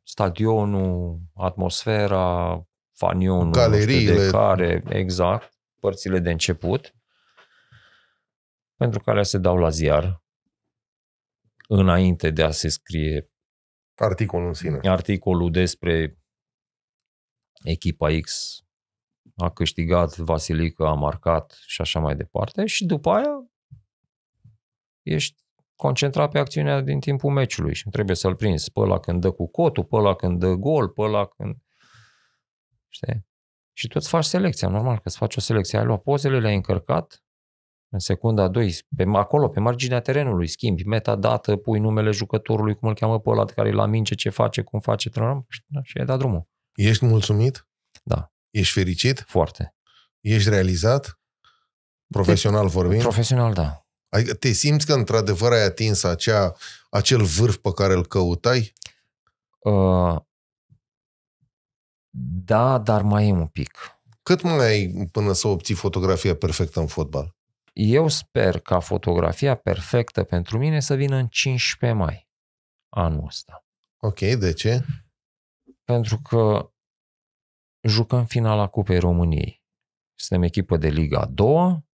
stadionul, atmosfera, fanionul, galeriile, de care, exact, părțile de început, pentru care se dau la ziar înainte de a se scrie articolul în sine. Articolul despre echipa X a câștigat, Vasilică a marcat și așa mai departe și după aia ești concentrat pe acțiunea din timpul meciului și trebuie să-l prinzi pe ăla când dă cu cotul, pe ăla când dă gol, pe ăla când... Știi? Și tu îți faci selecția, normal că îți faci o selecție. Ai luat pozele, le-ai încărcat, în secunda 2, pe, acolo, pe marginea terenului, schimbi metadată, pui numele jucătorului, cum îl cheamă pe ăla care e la minge, ce face, cum face, și ai dat drumul. Ești mulțumit? Da. Ești fericit? Foarte. Ești realizat? Profesional te... vorbind? Profesional, da. Adică te simți că într-adevăr ai atins acea, acel vârf pe care îl căutai? Uh, da, dar mai e un pic. Cât mai ai până să obții fotografia perfectă în fotbal? Eu sper ca fotografia perfectă pentru mine să vină în 15 mai anul ăsta. Ok, de ce? Pentru că jucăm finala Cupei României. Suntem echipă de Liga a doua.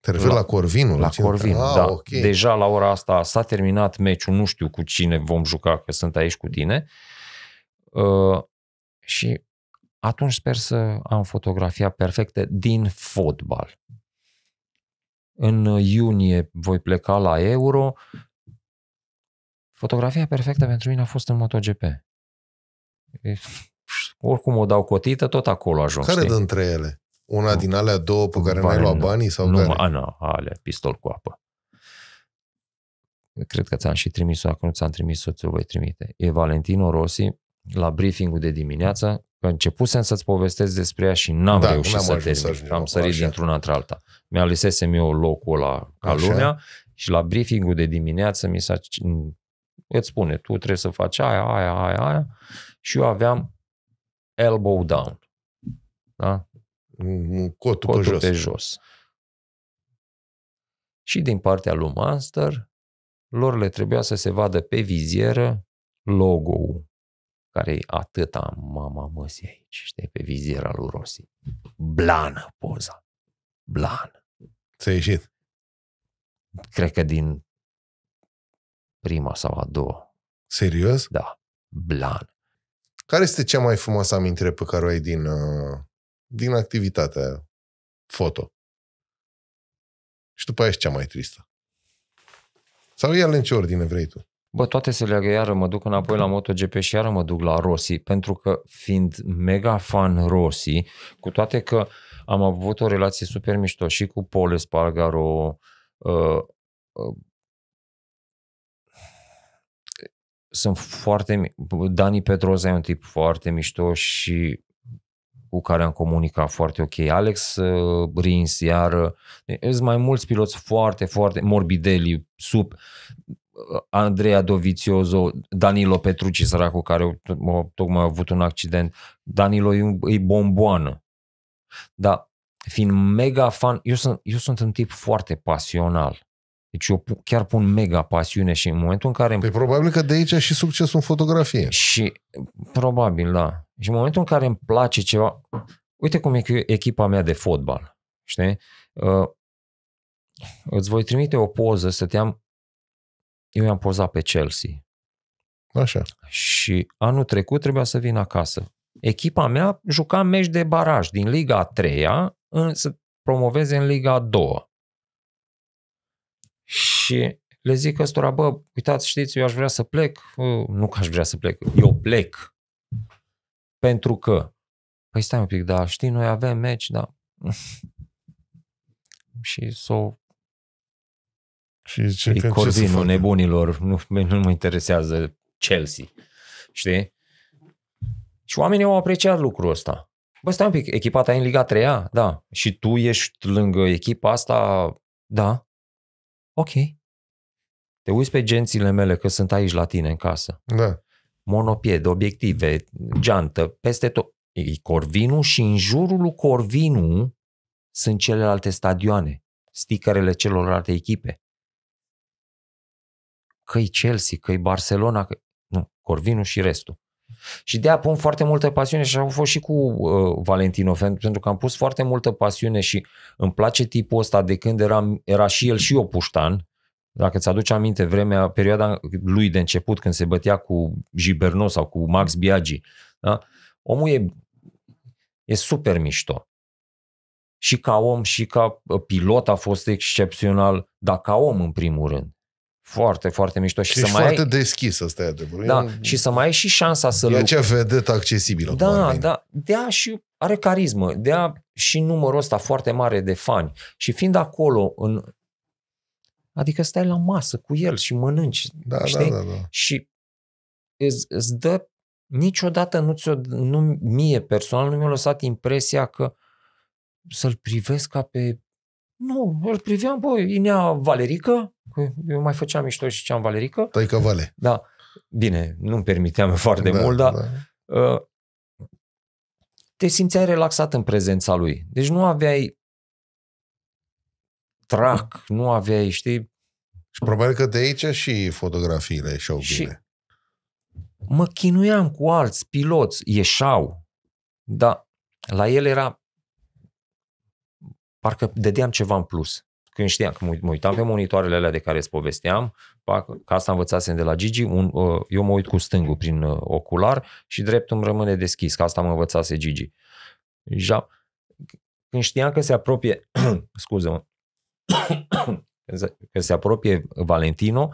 Te referi la, la Corvinul? La Corvin, ah, da. Okay. Deja la ora asta s-a terminat meciul, nu știu cu cine vom juca, că sunt aici cu tine. Uh, și atunci sper să am fotografia perfectă din fotbal. În iunie voi pleca la Euro. Fotografia perfectă pentru mine a fost în MotoGP oricum o dau cotită, tot acolo ajung. Care știi? dintre ele? Una din alea două pe care n-ai luat banii? Sau nu, care? Ana, alea, pistol cu apă. Cred că ți-am și trimis-o, acum ți-am trimis-o, ți-o voi trimite. E Valentino Rossi, la briefingul de dimineață, că începusem să-ți povestesc despre ea și n-am da, reușit n-am să termin. Am sărit așa. dintr-una între alta. Mi-a lisesem eu locul ăla ca așa. lumea și la briefingul de dimineață mi s-a... Îți spune, tu trebuie să faci aia, aia, aia, aia și eu aveam elbow down. Da? Cotul, Cotul pe, jos. pe jos. Și din partea lui Monster, lor le trebuia să se vadă pe vizieră logo-ul care e atâta mama măsii aici, știi, pe viziera lui Rossi. Blană poza. Blană. Ți-a ieșit? Cred că din prima sau a doua. Serios? Da. Blană. Care este cea mai frumoasă amintire pe care o ai din, uh, din activitatea aia? foto? Și după aia cea mai tristă. Sau ia în ce ordine vrei tu? Bă, toate se leagă, iară mă duc înapoi la MotoGP și iară mă duc la Rossi, pentru că fiind mega fan Rossi, cu toate că am avut o relație super mișto și cu Paul Espargaro, uh, uh, sunt foarte... Dani Petroza e un tip foarte mișto și cu care am comunicat foarte ok. Alex uh, Rins, iar uh, sunt mai mulți piloți foarte, foarte... morbideli, sub... Uh, Andreea Doviziozo, Danilo Petrucci, săracul care tocmai a avut un accident. Danilo e, un, e bomboană. Dar fiind mega fan, eu sunt, eu sunt un tip foarte pasional. Deci eu chiar pun mega pasiune și în momentul în care... Păi probabil că de aici și succesul în fotografie. Și probabil, da. Și în momentul în care îmi place ceva... Uite cum e echipa mea de fotbal, știi? Uh, îți voi trimite o poză, stăteam... Eu i-am pozat pe Chelsea. Așa. Și anul trecut trebuia să vin acasă. Echipa mea juca meci de baraj din Liga 3 în, să promoveze în Liga 2 și le zic ăstora, bă, uitați, știți, eu aș vrea să plec. Ă, nu că aș vrea să plec, eu plec. Pentru că, păi stai un pic, da, știi, noi avem meci, da. (laughs) și s-o și ce, e Corvinul ce nebunilor, nu, nu mă interesează Chelsea, știi? Și oamenii au apreciat lucrul ăsta. Bă, stai un pic, echipa ta e în Liga 3 da. Și tu ești lângă echipa asta, da. Ok. Te uiți pe gențile mele că sunt aici la tine în casă. Da. Monopied, obiective, geantă, peste tot. E Corvinu și în jurul lui Corvinu sunt celelalte stadioane, sticărele celorlalte echipe. Căi Chelsea, căi Barcelona, că... nu, Corvinu și restul. Și de-aia pun foarte multă pasiune și am fost și cu uh, Valentino, pentru că am pus foarte multă pasiune și îmi place tipul ăsta de când era, era și el și eu puștan. Dacă ți-aduci aminte vremea, perioada lui de început, când se bătea cu Giberno sau cu Max Biaggi, da? omul e, e super mișto. Și ca om, și ca uh, pilot a fost excepțional, dar ca om în primul rând. Foarte, foarte mișto. Și, și să mai foarte ai... deschis, asta e adevărul. Da, e... și să mai ai și șansa să... E acea vedetă accesibilă. Da, da. Dea și are carismă. Dea și numărul ăsta foarte mare de fani. Și fiind acolo, în... adică stai la masă cu el și mănânci. Da, da știi? da, da, da. Și îți, îți dă... Niciodată nu, ți-o, nu mie personal nu mi-a lăsat impresia că să-l privesc ca pe nu, îl priveam, băi, inea Valerică, eu mai făceam mișto și ceam Valerică. Tăică Vale. Da. Bine, nu-mi permiteam (laughs) foarte da, mult, dar da. Ă, te simțeai relaxat în prezența lui. Deci nu aveai trac, nu aveai, știi... Și probabil că de aici și fotografiile au și bine. Mă chinuiam cu alți piloți, ieșau, dar la el era parcă dădeam ceva în plus. Când știam că mă uitam pe monitoarele alea de care îți povesteam, ca asta învățasem de la Gigi, un, uh, eu mă uit cu stângul prin uh, ocular și dreptul îmi rămâne deschis, că asta mă învățase Gigi. Ja, când știam că se apropie, (coughs) scuză-mă, (coughs) că se apropie Valentino,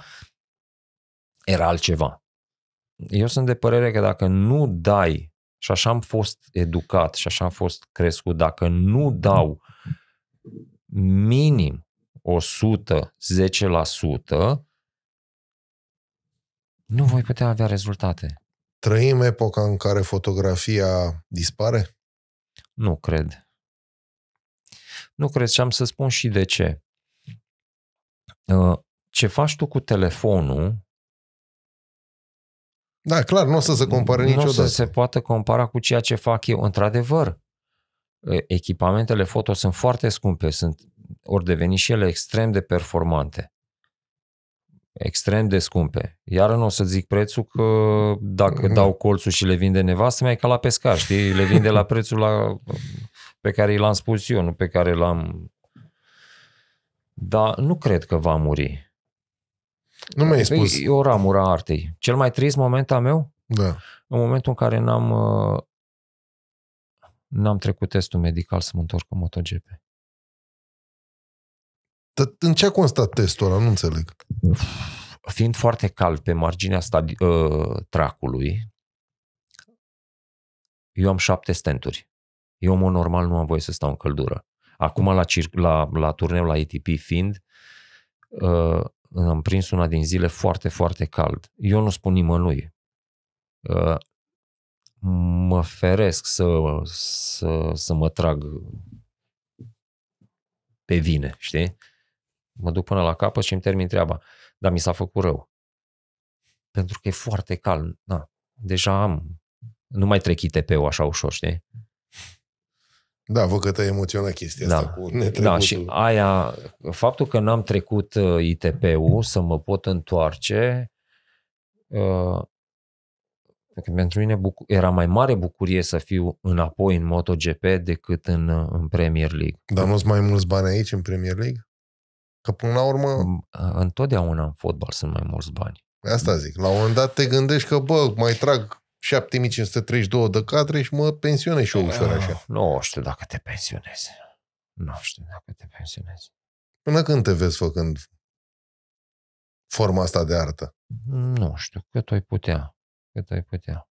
era altceva. Eu sunt de părere că dacă nu dai, și așa am fost educat și așa am fost crescut, dacă nu dau minim 110%, nu voi putea avea rezultate. Trăim epoca în care fotografia dispare? Nu cred. Nu cred și am să spun și de ce. Ă, ce faci tu cu telefonul da, clar, nu o să se compare niciodată. Nu o să se poată compara cu ceea ce fac eu. Într-adevăr, echipamentele foto sunt foarte scumpe, sunt ori deveni și ele extrem de performante. Extrem de scumpe. Iar nu o să zic prețul că dacă mm. dau colțul și le vinde nevastă, mai ca la pescar, știi? Le vinde la prețul la, pe care l-am spus eu, nu pe care l-am... Dar nu cred că va muri. Nu mi-ai păi, spus. E o ramură a artei. Cel mai trist moment al meu? Da. În momentul în care n-am uh, n-am trecut testul medical să mă întorc cu MotoGP. Dar în ce a constat testul ăla? Nu înțeleg. Fiind foarte cald pe marginea stadi- uh, tracului, eu am șapte stenturi. Eu, mă, normal, nu am voie să stau în căldură. Acum, la, cir- la, la turneu, la ATP fiind, uh, am prins una din zile foarte, foarte cald. Eu nu spun nimănui. Uh, mă feresc să, să, să mă trag pe vine, știi? Mă duc până la capăt și îmi termin treaba. Dar mi s-a făcut rău. Pentru că e foarte calm. Da, deja am. Nu mai trec ITP-ul așa ușor, știi? Da, văd că te emoționa chestia da. asta cu netrecutul. Da, și aia, faptul că n-am trecut uh, ITP-ul să mă pot întoarce, uh, pentru mine era mai mare bucurie să fiu înapoi în MotoGP decât în, în Premier League. Dar nu-ți mai mulți bani aici în Premier League? Că până la urmă... Mm, întotdeauna în fotbal sunt mai mulți bani. Asta zic. La un moment dat te gândești că, bă, mai trag 7532 de cadre și mă pensionez și eu ușor ah, așa. Nu știu dacă te pensionezi. Nu știu dacă te pensionezi. Până când te vezi făcând forma asta de artă? Nu știu, cât ai putea cât ai putea.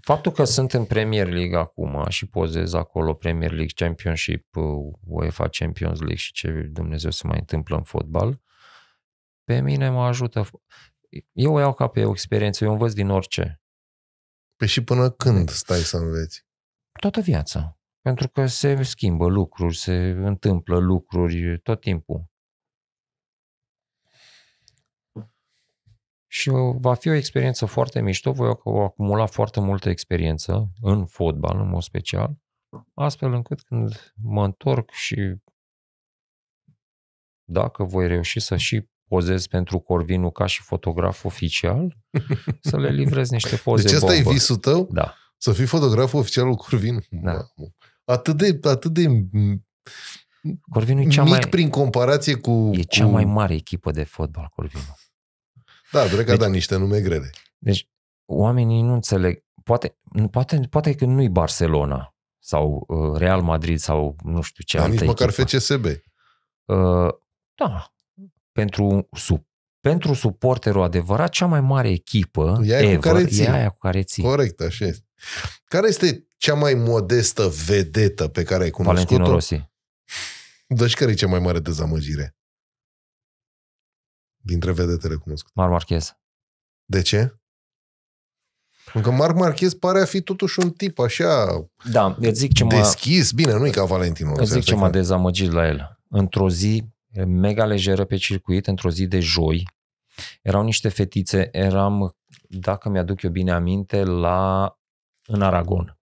Faptul că sunt în Premier League acum și pozez acolo Premier League, Championship, uh, UEFA Champions League și ce Dumnezeu se mai întâmplă în fotbal, pe mine mă ajută. Eu o iau ca pe o experiență, eu învăț din orice. Păi și până când deci- stai să înveți? Toată viața. Pentru că se schimbă lucruri, se întâmplă lucruri tot timpul. și va fi o experiență foarte mișto, voi acumula foarte multă experiență în fotbal, în mod special, astfel încât când mă întorc și dacă voi reuși să și pozez pentru Corvinu ca și fotograf oficial, (laughs) să le livrez niște deci poze Deci ăsta e visul tău? Da. Să fii fotograf oficial al Corvinu? Da. Atât de, atât de Corvinu e cea mic mai, prin comparație cu... E cea cu... mai mare echipă de fotbal, Corvinu. Da, trebuie deci, dat niște nume grele. Deci oamenii nu înțeleg. Poate, poate, poate că nu-i Barcelona sau uh, Real Madrid sau nu știu ce Dar altă nici măcar FCSB. Uh, da. Pentru sub pentru suporterul adevărat, cea mai mare echipă e aia ever, cu care e aia cu care ții. Corect, așa este. Care este cea mai modestă vedetă pe care ai cunoscut-o? Valentino Rossi. Deci care e cea mai mare dezamăgire? dintre vedetele cunoscute? Marc Marquez. De ce? Pentru că Marc Marchez pare a fi totuși un tip așa... Da, eu zic ce Deschis, bine, nu-i ca Valentino. Îți zic ce m-a dezamăgit la el. Într-o zi mega lejeră pe circuit, într-o zi de joi, erau niște fetițe, eram, dacă mi-aduc eu bine aminte, la în Aragon.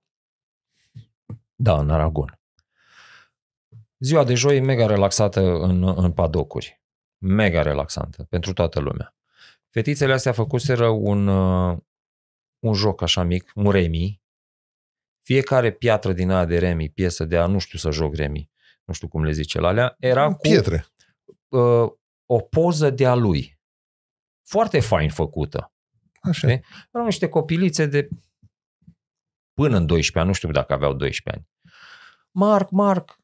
Da, în Aragon. Ziua de joi e mega relaxată în, în padocuri mega relaxantă pentru toată lumea. Fetițele astea făcuseră un, uh, un joc așa mic, un remi. Fiecare piatră din aia de remi, piesă de a nu știu să joc remi, nu știu cum le zice la alea, era cu pietre. Uh, o poză de a lui. Foarte fain făcută. Așa. De? Erau niște copilițe de până în 12 ani, nu știu dacă aveau 12 ani. Marc, Marc,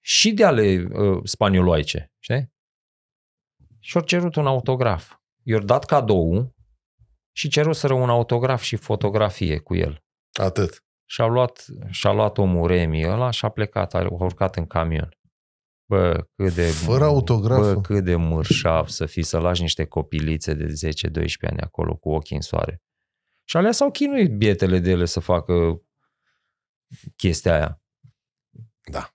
și de ale uh, spanioloice, știi? și-au cerut un autograf. I-au dat cadou și ceruseră un autograf și fotografie cu el. Atât. Și-a luat, și-a luat omul Remi ăla și a plecat, a urcat în camion. Bă, cât de... Fără autograf. Bă, cât de mârșav să fii, să lași niște copilițe de 10-12 ani acolo cu ochii în soare. Și alea s-au chinuit bietele de ele să facă chestia aia. Da.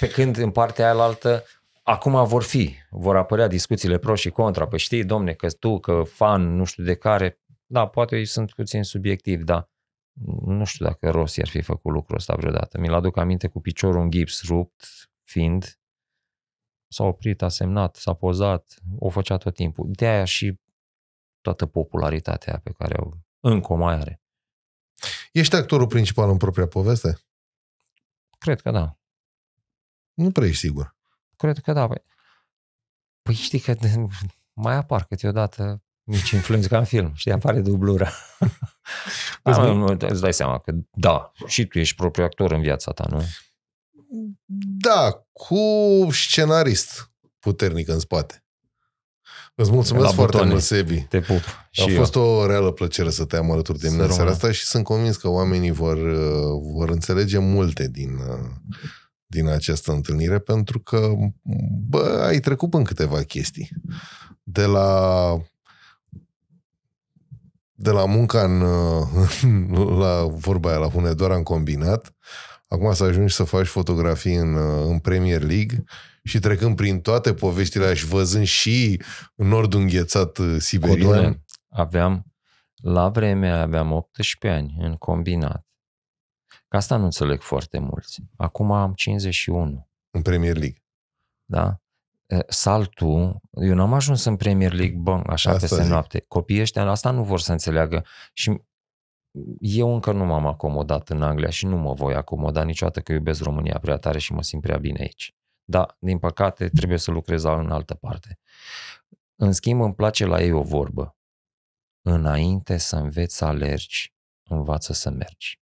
Pe când în partea aia altă, Acum vor fi, vor apărea discuțiile pro și contra, păi știi, domne, că tu, că fan, nu știu de care, da, poate ei sunt puțin subiectiv, dar nu știu dacă Rossi ar fi făcut lucrul ăsta vreodată. Mi-l aduc aminte cu piciorul în gips rupt, fiind, s-a oprit, a semnat, s-a pozat, o făcea tot timpul. De aia și toată popularitatea pe care o încă o mai are. Ești actorul principal în propria poveste? Cred că da. Nu prea ești sigur. Cred că da, băi. Păi știi că mai apar câteodată nici influență ca în film, știi, apare dublura. (laughs) da, mă, nu, îți dai seama că da, și tu ești propriu actor în viața ta, nu? Da, cu scenarist puternic în spate. Îți mulțumesc La foarte butoane. mult, Sebi. Te pup. A și fost eu. o reală plăcere să te am alături de mine seara asta și sunt convins că oamenii vor, uh, vor înțelege multe din uh, din această întâlnire, pentru că bă, ai trecut în câteva chestii. De la de la munca în, (laughs) la vorba aia, la Hunedoara în combinat, acum să ajungi să faci fotografii în, în Premier League și trecând prin toate poveștile și văzând și nordul înghețat uh, siberian. Codule, aveam, la vremea aveam 18 ani în combinat Că asta nu înțeleg foarte mulți. Acum am 51. În Premier League. Da? Saltul, eu n-am ajuns în Premier League, bă, așa asta peste zic. noapte. Copiii ăștia asta nu vor să înțeleagă și eu încă nu m-am acomodat în Anglia și nu mă voi acomoda niciodată că iubesc România prea tare și mă simt prea bine aici. Da, din păcate trebuie să lucrez în altă parte. În schimb, îmi place la ei o vorbă. Înainte să înveți să alergi, învață să mergi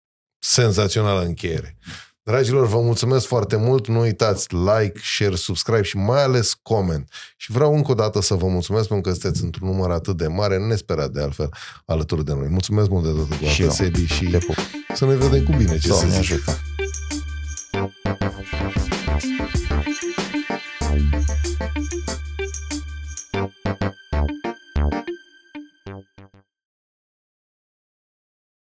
senzațională încheiere. Dragilor, vă mulțumesc foarte mult. Nu uitați like, share, subscribe și mai ales comment. Și vreau încă o dată să vă mulțumesc pentru că sunteți într-un număr atât de mare, nesperat de altfel, alături de noi. Mulțumesc mult de tot, și, Sedi, și de să ne vedem cu bine ce să se zice. Ajută.